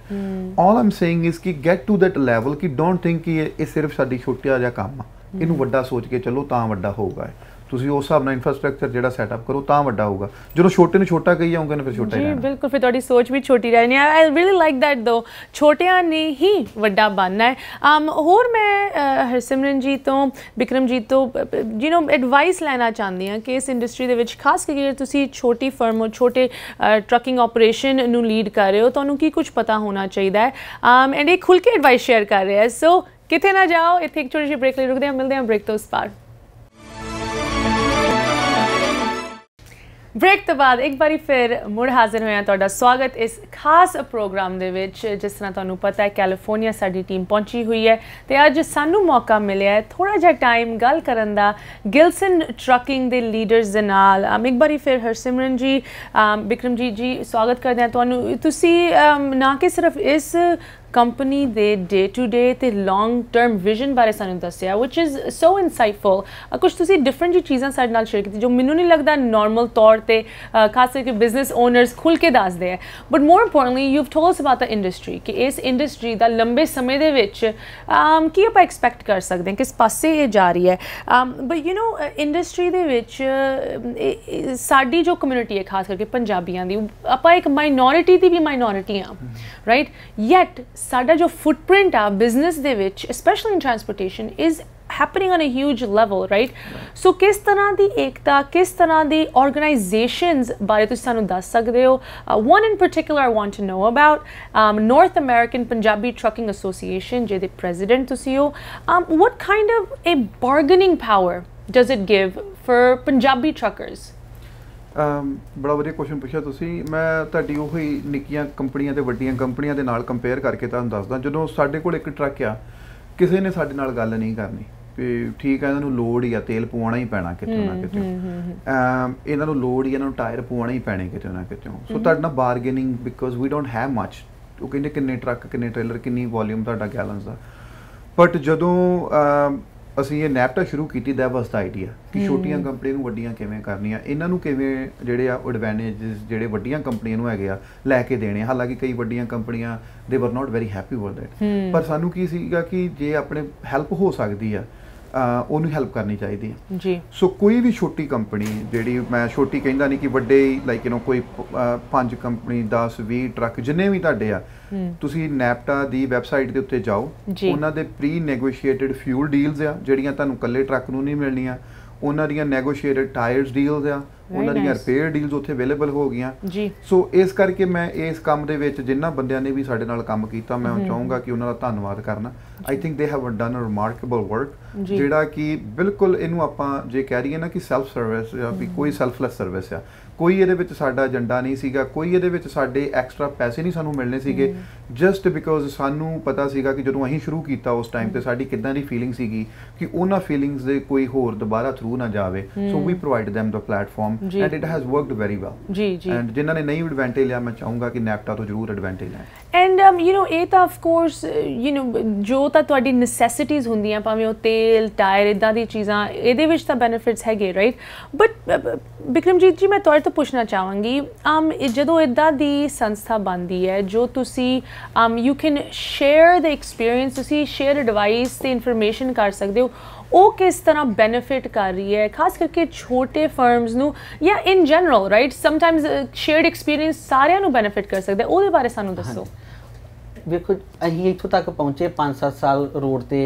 [SPEAKER 4] all I'm saying is ਕਿ ਗੈਟ ਟੂ ਦੈਟ ਲੈਵਲ ਕਿ ਡੋਨਟ ਥਿੰਕ ਕਿ ਇਹ ਸਿਰਫ ਸਾਡੀ ਛੋਟਿਆ ਜਿਹਾ ਕੰਮ ਆ ਇਹਨੂੰ ਵੱਡਾ ਸੋਚ ਕੇ ਚੱਲੋ ਤਾਂ ਵੱਡਾ ਹੋਊਗਾ ਤੁਸੀਂ ਉਸ ਹਿਸਾਬ ਨਾਲ ਇਨਫਰਾਸਟ੍ਰਕਚਰ ਜਿਹੜਾ ਸੈਟਅਪ ਕਰੋ ਤਾਂ ਵੱਡਾ ਹੋਊਗਾ ਜਦੋਂ ਛੋਟੇ ਨੂੰ ਛੋਟਾ ਕਹੀ ਜਾਓਗੇ ਨਾ ਫਿਰ ਛੋਟਾ ਹੀ ਰਹਿਣਾ ਜੀ
[SPEAKER 1] ਬਿਲਕੁਲ ਫਿਰ ਤੁਹਾਡੀ ਸੋਚ ਵੀ ਛੋਟੀ ਰਹਿਣੀ ਆ ਆਈ ਰੀਲੀ ਲਾਈਕ ਥੈਟ ਦੋ ਛੋਟਿਆਂ ਨੇ ਹੀ ਵੱਡਾ ਬਣਨਾ ਹੈ ਅਮ um, ਹੋਰ ਮੈਂ ਹਰਸਿਮਰਨ ਜੀ ਤੋਂ ਬਿਕਰਮ ਜੀ ਤੋਂ ਯੂ نو ਐਡਵਾਈਸ ਲੈਣਾ ਚਾਹੁੰਦੀ ਆ ਕਿ ਇਸ ਇੰਡਸਟਰੀ ਦੇ ਵਿੱਚ ਖਾਸ ਕਰਕੇ ਤੁਸੀਂ ਛੋਟੀ ਫਰਮ ਹੋ ਛੋਟੇ ਟਰੱਕਿੰਗ ਆਪਰੇਸ਼ਨ ਨੂੰ ਲੀਡ ਕਰ ਰਹੇ ਹੋ ਤੁਹਾਨੂੰ ਕੀ ਕੁਝ ਪਤਾ ਹੋਣਾ ਚਾਹੀਦਾ ਹੈ ਅਮ um, ਐਂਡ ਇਹ ਖੁੱਲ ਕੇ ਐਡਵਾਈਸ ਸ਼ੇਅਰ ਕਰ ਰਿਹਾ ਸੋ ਕਿਤੇ ਨਾ ਜਾਓ ਇੱਥੇ ਇੱਕ ਛੋਟੀ ਜਿਹੀ ਬ੍ਰੇਕ ਲਈ ਰੁਕਦੇ ਹਾਂ ਮਿਲਦੇ ਹਾਂ ਬ੍ਰੇਕ ਤੋਂ ਉਸ ਪਾਰ ਬ੍ਰੇਕ ਤੋਂ ਬਾਅਦ ਇੱਕ ਵਾਰੀ ਫਿਰ ਮੁੜ ਹਾਜ਼ਰ ਹੋਇਆ ਤੁਹਾਡਾ ਸਵਾਗਤ ਇਸ ਖਾਸ ਪ੍ਰੋਗਰਾਮ ਦੇ ਵਿੱਚ ਜਿਸ ਤਰ੍ਹਾਂ ਤੁਹਾਨੂੰ ਪਤਾ ਹੈ ਕੈਲੀਫੋਰਨੀਆ ਸਾਡੀ ਟੀਮ ਪਹੁੰਚੀ ਹੋਈ ਹੈ ਤੇ ਅੱਜ ਸਾਨੂੰ ਮੌਕਾ ਮਿਲਿਆ ਹੈ ਥੋੜਾ ਜਿਹਾ ਟਾਈਮ ਗੱਲ ਕਰਨ ਦਾ ਗਿਲਸਨ ਟਰੱਕਿੰਗ ਦੇ ਲੀਡਰਸ ਦੇ ਨਾਲ ਇੱਕ ਵਾਰੀ ਫਿਰ ਹਰਸਿਮਰਨ ਜੀ ਬਿਕਰਮ ਜੀ ਜੀ ਸਵਾਗਤ ਕਰਦੇ ਹਾਂ ਤੁਹਾਨੂੰ ਤੁਸੀਂ ਨਾ ਕਿ ਸਿਰਫ ਇਸ ਕੰਪਨੀ ਦੇ ਡੇ ਟੂ ਡੇ ਤੇ ਲੌਂਗ ਟਰਮ ਵਿਜ਼ਨ ਬਾਰੇ ਸਾਨੂੰ ਦੱਸਿਆ which is so insightful ਕੁਝ ਤੁਸੀਂ ਡਿਫਰੈਂਟ ਜੀ ਚੀਜ਼ਾਂ ਸਾਡੇ ਨਾਲ ਸ਼ੇਅਰ ਕੀਤੀ ਜੋ ਮੈਨੂੰ ਨਹੀਂ ਲੱਗਦਾ ਨਾਰਮਲ ਤੌਰ ਤੇ ਖਾਸ ਕਰਕੇ ਬਿਜ਼ਨਸ ਓਨਰਸ ਖੁੱਲ ਕੇ ਦੱਸਦੇ ਆ but more importantly you have told about the industry ਕਿ ਇਸ ਇੰਡਸਟਰੀ ਦਾ ਲੰਬੇ ਸਮੇਂ ਦੇ ਵਿੱਚ ਕੀ ਆਪਾਂ ਐਕਸਪੈਕਟ ਕਰ ਸਕਦੇ ਹਾਂ ਕਿਸ ਪਾਸੇ ਇਹ ਜਾ ਰਹੀ ਹੈ ਬਟ ਯੂ نو ਇੰਡਸਟਰੀ ਦੇ ਵਿੱਚ ਸਾਡੀ ਜੋ ਕਮਿਊਨਿਟੀ ਹੈ ਖਾਸ ਕਰਕੇ ਪੰਜਾਬੀਆਂ ਦੀ ਆਪਾਂ ਇੱਕ ਮਾਈਨੋਰਿਟੀ ਦੀ ਵੀ ਮਾਈਨੋਰਿਟੀ ਆ ਰਾਈਟ ਯੈਟ ਸਾਡਾ ਜੋ ਫੁੱਟਪ੍ਰਿੰਟ ਆ ਬਿਜ਼ਨਸ ਦੇ ਵਿੱਚ specially in transportation is happening on a huge level right so ਕਿਸ ਤਰ੍ਹਾਂ ਦੀ ਏਕਤਾ ਕਿਸ ਤਰ੍ਹਾਂ ਦੀ ਆਰਗੇਨਾਈਜੇਸ਼ਨਸ ਬਾਰੇ ਤੁਸੀਂ ਸਾਨੂੰ ਦੱਸ ਸਕਦੇ ਹੋ one in particular I want to know about north American Punjabi trucking association ਜਿਹਦੇ ਪ੍ਰੈਜ਼ੀਡੈਂਟ ਤੁਸੀਂ ਹੋ what kind of a bargaining power does it give for Punjabi truckers
[SPEAKER 5] ਬੜਾ
[SPEAKER 4] ਵਧੀਆ ਕੁਐਸਚਨ ਪੁੱਛਿਆ ਤੁਸੀਂ ਮੈਂ ਤੁਹਾਡੀ ਉਹ ਹੀ ਨਿੱਕੀਆਂ ਕੰਪਨੀਆਂ ਤੇ ਵੱਡੀਆਂ ਕੰਪਨੀਆਂ ਦੇ ਨਾਲ ਕੰਪੇਅਰ ਕਰਕੇ ਤੁਹਾਨੂੰ ਦੱਸਦਾ ਜਦੋਂ ਸਾਡੇ ਕੋਲ ਇੱਕ ਟਰੱਕ ਆ ਕਿਸੇ ਨੇ ਸਾਡੇ ਨਾਲ ਗੱਲ ਨਹੀਂ ਕਰਨੀ ਵੀ ਠੀਕ ਹੈ ਇਹਨਾਂ ਨੂੰ ਲੋਡ ਹੀ ਆ ਤੇਲ ਪਵਾਉਣਾ ਹੀ ਪੈਣਾ ਕਿਤੇ ਨਾ ਕਿਤੇ ਇਹਨਾਂ ਨੂੰ ਲੋਡ ਹੀ ਇਹਨਾਂ ਨੂੰ ਟਾਇਰ ਪਵਾਉਣਾ ਹੀ ਪੈਣੇ ਕਿਤੇ ਨਾ ਕਿਤੇ ਸੋ ਤੁਹਾਡਾ ਨਾ bargaining because we don't have much ਉਹ ਕਹਿੰਦੇ ਕਿੰਨੇ ਟਰੱਕ ਕਿੰਨੇ ਟ੍ਰੇਲਰ ਕਿੰਨੀ ਵੋਲਿਊਮ ਤੁਹਾਡਾ ਗੈਲਨਸ ਦਾ ਬਟ ਜਦੋਂ ਅਸੀਂ ਇਹ ਨੈਪਟਾ ਸ਼ੁਰੂ ਕੀਤੀ ਦਾ ਵਸਤਾ ਆਈਡੀਆ ਕਿ ਛੋਟੀਆਂ ਕੰਪਨੀਆਂ ਨੂੰ ਵੱਡੀਆਂ ਕਿਵੇਂ ਕਰਨੀਆਂ ਇਹਨਾਂ ਨੂੰ ਕਿਵੇਂ ਜਿਹੜੇ ਆ ਐਡਵਾਂਟੇਜਸ ਜਿਹੜੇ ਵੱਡੀਆਂ ਕੰਪਨੀਆਂ ਨੂੰ ਹੈਗੇ ਆ ਲੈ ਕੇ ਦੇਣੇ ਹਾਲਾਂਕਿ ਕਈ ਵੱਡੀਆਂ ਕੰਪਨੀਆਂ they were not very happy with it ਪਰ ਸਾਨੂੰ ਕੀ ਸੀਗਾ ਕਿ ਜੇ ਆਪਣੇ ਹੈਲਪ ਹੋ ਸਕਦੀ ਆ ਉਹਨੂੰ ਹੈਲਪ ਕਰਨੀ ਚਾਹੀਦੀ ਹੈ ਜੀ ਸੋ ਕੋਈ ਵੀ ਛੋਟੀ ਕੰਪਨੀ ਜਿਹੜੀ ਮੈਂ ਛੋਟੀ ਕਹਿੰਦਾ ਨਹੀਂ ਕਿ ਵੱਡੇ ਲਾਈਕ ਯੂ نو ਕੋਈ ਪੰਜ ਕੰਪਨੀ 10 20 ਟਰੱਕ ਜਿੰਨੇ ਵੀ ਤੁਹਾਡੇ ਆ ਤੁਸੀਂ ਨੈਪਟਾ ਦੀ ਵੈਬਸਾਈਟ ਦੇ ਉੱਤੇ ਜਾਓ ਉਹਨਾਂ ਦੇ ਪ੍ਰੀ ਨੈਗੋਸ਼ੀਏਟਿਡ ਫਿਊਲ ਡੀਲਸ ਆ ਜਿਹੜੀਆਂ ਤੁਹਾਨੂੰ ਕੱਲੇ ਟਰੱਕ ਨੂੰ ਨਹੀਂ ਮਿਲਣੀਆਂ ਉਹਨਾਂ ਦੀਆਂ ਨੈਗੋਸ਼ੀਏਟਡ ਟਾਇਰਸ ਡੀਲਸ ਆ ਉਹਨਾਂ ਦੀਆਂ ਰਿਪੇਅਰ ਡੀਲਸ ਉੱਥੇ ਅਵੇਲੇਬਲ ਹੋ ਗਈਆਂ ਜੀ ਸੋ ਇਸ ਕਰਕੇ ਮੈਂ ਇਸ ਕੰਮ ਦੇ ਵਿੱਚ ਜਿੰਨਾ ਬੰਦਿਆਂ ਨੇ ਵੀ ਸਾਡੇ ਨਾਲ ਕੰਮ ਕੀਤਾ ਮੈਂ ਚਾਹੂੰਗਾ ਕਿ ਉਹਨਾਂ ਦਾ ਧੰਨਵਾਦ ਕਰਨਾ I think they have done a remarkable work ਜਿਹੜਾ ਕਿ ਬਿਲਕੁਲ ਇਹਨੂੰ ਆਪਾਂ ਜੇ ਕਹਿ ਰਹੀਏ ਨਾ ਕਿ ਸੈਲਫ ਸਰਵਿਸ ਜਾਂ ਵੀ ਕੋਈ ਸੈਲਫਲੈਸ ਸਰਵਿਸ ਆ ਕੋਈ ਇਹਦੇ ਵਿੱਚ ਸਾਡਾ ਏਜੰਡਾ ਨਹੀਂ ਸੀਗਾ ਕੋਈ ਇਹਦੇ ਵਿੱਚ ਸਾਡੇ ਐਕਸਟਰਾ ਪੈਸੇ ਨਹੀਂ ਸਾਨੂੰ ਮਿਲਣੇ ਸੀਗੇ ਜਸਟ ਬਿਕੋਜ਼ ਸਾਨੂੰ ਪਤਾ ਸੀਗਾ ਕਿ ਜਦੋਂ ਅਸੀਂ ਸ਼ੁਰੂ ਕੀਤਾ ਉਸ ਟਾਈਮ ਤੇ ਸਾਡੀ ਕਿਦਾਂ ਦੀ ਫੀਲਿੰਗ ਸੀਗੀ ਕਿ ਉਹਨਾਂ ਫੀਲਿੰਗਸ ਦੇ ਕੋਈ ਹੋਰ ਦੁਬਾਰਾ ਥਰੂ ਨਾ ਜਾਵੇ so we provide them the platform and it has worked very well ਜੀ ਜੀ ਐਂਡ ਜਿਨ੍ਹਾਂ ਨੇ ਨਹੀਂ ਐਡਵਾਂਟੇਜ ਲਿਆ ਮੈਂ ਚਾਹੂੰਗਾ ਕਿ ਨੈਪਟਾ ਤੋਂ ਜ਼ਰੂਰ ਐਡਵਾਂਟੇਜ ਲੈਣ
[SPEAKER 1] ਐਂਡ ਯੂ نو ਇਹ ਤਾਂ ਆਫ ਕੋਰਸ ਯੂ نو ਜੋ ਤਾਂ ਤੁਹਾਡੀ ਨੈਸੈਸਿਟੀਜ਼ ਹੁੰਦੀਆਂ ਭਾਵੇਂ ਉਹ ਤੇਲ ਟਾਇਰ ਇਦਾਂ ਦੀ ਚੀਜ਼ਾਂ ਇਹਦੇ ਵਿੱਚ ਤਾਂ ਬੈਨੀਫਿਟਸ ਹੈਗੇ ਰਾਈਟ ਬਟ ਬਿਕਰਮਜੀਤ ਜੀ ਮੈਂ ਤੁਹਾਡੇ ਤੋਂ ਪੁੱਛਣਾ ਚਾਹਾਂਗੀ ਆਮ um, ਜਦੋਂ ਇਦਾਂ ਦੀ ਸੰਸਥਾ ਬਣਦੀ ਹੈ ਜੋ ਤੁਸੀਂ um you can share the experience see share a device the information kar sakde ho ਉਹ ਕਿਸ ਤਰ੍ਹਾਂ ਬੈਨੀਫਿਟ ਕਰ ਰਹੀ ਹੈ ਖਾਸ ਕਰਕੇ ਛੋਟੇ ਫਰਮਸ ਨੂੰ ਜਾਂ in general right sometimes shared experience ਸਾਰਿਆਂ ਨੂੰ ਬੈਨੀਫਿਟ ਕਰ ਸਕਦਾ ਉਹਦੇ ਬਾਰੇ ਸਾਨੂੰ ਦੱਸੋ
[SPEAKER 5] ਵੇਖੋ ਅਸੀਂ ਇੱਥੋਂ ਤੱਕ ਪਹੁੰਚੇ 5-7 ਸਾਲ ਰੋਡ ਤੇ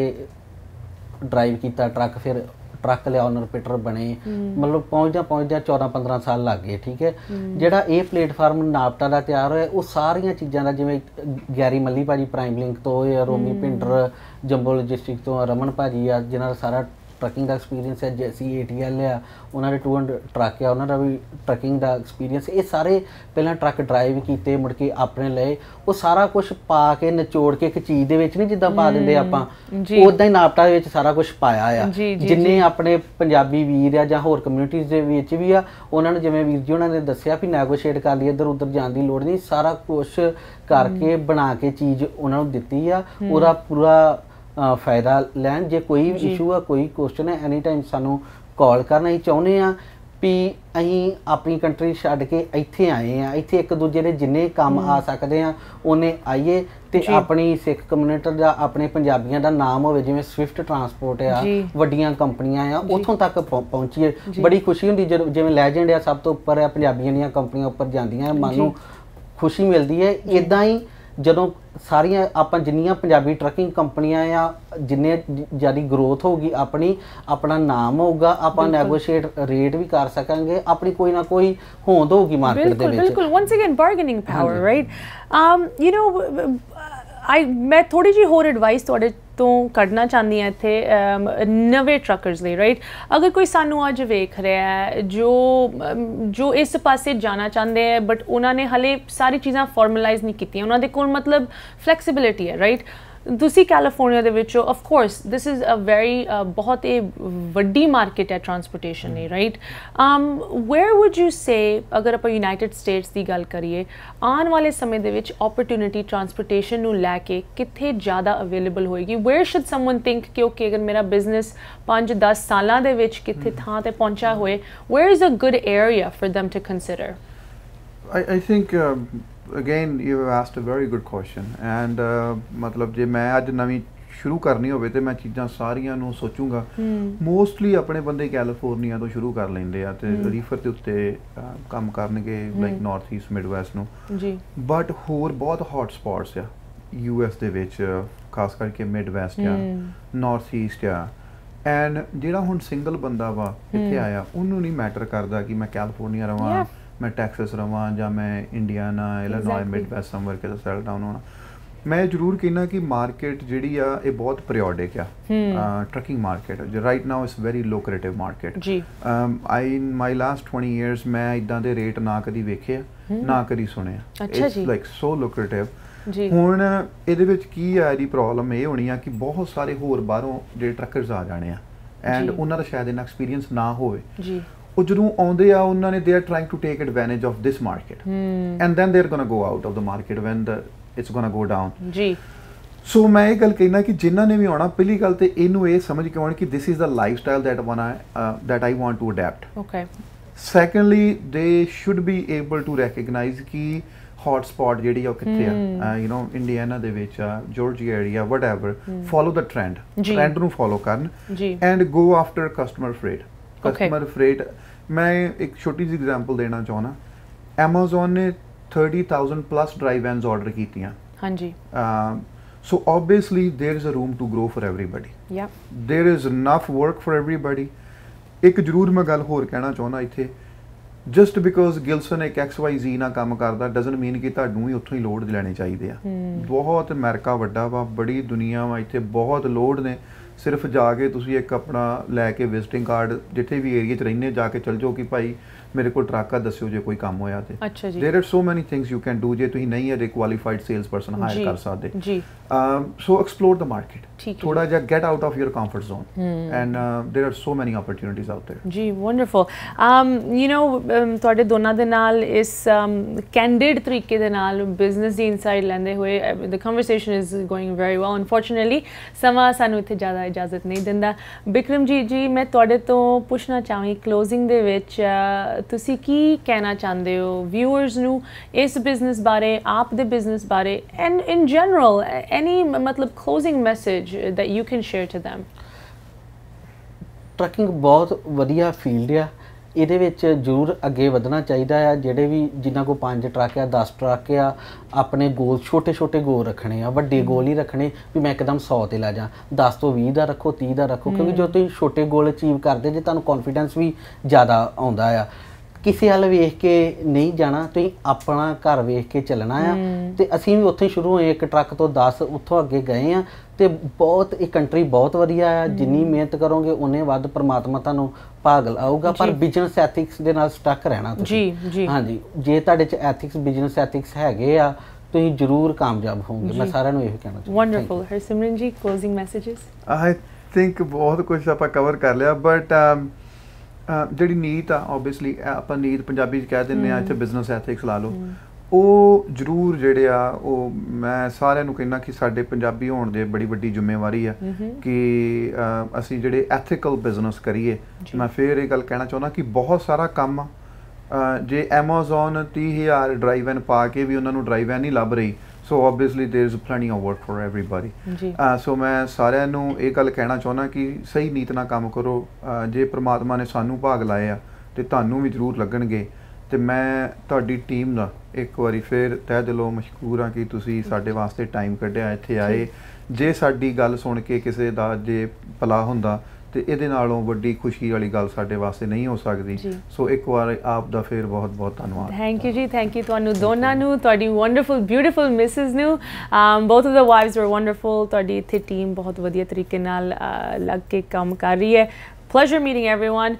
[SPEAKER 5] ਡਰਾਈਵ ਕੀਤਾ ਟਰੱਕ ਫਿਰ ਟਰੱਕ ਲਿਆਨਰ ਪਿਟਰ ਬਣੇ ਮਤਲਬ ਪਹੁੰਚਦਾ ਪਹੁੰਚਦਾ 14-15 ਸਾਲ ਲੱਗ ਗਏ ਠੀਕ ਹੈ ਜਿਹੜਾ ਇਹ ਪਲੇਟਫਾਰਮ ਨਾਪਟਾ ਦਾ ਤਿਆਰ ਹੋਇਆ ਉਹ ਸਾਰੀਆਂ ਚੀਜ਼ਾਂ ਦਾ ਜਿਵੇਂ ਗਿਆਰੀ ਮੱਲੀ ਭਾਜੀ ਪ੍ਰਾਈਮ ਲਿੰਕ ਤੋਂ ਰੋਮੀ ਪਿੰਡਰ ਜੰਬੋ ਲੌਜਿਸਟਿਕ ਤੋਂ ਰਮਨ ਭਾਜੀ ਆ ਜਿਨ੍ਹਾਂ ਦਾ ਸਾਰਾ ਟਰਕਿੰਗ ਦਾ ਐਕਸਪੀਰੀਅੰਸ ਹੈ ਜੈਸੀ ਏਟੀਐਲ ਆ ਉਹਨਾਂ ਦੇ 200 ਟਰੱਕ ਆ ਉਹਨਾਂ ਦਾ ਵੀ ਟਰਕਿੰਗ ਦਾ ਐਕਸਪੀਰੀਅੰਸ ਇਹ ਸਾਰੇ ਪਹਿਲਾਂ ਟਰੱਕ ਡਰਾਈਵ ਕੀਤੇ ਮੁੜ ਕੇ ਆਪਣੇ ਲਏ ਉਹ ਸਾਰਾ ਕੁਝ ਪਾ ਕੇ ਨਿਚੋੜ ਕੇ ਇੱਕ ਚੀਜ਼ ਦੇ ਵਿੱਚ ਨਹੀਂ ਜਿੱਦਾਂ ਪਾ ਦਿੰਦੇ ਆਪਾਂ ਉਦਾਂ ਹੀ ਨਾਪਟਾ ਦੇ ਵਿੱਚ ਸਾਰਾ ਕੁਝ ਪਾਇਆ ਆ ਜਿੰਨੇ ਆਪਣੇ ਪੰਜਾਬੀ ਵੀਰ ਆ ਜਾਂ ਹੋਰ ਕਮਿਊਨਿਟੀਆਂ ਦੇ ਵਿੱਚ ਵੀ ਆ ਉਹਨਾਂ ਨੇ ਜਿਵੇਂ ਵੀਰ ਜੀ ਉਹਨਾਂ ਨੇ ਦੱਸਿਆ ਵੀ ਨੈਗੋਸ਼ੀਏਟ ਕਰ ਲਈ ਇੱਧਰ ਉੱਧਰ ਜਾਣ ਦੀ ਲੋੜ ਨਹੀਂ ਸਾਰਾ ਕੁਝ ਕਰਕੇ ਬਣਾ ਕੇ ਚੀਜ਼ ਉਹਨਾਂ ਨੂੰ ਦਿੱਤੀ ਆ ਉਹਦਾ ਪੂਰਾ ਫਾਇਦਾ ਲੈਣ ਜੇ ਕੋਈ ਵੀ ਇਸ਼ੂ ਆ ਕੋਈ ਕੁਐਸਚਨ ਹੈ ਐਨੀ ਟਾਈਮ ਸਾਨੂੰ ਕਾਲ ਕਰਨਾ ਹੀ ਚਾਹੁੰਦੇ ਆ ਵੀ ਅਸੀਂ ਆਪਣੀ ਕੰਟਰੀ ਛੱਡ ਕੇ ਇੱਥੇ ਆਏ ਆ ਇੱਥੇ ਇੱਕ ਦੂਜੇ ਦੇ ਜਿੰਨੇ ਕੰਮ ਆ ਸਕਦੇ ਆ ਉਹਨੇ ਆਈਏ ਤੇ ਆਪਣੀ ਸਿੱਖ ਕਮਿਊਨਿਟੀ ਦਾ ਆਪਣੇ ਪੰਜਾਬੀਆਂ ਦਾ ਨਾਮ ਹੋਵੇ ਜਿਵੇਂ ਸਵਿਫਟ ਟਰਾਂਸਪੋਰਟ ਆ ਵੱਡੀਆਂ ਕੰਪਨੀਆਂ ਆ ਉਥੋਂ ਤੱਕ ਪਹੁੰਚੀਏ ਬੜੀ ਖੁਸ਼ੀ ਹੁੰਦੀ ਜਦੋਂ ਜਿਵੇਂ ਲੈਜੈਂਡ ਆ ਸਭ ਤੋਂ ਉੱਪਰ ਆ ਪੰਜਾਬੀਆਂ ਦੀਆਂ ਕੰਪਨੀਆਂ ਉੱਪਰ ਜਾਂਦੀਆਂ ਮਨ ਨੂੰ ਖੁਸ਼ੀ ਮਿਲਦੀ ਹੈ ਇਦਾਂ ਹੀ ਜਦੋਂ ਸਾਰੀਆਂ ਆਪਾਂ ਜਿੰਨੀਆਂ ਪੰਜਾਬੀ ਟਰਕਿੰਗ ਕੰਪਨੀਆਂ ਆ ਜਿੰਨੇ ਜਿਆਦੀ ਗਰੋਥ ਹੋਊਗੀ ਆਪਣੀ ਆਪਣਾ ਨਾਮ ਹੋਊਗਾ ਆਪਾਂ ਨੈਗੋਸ਼ੀਏਟ ਰੇਟ ਵੀ ਕਰ ਸਕਾਂਗੇ ਆਪਣੀ ਕੋਈ ਨਾ ਕੋਈ ਹੋਂਦ ਹੋਊਗੀ ਮਾਰਕੀਟ ਦੇ ਵਿੱਚ ਬਿਲਕੁਲ ਬਿਲਕੁਲ
[SPEAKER 1] once again bargaining power right you you I ਮੈਂ ਥੋੜੀ ਜੀ ਹੋਰ ਐਡਵਾਈਸ ਤੁਹਾਡੇ ਤੋਂ ਕੱਢਣਾ ਚਾਹੁੰਦੀ ਹਾਂ ਇੱਥੇ ਨਵੇਂ ਟਰੱਕਰਸ ਲਈ ਰਾਈਟ ਅਗਰ ਕੋਈ ਸਾਨੂੰ ਅੱਜ ਵੇਖ ਰਿਹਾ ਹੈ ਜੋ ਜੋ ਇਸ ਪਾਸੇ ਜਾਣਾ ਚਾਹੁੰਦੇ ਹੈ ਬਟ ਉਹਨਾਂ ਨੇ ਹਲੇ ਸਾਰੀ ਚੀਜ਼ਾਂ ਫਾਰਮਲਾਈਜ਼ ਨਹੀਂ ਕੀਤੀਆਂ ਉਹਨਾਂ ਦੇ ਕੋਲ ਮਤਲਬ ਫਲੈਕਸੀਬਿਲਿਟੀ ਹੈ ਰਾਈਟ ਤੁਸੀਂ ਕੈਲੀਫੋਰਨੀਆ ਦੇ ਵਿੱਚ of course this is a very ਬਹੁਤ ਹੀ ਵੱਡੀ ਮਾਰਕੀਟ ਹੈ ਟਰਾਂਸਪੋਰਟੇਸ਼ਨ ਦੀ right um where would you say ਅਗਰ ਆਪਾਂ ਯੂਨਾਈਟਿਡ ਸਟੇਟਸ ਦੀ ਗੱਲ ਕਰੀਏ ਆਉਣ ਵਾਲੇ ਸਮੇਂ ਦੇ ਵਿੱਚ ਓਪਰਚ्युनिटी ਟਰਾਂਸਪੋਰਟੇਸ਼ਨ ਨੂੰ ਲੈ ਕੇ ਕਿੱਥੇ ਜ਼ਿਆਦਾ ਅਵੇਲੇਬਲ ਹੋਏਗੀ ਵੇਅਰ ਸ਼ੁੱਡ ਸਮਵਨ ਥਿੰਕ ਕਿ ਓਕੇ ਅਗਰ ਮੇਰਾ ਬਿਜ਼ਨਸ 5-10 ਸਾਲਾਂ ਦੇ ਵਿੱਚ ਕਿੱਥੇ ਥਾਂ ਤੇ ਪਹੁੰਚਾ ਹੋਏ where is a good area for them to consider
[SPEAKER 4] I I think um, again you have asked a very good question and ਮਤਲਬ ਜੇ ਮੈਂ ਅੱਜ ਨਵੀਂ ਸ਼ੁਰੂ ਕਰਨੀ ਹੋਵੇ ਤੇ ਮੈਂ ਚੀਜ਼ਾਂ ਸਾਰੀਆਂ ਨੂੰ ਸੋਚੂਗਾ ਮੋਸਟਲੀ ਆਪਣੇ ਬੰਦੇ ਕੈਲੀਫੋਰਨੀਆ ਤੋਂ ਸ਼ੁਰੂ ਕਰ ਲੈਂਦੇ ਆ ਤੇ ਰੀਫਰ ਦੇ ਉੱਤੇ ਕੰਮ ਕਰਨਗੇ ਲਾਈਕ ਨਾਰਥ ਈਸਟ ਮਿਡਵੈਸਟ ਨੂੰ ਜੀ ਬਟ ਹੋਰ ਬਹੁਤ ਹੌਟ ਸਪੌਟਸ ਆ ਯੂ ਐਸ ਦੇ ਵਿੱਚ ਖਾਸ ਕਰਕੇ ਮਿਡਵੈਸਟ ਆ ਨਾਰਥ hmm. ਈਸਟ ਆ ਐਂਡ ਜਿਹੜਾ ਹੁਣ ਸਿੰਗਲ ਬੰਦਾ ਵਾ ਇੱਥੇ hmm. ਆਇਆ ਉਹਨੂੰ ਨਹੀਂ ਮੈਟਰ ਕਰਦਾ ਕਿ ਮੈਂ ਕੈਲੀਫੋਰਨੀਆ ਰਵਾਂ ਮੈਂ ਟੈਕਸਸ ਰਵਾਂ ਜਾਂ ਮੈਂ ਇੰਡੀਆਨਾ ਇਲਨੋਇ ਮਿਡਵੈਸਟ ਸਮਵਰ ਕੇ ਸੈਟਲ ਡਾਊਨ ਹੋਣਾ ਮੈਂ ਜ਼ਰੂਰ ਕਹਿਣਾ ਕਿ ਮਾਰਕੀਟ ਜਿਹੜੀ ਆ ਇਹ ਬਹੁਤ ਪੀਰੀਓਡਿਕ ਆ ਟਰਕਿੰਗ ਮਾਰਕੀਟ ਜੋ right now is very ਲੋਕਰੇਟਿਵ market ਜੀ ਆਈ ਇਨ ਮਾਈ ਲਾਸਟ 20 ਇਅਰਸ ਮੈਂ ਇਦਾਂ ਦੇ ਰੇਟ ਨਾ ਕਦੀ ਵੇਖੇ ਨਾ ਕਦੀ ਸੁਣਿਆ ਇਟਸ ਲਾਈਕ ਸੋ ਲੋਕਰੇਟਿਵ ਜੀ ਹੁਣ ਇਹਦੇ ਵਿੱਚ ਕੀ ਆ ਇਹਦੀ ਪ੍ਰੋਬਲਮ ਇਹ ਹੋਣੀ ਆ ਕਿ ਬਹੁਤ ਸਾਰੇ ਹੋਰ ਬਾਹਰੋਂ ਜਿਹੜੇ ਟਰੱਕਰਸ ਆ ਜਾਣੇ ਆ ਐਂਡ ਉਹਨਾਂ ਦਾ ਸ਼ਾਇਦ ਇਹਨਾਂ ਐਕਸਪੀਰੀਅੰਸ ਨਾ ਹੋਵੇ ਜੀ ਉਹ ਜਦੋਂ ਆਉਂਦੇ ਆ ਉਹਨਾਂ ਨੇ they are trying to take advantage of this market and then they are gonna go out of the market when the it's gonna go down ਜੀ ਸੋ ਮੈਂ ਇਹ ਗੱਲ ਕਹਿਣਾ ਕਿ ਜਿਨ੍ਹਾਂ ਨੇ ਵੀ ਆਉਣਾ ਪਹਿਲੀ ਗੱਲ ਤੇ ਇਹਨੂੰ ਇਹ ਸਮਝ ਕੇ ਆਉਣ ਕਿ this is the lifestyle that uh that I want to adapt okay secondly they should be able to recognize ਕਿ ਹੌਟ ਸਪੌਟ ਜਿਹੜੀ ਉਹ ਕਿੱਥੇ ਆ ਯੂ نو ਇੰਡੀਆਨਾ ਦੇ ਵਿੱਚ ਆ Georgia area whatever follow the trend trend ਨੂੰ follow ਕਰਨ and go after customer freight customer freight ਮੈਂ ਇੱਕ ਛੋਟੀ ਜਿਹੀ ਐਗਜ਼ਾਮਪਲ ਦੇਣਾ ਚਾਹਣਾ Amazon ਨੇ 30000 ਪਲੱਸ ਡਰਾਈਵ ਵੈਨਸ ਆਰਡਰ ਕੀਤੀਆਂ ਹਾਂਜੀ so obviously there is a room to grow for everybody yeah there is enough work for everybody ਇੱਕ ਜ਼ਰੂਰ ਮੈਂ ਗੱਲ ਹੋਰ ਕਹਿਣਾ ਚਾਹੁੰਦਾ ਇੱਥੇ ਜਸਟ ਬਿਕੋਜ਼ ਗਿਲਸਨ ਇੱਕ ਐਕਸ ਵਾਈ ਜ਼ੀ ਨਾਲ ਕੰਮ ਕਰਦਾ ਡਸਨਟ ਮੀਨ ਕਿ ਤੁਹਾਨੂੰ ਹੀ ਉੱਥੋਂ ਹੀ ਲੋਡ ਲੈਣੇ ਚਾਹੀਦੇ ਆ ਬਹੁਤ ਅਮਰੀਕਾ ਵੱਡਾ ਵਾ ਬੜੀ ਦੁਨੀਆ ਵਾ ਇੱਥੇ ਬਹੁਤ ਲੋਡ ਨੇ ਸਿਰਫ ਜਾ ਕੇ ਤੁਸੀਂ ਇੱਕ ਆਪਣਾ ਲੈ ਕੇ ਵਿਜ਼ਿਟਿੰਗ ਕਾਰਡ ਜਿੱਥੇ ਵੀ ਏਰੀਆ 'ਚ ਰਹਿੰਦੇ ਜਾ ਕੇ ਚਲ ਜਾਓ ਕਿ ਭਾਈ ਮੇਰੇ ਕੋਲ ਟਰਾਕਾ ਦੱਸਿਓ ਜੇ ਕੋਈ ਕੰਮ ਹੋਇਆ ਤੇ ਅੱਛਾ ਜੀ there are so many things you can do ਜੇ ਤੁਸੀਂ ਨਹੀਂ ਹੈ ਕੁਆਲੀਫਾਈਡ ਸੇਲਸ ਪਰਸਨ ਹਾਇਰ ਕਰ ਸਕਦੇ ਜੀ ਸੋ ਐਕਸਪਲੋਰ ਦ ਮਾਰਕੀਟ ਥੋੜਾ ਜਿਹਾ get out of your comfort zone and there are so many opportunities out there
[SPEAKER 1] ਜੀ ਵੰਡਰਫੁਲ ਅਮ ਯੂ نو ਤੁਹਾਡੇ ਦੋਨਾਂ ਦੇ ਨਾਲ ਇਸ ਕੈਂਡਿਡ um, ਤਰੀਕੇ ਦੇ ਨਾਲ ਬਿਜ਼ਨਸ ਦੀ ਇਨਸਾਈਟ ਲੈਂਦੇ ਹੋਏ the conversation is going very well unfortunately ਸਮਾਂ ਸਾਨੂੰ ਇੱਥੇ ਜ਼ਿਆਦਾ ਇਜਾਜ਼ਤ ਨਹੀਂ ਦਿੰਦਾ ਬਿਕਰਮ ਜੀ ਜੀ ਮੈਂ ਤੁਹਾਡੇ ਤੋਂ ਪੁੱਛਣਾ ਚਾਹਾਂਗੀ ਕਲੋਜ਼ਿੰਗ ਦੇ ਵਿੱਚ ਤੁਸੀਂ ਕੀ ਕਹਿਣਾ ਚਾਹੁੰਦੇ ਹੋ ਵਿਊਅਰਸ ਨੂੰ ਇਸ ਬਿਜ਼ਨਸ ਬਾਰੇ ਆਪ ਦੇ ਬਿਜ਼ਨਸ ਬਾਰੇ ਐਂਡ ਇਨ ਜਨਰਲ ਐਨੀ ਮਤਲਬ closing message that you can share to them
[SPEAKER 5] trucking ਬਹੁਤ ਵਧੀਆ ਫੀਲਡ ਆ ਇਹਦੇ ਵਿੱਚ ਜ਼ਰੂਰ ਅੱਗੇ ਵਧਣਾ ਚਾਹੀਦਾ ਆ ਜਿਹੜੇ ਵੀ ਜਿਨ੍ਹਾਂ ਕੋ 5 ਟਰੱਕ ਆ 10 ਟਰੱਕ ਆ ਆਪਣੇ ਗੋਲ ਛੋਟੇ-ਛੋਟੇ ਗੋਲ ਰੱਖਣੇ ਆ ਵੱਡੇ ਗੋਲ ਹੀ ਰੱਖਣੇ ਵੀ ਮੈਂ ਇੱਕਦਮ 100 ਤੇ ਲਾ ਜਾ 10 ਤੋਂ 20 ਦਾ ਰੱਖੋ 30 ਦਾ ਰੱਖੋ ਕਿਉਂਕਿ ਜੋ ਤੁਸੀਂ ਛੋਟੇ ਗੋਲ ਅਚੀਵ ਕਰਦੇ ਜੇ ਤੁਹਾਨੂੰ ਕੌਨਫੀਡੈਂਸ ਵੀ ਜ਼ਿਆਦਾ ਆਉਂਦਾ ਆ ਕਿਸੇ ਵੱਲ ਵੇਖ ਕੇ ਨਹੀਂ ਜਾਣਾ ਤੁਸੀਂ ਆਪਣਾ ਘਰ ਵੇਖ ਕੇ ਚੱਲਣਾ ਆ ਤੇ ਅਸੀਂ ਵੀ ਉੱਥੇ ਸ਼ੁਰੂ ਹੋਏ ਇੱਕ ਟਰੱਕ ਤੋਂ 10 ਉੱਥੋਂ ਅੱਗੇ ਗਏ ਆ ਤੇ ਬਹੁਤ ਇਹ ਕੰਟਰੀ ਬਹੁਤ ਵਧੀਆ ਆ ਜਿੰਨੀ ਮਿਹਨਤ ਕਰੋਗੇ ਉਨੇ ਵੱਧ ਪਰਮਾਤਮਾ ਤੁਹਾਨੂੰ ਭਾਗ ਲਾਊਗਾ ਪਰ ਬਿਜ਼ਨਸ ਐਥਿਕਸ ਦੇ ਨਾਲ ਸਟਕ ਰਹਿਣਾ ਤੁਸੀਂ ਜੀ ਜੀ ਹਾਂਜੀ ਜੇ ਤੁਹਾਡੇ ਚ ਐਥਿਕਸ ਬਿਜ਼ਨਸ ਐਥਿਕਸ ਹੈਗੇ ਆ ਤੁਸੀਂ ਜ਼ਰੂਰ ਕਾਮਯਾਬ ਹੋਵੋਗੇ ਮੈਂ ਸਾਰਿਆਂ ਨੂੰ ਇਹ ਕਹਿਣਾ ਚਾਹੁੰਦਾ ਵੰਡਰਫੁਲ
[SPEAKER 1] ਹਰਸਿਮਰਨ ਜੀ ਕਲੋਜ਼ਿੰਗ ਮੈਸੇजेस
[SPEAKER 5] ਆਈ ਥਿੰਕ ਬਹੁਤ ਕੁਝ ਆਪਾਂ ਕਵਰ ਕਰ
[SPEAKER 4] ਲਿਆ ਬਟ ਜਿਹੜੀ ਨੀਤ ਆ ਆਬਵੀਅਸਲੀ ਆਪਾਂ ਨੀਤ ਪੰਜਾਬੀ ਚ ਕਹਿ ਦਿੰਨੇ ਆ ਇੱਥੇ ਬਿਜ਼ਨਸ ਐਥਿਕਸ ਲਾ ਲਓ ਉਹ ਜ਼ਰੂਰ ਜਿਹੜੇ ਆ ਉਹ ਮੈਂ ਸਾਰਿਆਂ ਨੂੰ ਕਹਿਣਾ ਕਿ ਸਾਡੇ ਪੰਜਾਬੀ ਹੋਣ ਦੇ ਬੜੀ ਵੱਡੀ ਜ਼ਿੰਮੇਵਾਰੀ ਆ ਕਿ ਅਸੀਂ ਜਿਹੜੇ ਐਥੀਕਲ ਬਿਜ਼ਨਸ ਕਰੀਏ ਮੈਂ ਫੇਰ ਇਹ ਗੱਲ ਕਹਿਣਾ ਚਾਹੁੰਦਾ ਕਿ ਬਹੁਤ ਸਾਰਾ ਕੰਮ ਜੇ Amazon 30000 ਡਰਾਈਵਨ ਪਾ ਕੇ ਵੀ ਉਹਨਾਂ ਨੂੰ ਡਰਾਈਵਨ ਨਹੀਂ ਲੱਭ ਰਹੀ so obviously there is plenty of work for everybody so ਮੈਂ ਸਾਰਿਆਂ ਨੂੰ ਇਹ ਗੱਲ ਕਹਿਣਾ ਚਾਹੁੰਦਾ ਕਿ ਸਹੀ ਨੀਤ ਨਾਲ ਕੰਮ ਕਰੋ ਜੇ ਪ੍ਰਮਾਤਮਾ ਨੇ ਸਾਨੂੰ ਭਾਗ ਲਾਏ ਆ ਤੇ ਤੁਹਾਨੂੰ ਵੀ ਜ਼ਰੂਰ ਲੱਗਣਗੇ ਤੇ ਮੈਂ ਤੁਹਾਡੀ ਟੀਮ ਦਾ ਇੱਕ ਵਾਰੀ ਫੇਰ ਤਹਿ ਦਿਲੋਂ ਮਸ਼ਕੂਰ ਆ ਕਿ ਤੁਸੀਂ ਸਾਡੇ ਵਾਸਤੇ ਟਾਈਮ ਕੱਢਿਆ ਇੱਥੇ ਆਏ ਜੇ ਸਾਡੀ ਗੱਲ ਸੁਣ ਕੇ ਕਿਸੇ ਦਾ ਜੇ ਭਲਾ ਹੁੰਦਾ ਤੇ ਇਹਦੇ ਨਾਲੋਂ ਵੱਡੀ ਖੁਸ਼ੀ ਵਾਲੀ ਗੱਲ ਸਾਡੇ ਵਾਸਤੇ ਨਹੀਂ ਹੋ ਸਕਦੀ ਸੋ ਇੱਕ ਵਾਰ ਆਪ ਦਾ ਫੇਰ ਬਹੁਤ ਬਹੁਤ ਧੰਨਵਾਦ
[SPEAKER 1] ਥੈਂਕ ਯੂ ਜੀ ਥੈਂਕ ਯੂ ਤੁਹਾਨੂੰ ਦੋਨਾਂ ਨੂੰ ਤੁਹਾਡੀ ਵੰਡਰਫੁਲ ਬਿਊਟੀਫੁਲ ਮਿਸਿਸ ਨੂੰ both of the wives were wonderful ਤੁਹਾਡੀ ਇੱਥੇ ਟੀਮ ਬਹੁਤ ਵਧੀਆ ਤਰੀਕੇ ਨਾਲ ਲੱਗ ਕੇ ਕੰਮ ਕਰ ਰਹੀ ਹੈ ਪਲੇਜ਼ਰ ਮੀਟਿੰਗ एवरीवन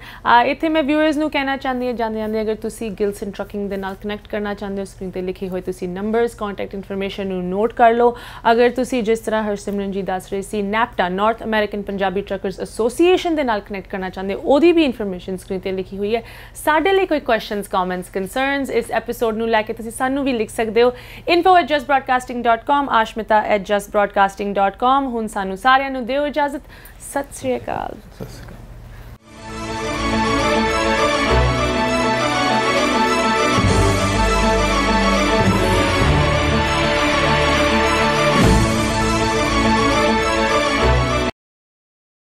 [SPEAKER 1] ਇੱਥੇ ਮੈਂ ਵਿਊਅਰਸ ਨੂੰ ਕਹਿਣਾ ਚਾਹੁੰਦੀ ਹਾਂ ਜਾਂਦੇ ਜਾਂਦੇ ਅਗਰ ਤੁਸੀਂ ਗਿਲਸਨ ਟਰਕਿੰਗ ਦੇ ਨਾਲ ਕਨੈਕਟ ਕਰਨਾ ਚਾਹੁੰਦੇ ਹੋ ਸਕਰੀਨ ਤੇ ਲਿਖੇ ਹੋਏ ਤੁਸੀਂ ਨੰਬਰਸ ਕੰਟੈਕਟ ਇਨਫੋਰਮੇਸ਼ਨ ਨੂੰ ਨੋਟ ਕਰ ਲਓ ਅਗਰ ਤੁਸੀਂ ਜਿਸ ਤਰ੍ਹਾਂ ਹਰਸਿਮਰਨ ਜੀ ਦੱਸ ਰਹੇ ਸੀ NAPTA north American Punjabi truckers association ਦੇ ਨਾਲ ਕਨੈਕਟ ਕਰਨਾ ਚਾਹੁੰਦੇ ਹੋ ਉਹਦੀ ਵੀ ਇਨਫੋਰਮੇਸ਼ਨ ਸਕਰੀਨ ਤੇ ਲਿਖੀ ਹੋਈ ਹੈ ਸਾਡੇ ਲਈ ਕੋਈ ਕੁਐਸਚਨਸ ਕਮੈਂਟਸ ਕਨਸਰਨਸ ਇਸ ਐਪੀਸੋਡ ਨੂੰ ਲੈ ਕੇ ਤੁਸੀਂ ਸਾਨੂੰ ਵੀ ਲਿਖ ਸਕਦੇ ਹੋ info@justbroadcasting.com ashmita@justbroadcasting.com ਹੁਣ ਸਾਨੂੰ ਸਾਰਿਆਂ ਨੂੰ ਦਿਓ ਇਜਾਜ਼ਤ ਸਤਿ ਸ੍ਰੀ ਅਕਾਲ ਸਤਿ ਸ੍ਰੀ ਅਕਾਲ